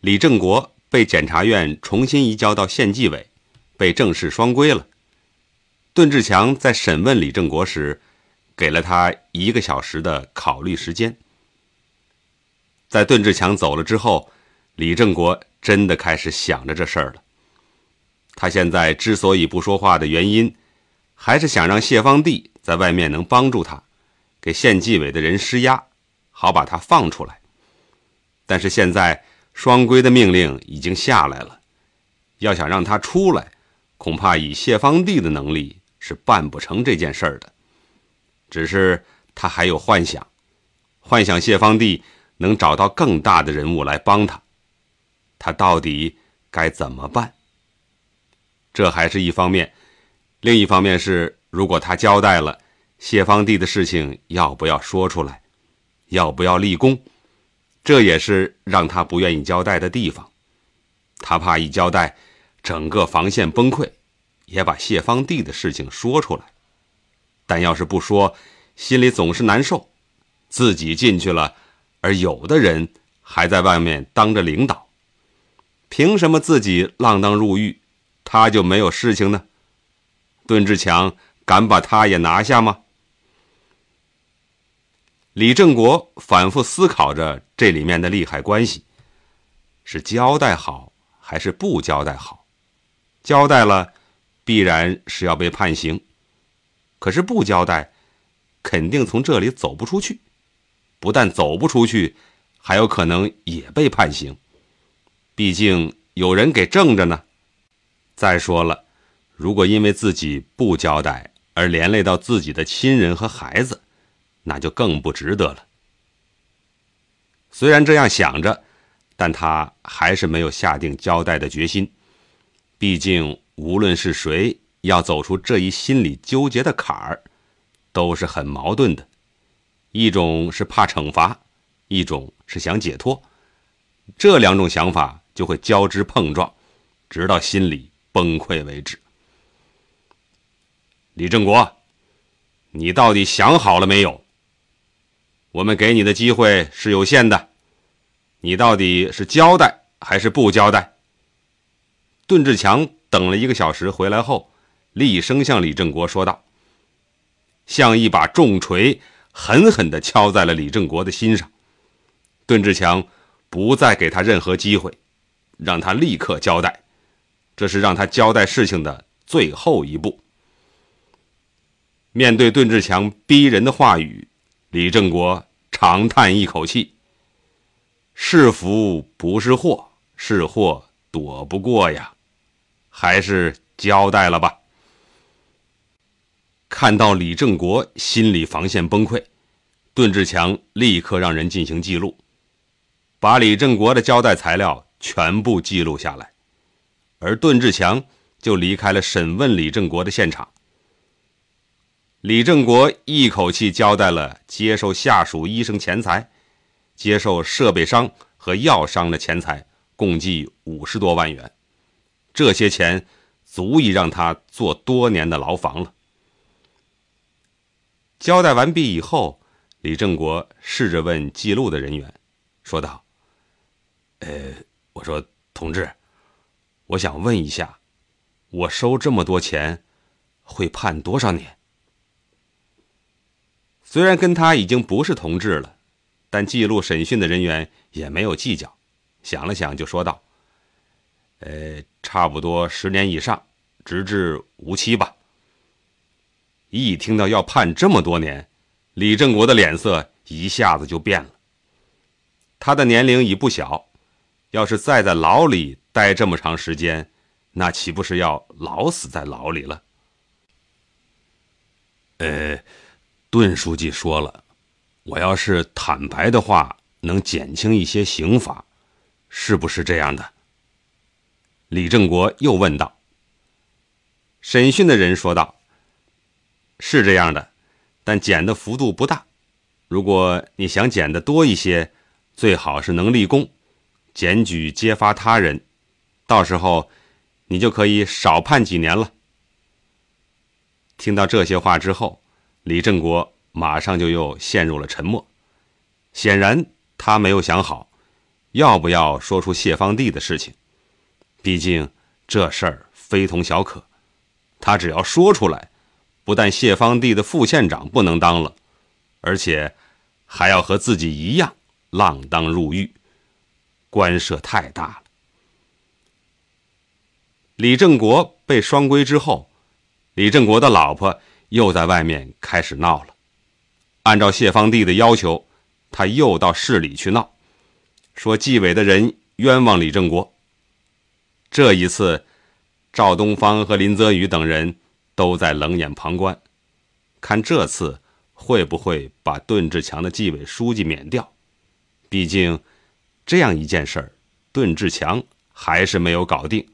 李正国被检察院重新移交到县纪委，被正式双规了。邓志强在审问李正国时，给了他一个小时的考虑时间。在邓志强走了之后，李正国真的开始想着这事儿了。他现在之所以不说话的原因，还是想让谢方帝在外面能帮助他，给县纪委的人施压，好把他放出来。但是现在双规的命令已经下来了，要想让他出来，恐怕以谢方帝的能力是办不成这件事儿的。只是他还有幻想，幻想谢方帝能找到更大的人物来帮他，他到底该怎么办？这还是一方面，另一方面是，如果他交代了谢方地的事情，要不要说出来？要不要立功？这也是让他不愿意交代的地方。他怕一交代，整个防线崩溃，也把谢方地的事情说出来。但要是不说，心里总是难受，自己进去了。而有的人还在外面当着领导，凭什么自己锒铛入狱，他就没有事情呢？段志强敢把他也拿下吗？李正国反复思考着这里面的利害关系：是交代好还是不交代好？交代了，必然是要被判刑；可是不交代，肯定从这里走不出去。不但走不出去，还有可能也被判刑。毕竟有人给挣着呢。再说了，如果因为自己不交代而连累到自己的亲人和孩子，那就更不值得了。虽然这样想着，但他还是没有下定交代的决心。毕竟，无论是谁要走出这一心理纠结的坎儿，都是很矛盾的。一种是怕惩罚，一种是想解脱，这两种想法就会交织碰撞，直到心理崩溃为止。李正国，你到底想好了没有？我们给你的机会是有限的，你到底是交代还是不交代？邓志强等了一个小时，回来后厉声向李正国说道：“像一把重锤。”狠狠地敲在了李正国的心上，邓志强不再给他任何机会，让他立刻交代，这是让他交代事情的最后一步。面对邓志强逼人的话语，李正国长叹一口气：“是福不是祸，是祸躲不过呀，还是交代了吧。”看到李正国心理防线崩溃，邓志强立刻让人进行记录，把李正国的交代材料全部记录下来，而邓志强就离开了审问李正国的现场。李正国一口气交代了接受下属医生钱财，接受设备商和药商的钱财，共计五十多万元，这些钱足以让他坐多年的牢房了。交代完毕以后，李正国试着问记录的人员，说道：“呃，我说同志，我想问一下，我收这么多钱，会判多少年？”虽然跟他已经不是同志了，但记录审讯的人员也没有计较，想了想就说道：“呃，差不多十年以上，直至无期吧。”一听到要判这么多年，李正国的脸色一下子就变了。他的年龄已不小，要是再在牢里待这么长时间，那岂不是要老死在牢里了？呃，邓书记说了，我要是坦白的话，能减轻一些刑罚，是不是这样的？李正国又问道。审讯的人说道。是这样的，但减的幅度不大。如果你想减的多一些，最好是能立功，检举揭发他人，到时候你就可以少判几年了。听到这些话之后，李振国马上就又陷入了沉默。显然，他没有想好，要不要说出谢方帝的事情。毕竟，这事儿非同小可，他只要说出来。不但谢方地的副县长不能当了，而且还要和自己一样浪荡入狱，官舍太大了。李正国被双规之后，李正国的老婆又在外面开始闹了。按照谢方地的要求，他又到市里去闹，说纪委的人冤枉李正国。这一次，赵东方和林泽宇等人。都在冷眼旁观，看这次会不会把邓志强的纪委书记免掉。毕竟，这样一件事儿，邓志强还是没有搞定，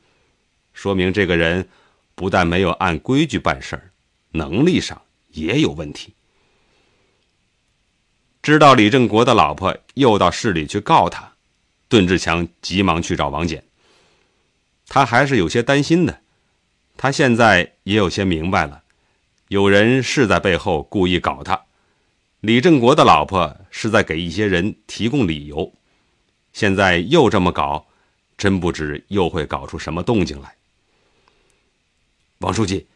说明这个人不但没有按规矩办事儿，能力上也有问题。知道李正国的老婆又到市里去告他，邓志强急忙去找王简，他还是有些担心的。他现在也有些明白了，有人是在背后故意搞他，李正国的老婆是在给一些人提供理由，现在又这么搞，真不知又会搞出什么动静来。王书记，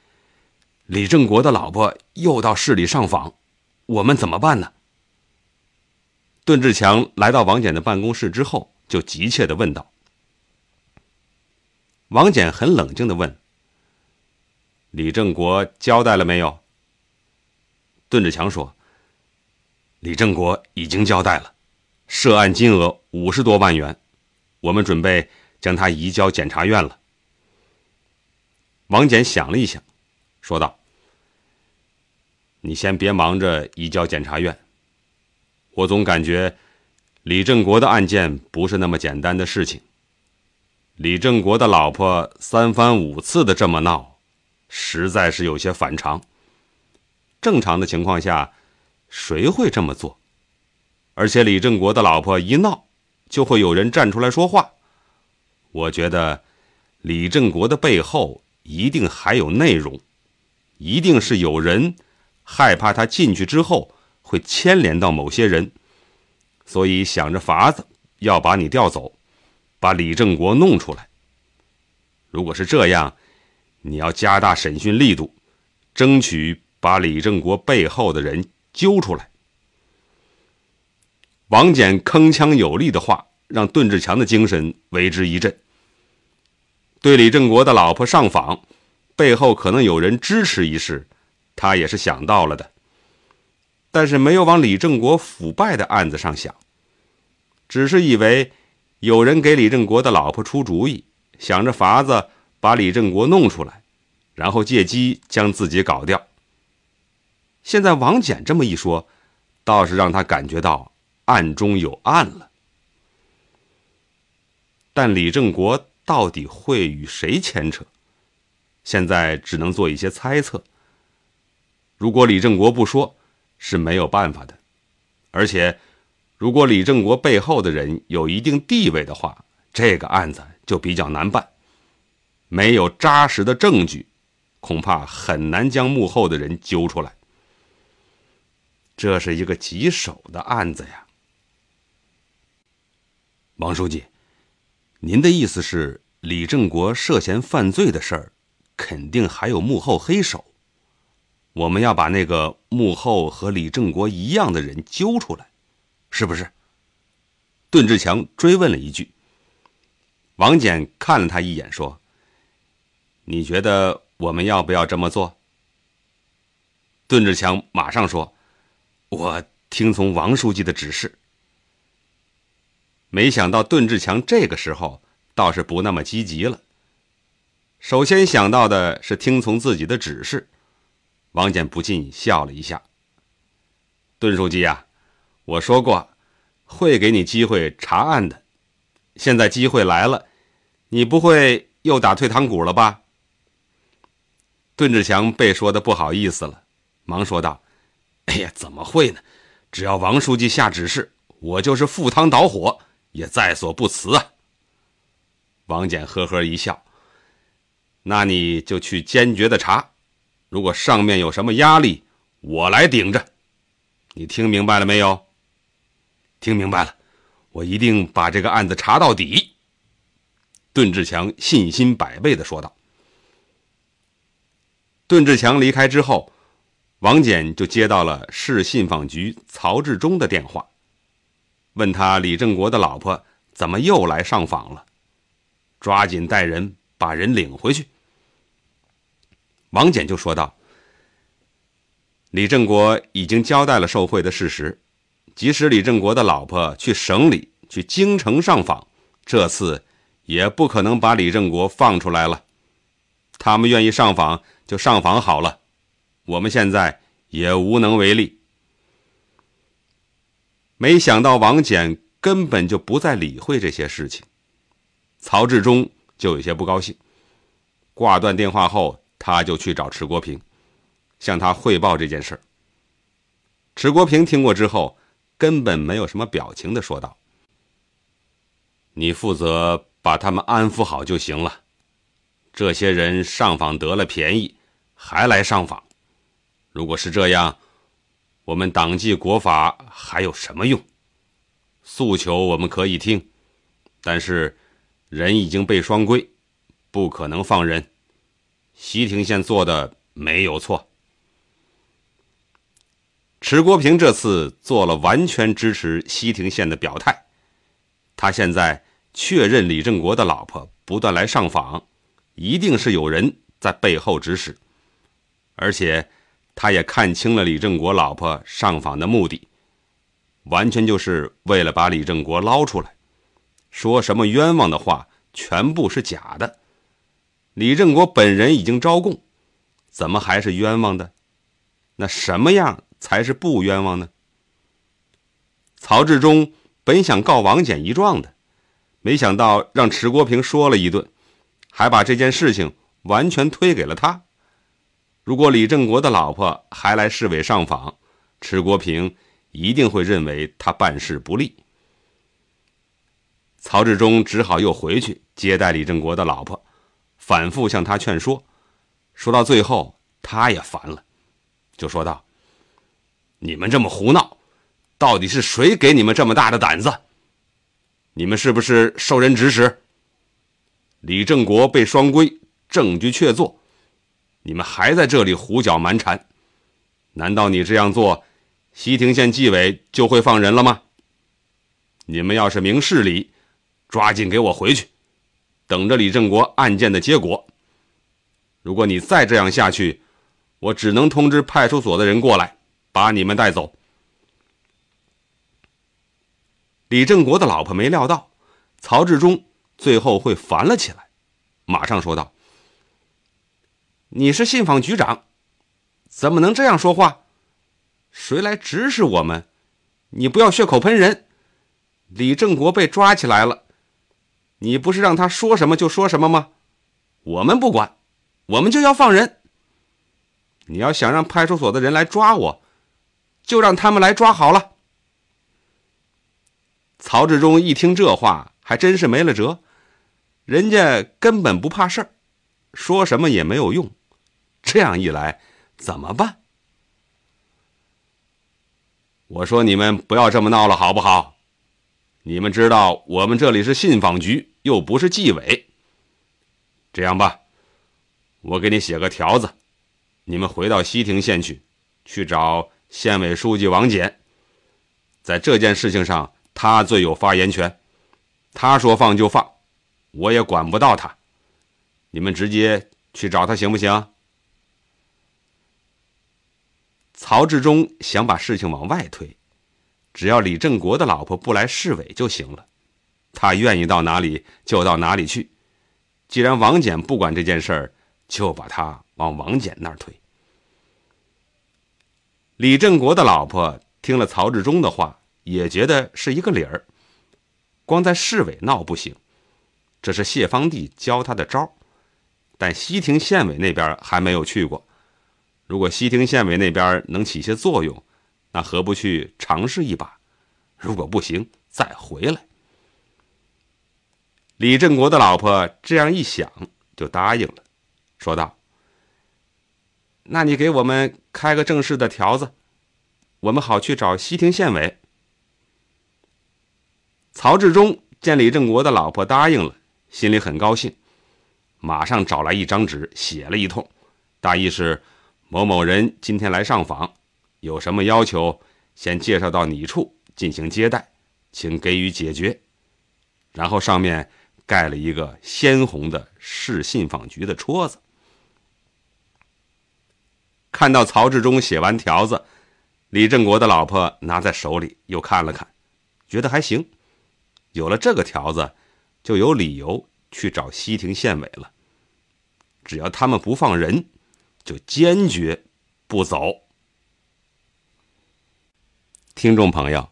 李正国的老婆又到市里上访，我们怎么办呢？段志强来到王简的办公室之后，就急切地问道。王简很冷静地问。李正国交代了没有？邓志强说：“李正国已经交代了，涉案金额五十多万元，我们准备将他移交检察院了。”王简想了一想，说道：“你先别忙着移交检察院，我总感觉李正国的案件不是那么简单的事情。李正国的老婆三番五次的这么闹。”实在是有些反常。正常的情况下，谁会这么做？而且李正国的老婆一闹，就会有人站出来说话。我觉得，李正国的背后一定还有内容，一定是有人害怕他进去之后会牵连到某些人，所以想着法子要把你调走，把李正国弄出来。如果是这样，你要加大审讯力度，争取把李正国背后的人揪出来。王翦铿锵有力的话，让邓志强的精神为之一振。对李正国的老婆上访，背后可能有人支持一事，他也是想到了的，但是没有往李正国腐败的案子上想，只是以为有人给李正国的老婆出主意，想着法子。把李正国弄出来，然后借机将自己搞掉。现在王翦这么一说，倒是让他感觉到暗中有暗了。但李正国到底会与谁牵扯，现在只能做一些猜测。如果李正国不说，是没有办法的。而且，如果李正国背后的人有一定地位的话，这个案子就比较难办。没有扎实的证据，恐怕很难将幕后的人揪出来。这是一个棘手的案子呀，王书记，您的意思是李正国涉嫌犯罪的事儿，肯定还有幕后黑手，我们要把那个幕后和李正国一样的人揪出来，是不是？邓志强追问了一句。王简看了他一眼，说。你觉得我们要不要这么做？邓志强马上说：“我听从王书记的指示。”没想到邓志强这个时候倒是不那么积极了。首先想到的是听从自己的指示，王简不禁笑了一下。“邓书记啊，我说过会给你机会查案的，现在机会来了，你不会又打退堂鼓了吧？”邓志强被说的不好意思了，忙说道：“哎呀，怎么会呢？只要王书记下指示，我就是赴汤蹈火也在所不辞啊！”王简呵呵一笑：“那你就去坚决的查，如果上面有什么压力，我来顶着。你听明白了没有？听明白了，我一定把这个案子查到底。”邓志强信心百倍的说道。孙志强离开之后，王简就接到了市信访局曹志忠的电话，问他李正国的老婆怎么又来上访了，抓紧带人把人领回去。王简就说道：“李正国已经交代了受贿的事实，即使李正国的老婆去省里、去京城上访，这次也不可能把李正国放出来了。他们愿意上访。”就上访好了，我们现在也无能为力。没想到王翦根本就不再理会这些事情，曹志忠就有些不高兴。挂断电话后，他就去找迟国平，向他汇报这件事儿。迟国平听过之后，根本没有什么表情的说道：“你负责把他们安抚好就行了，这些人上访得了便宜。”还来上访，如果是这样，我们党纪国法还有什么用？诉求我们可以听，但是人已经被双规，不可能放人。西亭县做的没有错。迟国平这次做了完全支持西亭县的表态，他现在确认李正国的老婆不断来上访，一定是有人在背后指使。而且，他也看清了李正国老婆上访的目的，完全就是为了把李正国捞出来。说什么冤枉的话，全部是假的。李正国本人已经招供，怎么还是冤枉的？那什么样才是不冤枉呢？曹志忠本想告王简一状的，没想到让迟国平说了一顿，还把这件事情完全推给了他。如果李正国的老婆还来市委上访，迟国平一定会认为他办事不力。曹志忠只好又回去接待李正国的老婆，反复向他劝说。说到最后，他也烦了，就说道：“你们这么胡闹，到底是谁给你们这么大的胆子？你们是不是受人指使？”李正国被双规，证据确凿。你们还在这里胡搅蛮缠，难道你这样做，西亭县纪委就会放人了吗？你们要是明事理，抓紧给我回去，等着李正国案件的结果。如果你再这样下去，我只能通知派出所的人过来，把你们带走。李正国的老婆没料到，曹志忠最后会烦了起来，马上说道。你是信访局长，怎么能这样说话？谁来指使我们？你不要血口喷人。李正国被抓起来了，你不是让他说什么就说什么吗？我们不管，我们就要放人。你要想让派出所的人来抓我，就让他们来抓好了。曹志忠一听这话，还真是没了辙。人家根本不怕事儿，说什么也没有用。这样一来怎么办？我说你们不要这么闹了，好不好？你们知道我们这里是信访局，又不是纪委。这样吧，我给你写个条子，你们回到西亭县去，去找县委书记王俭，在这件事情上他最有发言权，他说放就放，我也管不到他。你们直接去找他行不行？曹志忠想把事情往外推，只要李正国的老婆不来市委就行了，他愿意到哪里就到哪里去。既然王简不管这件事儿，就把他往王简那儿推。李正国的老婆听了曹志忠的话，也觉得是一个理儿。光在市委闹不行，这是谢方地教他的招儿，但西亭县委那边还没有去过。如果西亭县委那边能起些作用，那何不去尝试一把？如果不行，再回来。李振国的老婆这样一想，就答应了，说道：“那你给我们开个正式的条子，我们好去找西亭县委。”曹志忠见李振国的老婆答应了，心里很高兴，马上找来一张纸写了一通，大意是。某某人今天来上访，有什么要求，先介绍到你处进行接待，请给予解决。然后上面盖了一个鲜红的市信访局的戳子。看到曹志忠写完条子，李振国的老婆拿在手里又看了看，觉得还行。有了这个条子，就有理由去找西亭县委了。只要他们不放人。就坚决不走。听众朋友，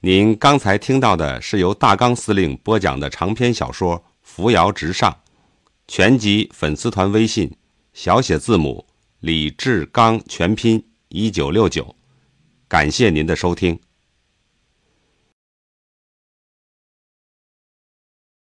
您刚才听到的是由大刚司令播讲的长篇小说《扶摇直上》，全集粉丝团微信小写字母李志刚全拼一九六九，感谢您的收听。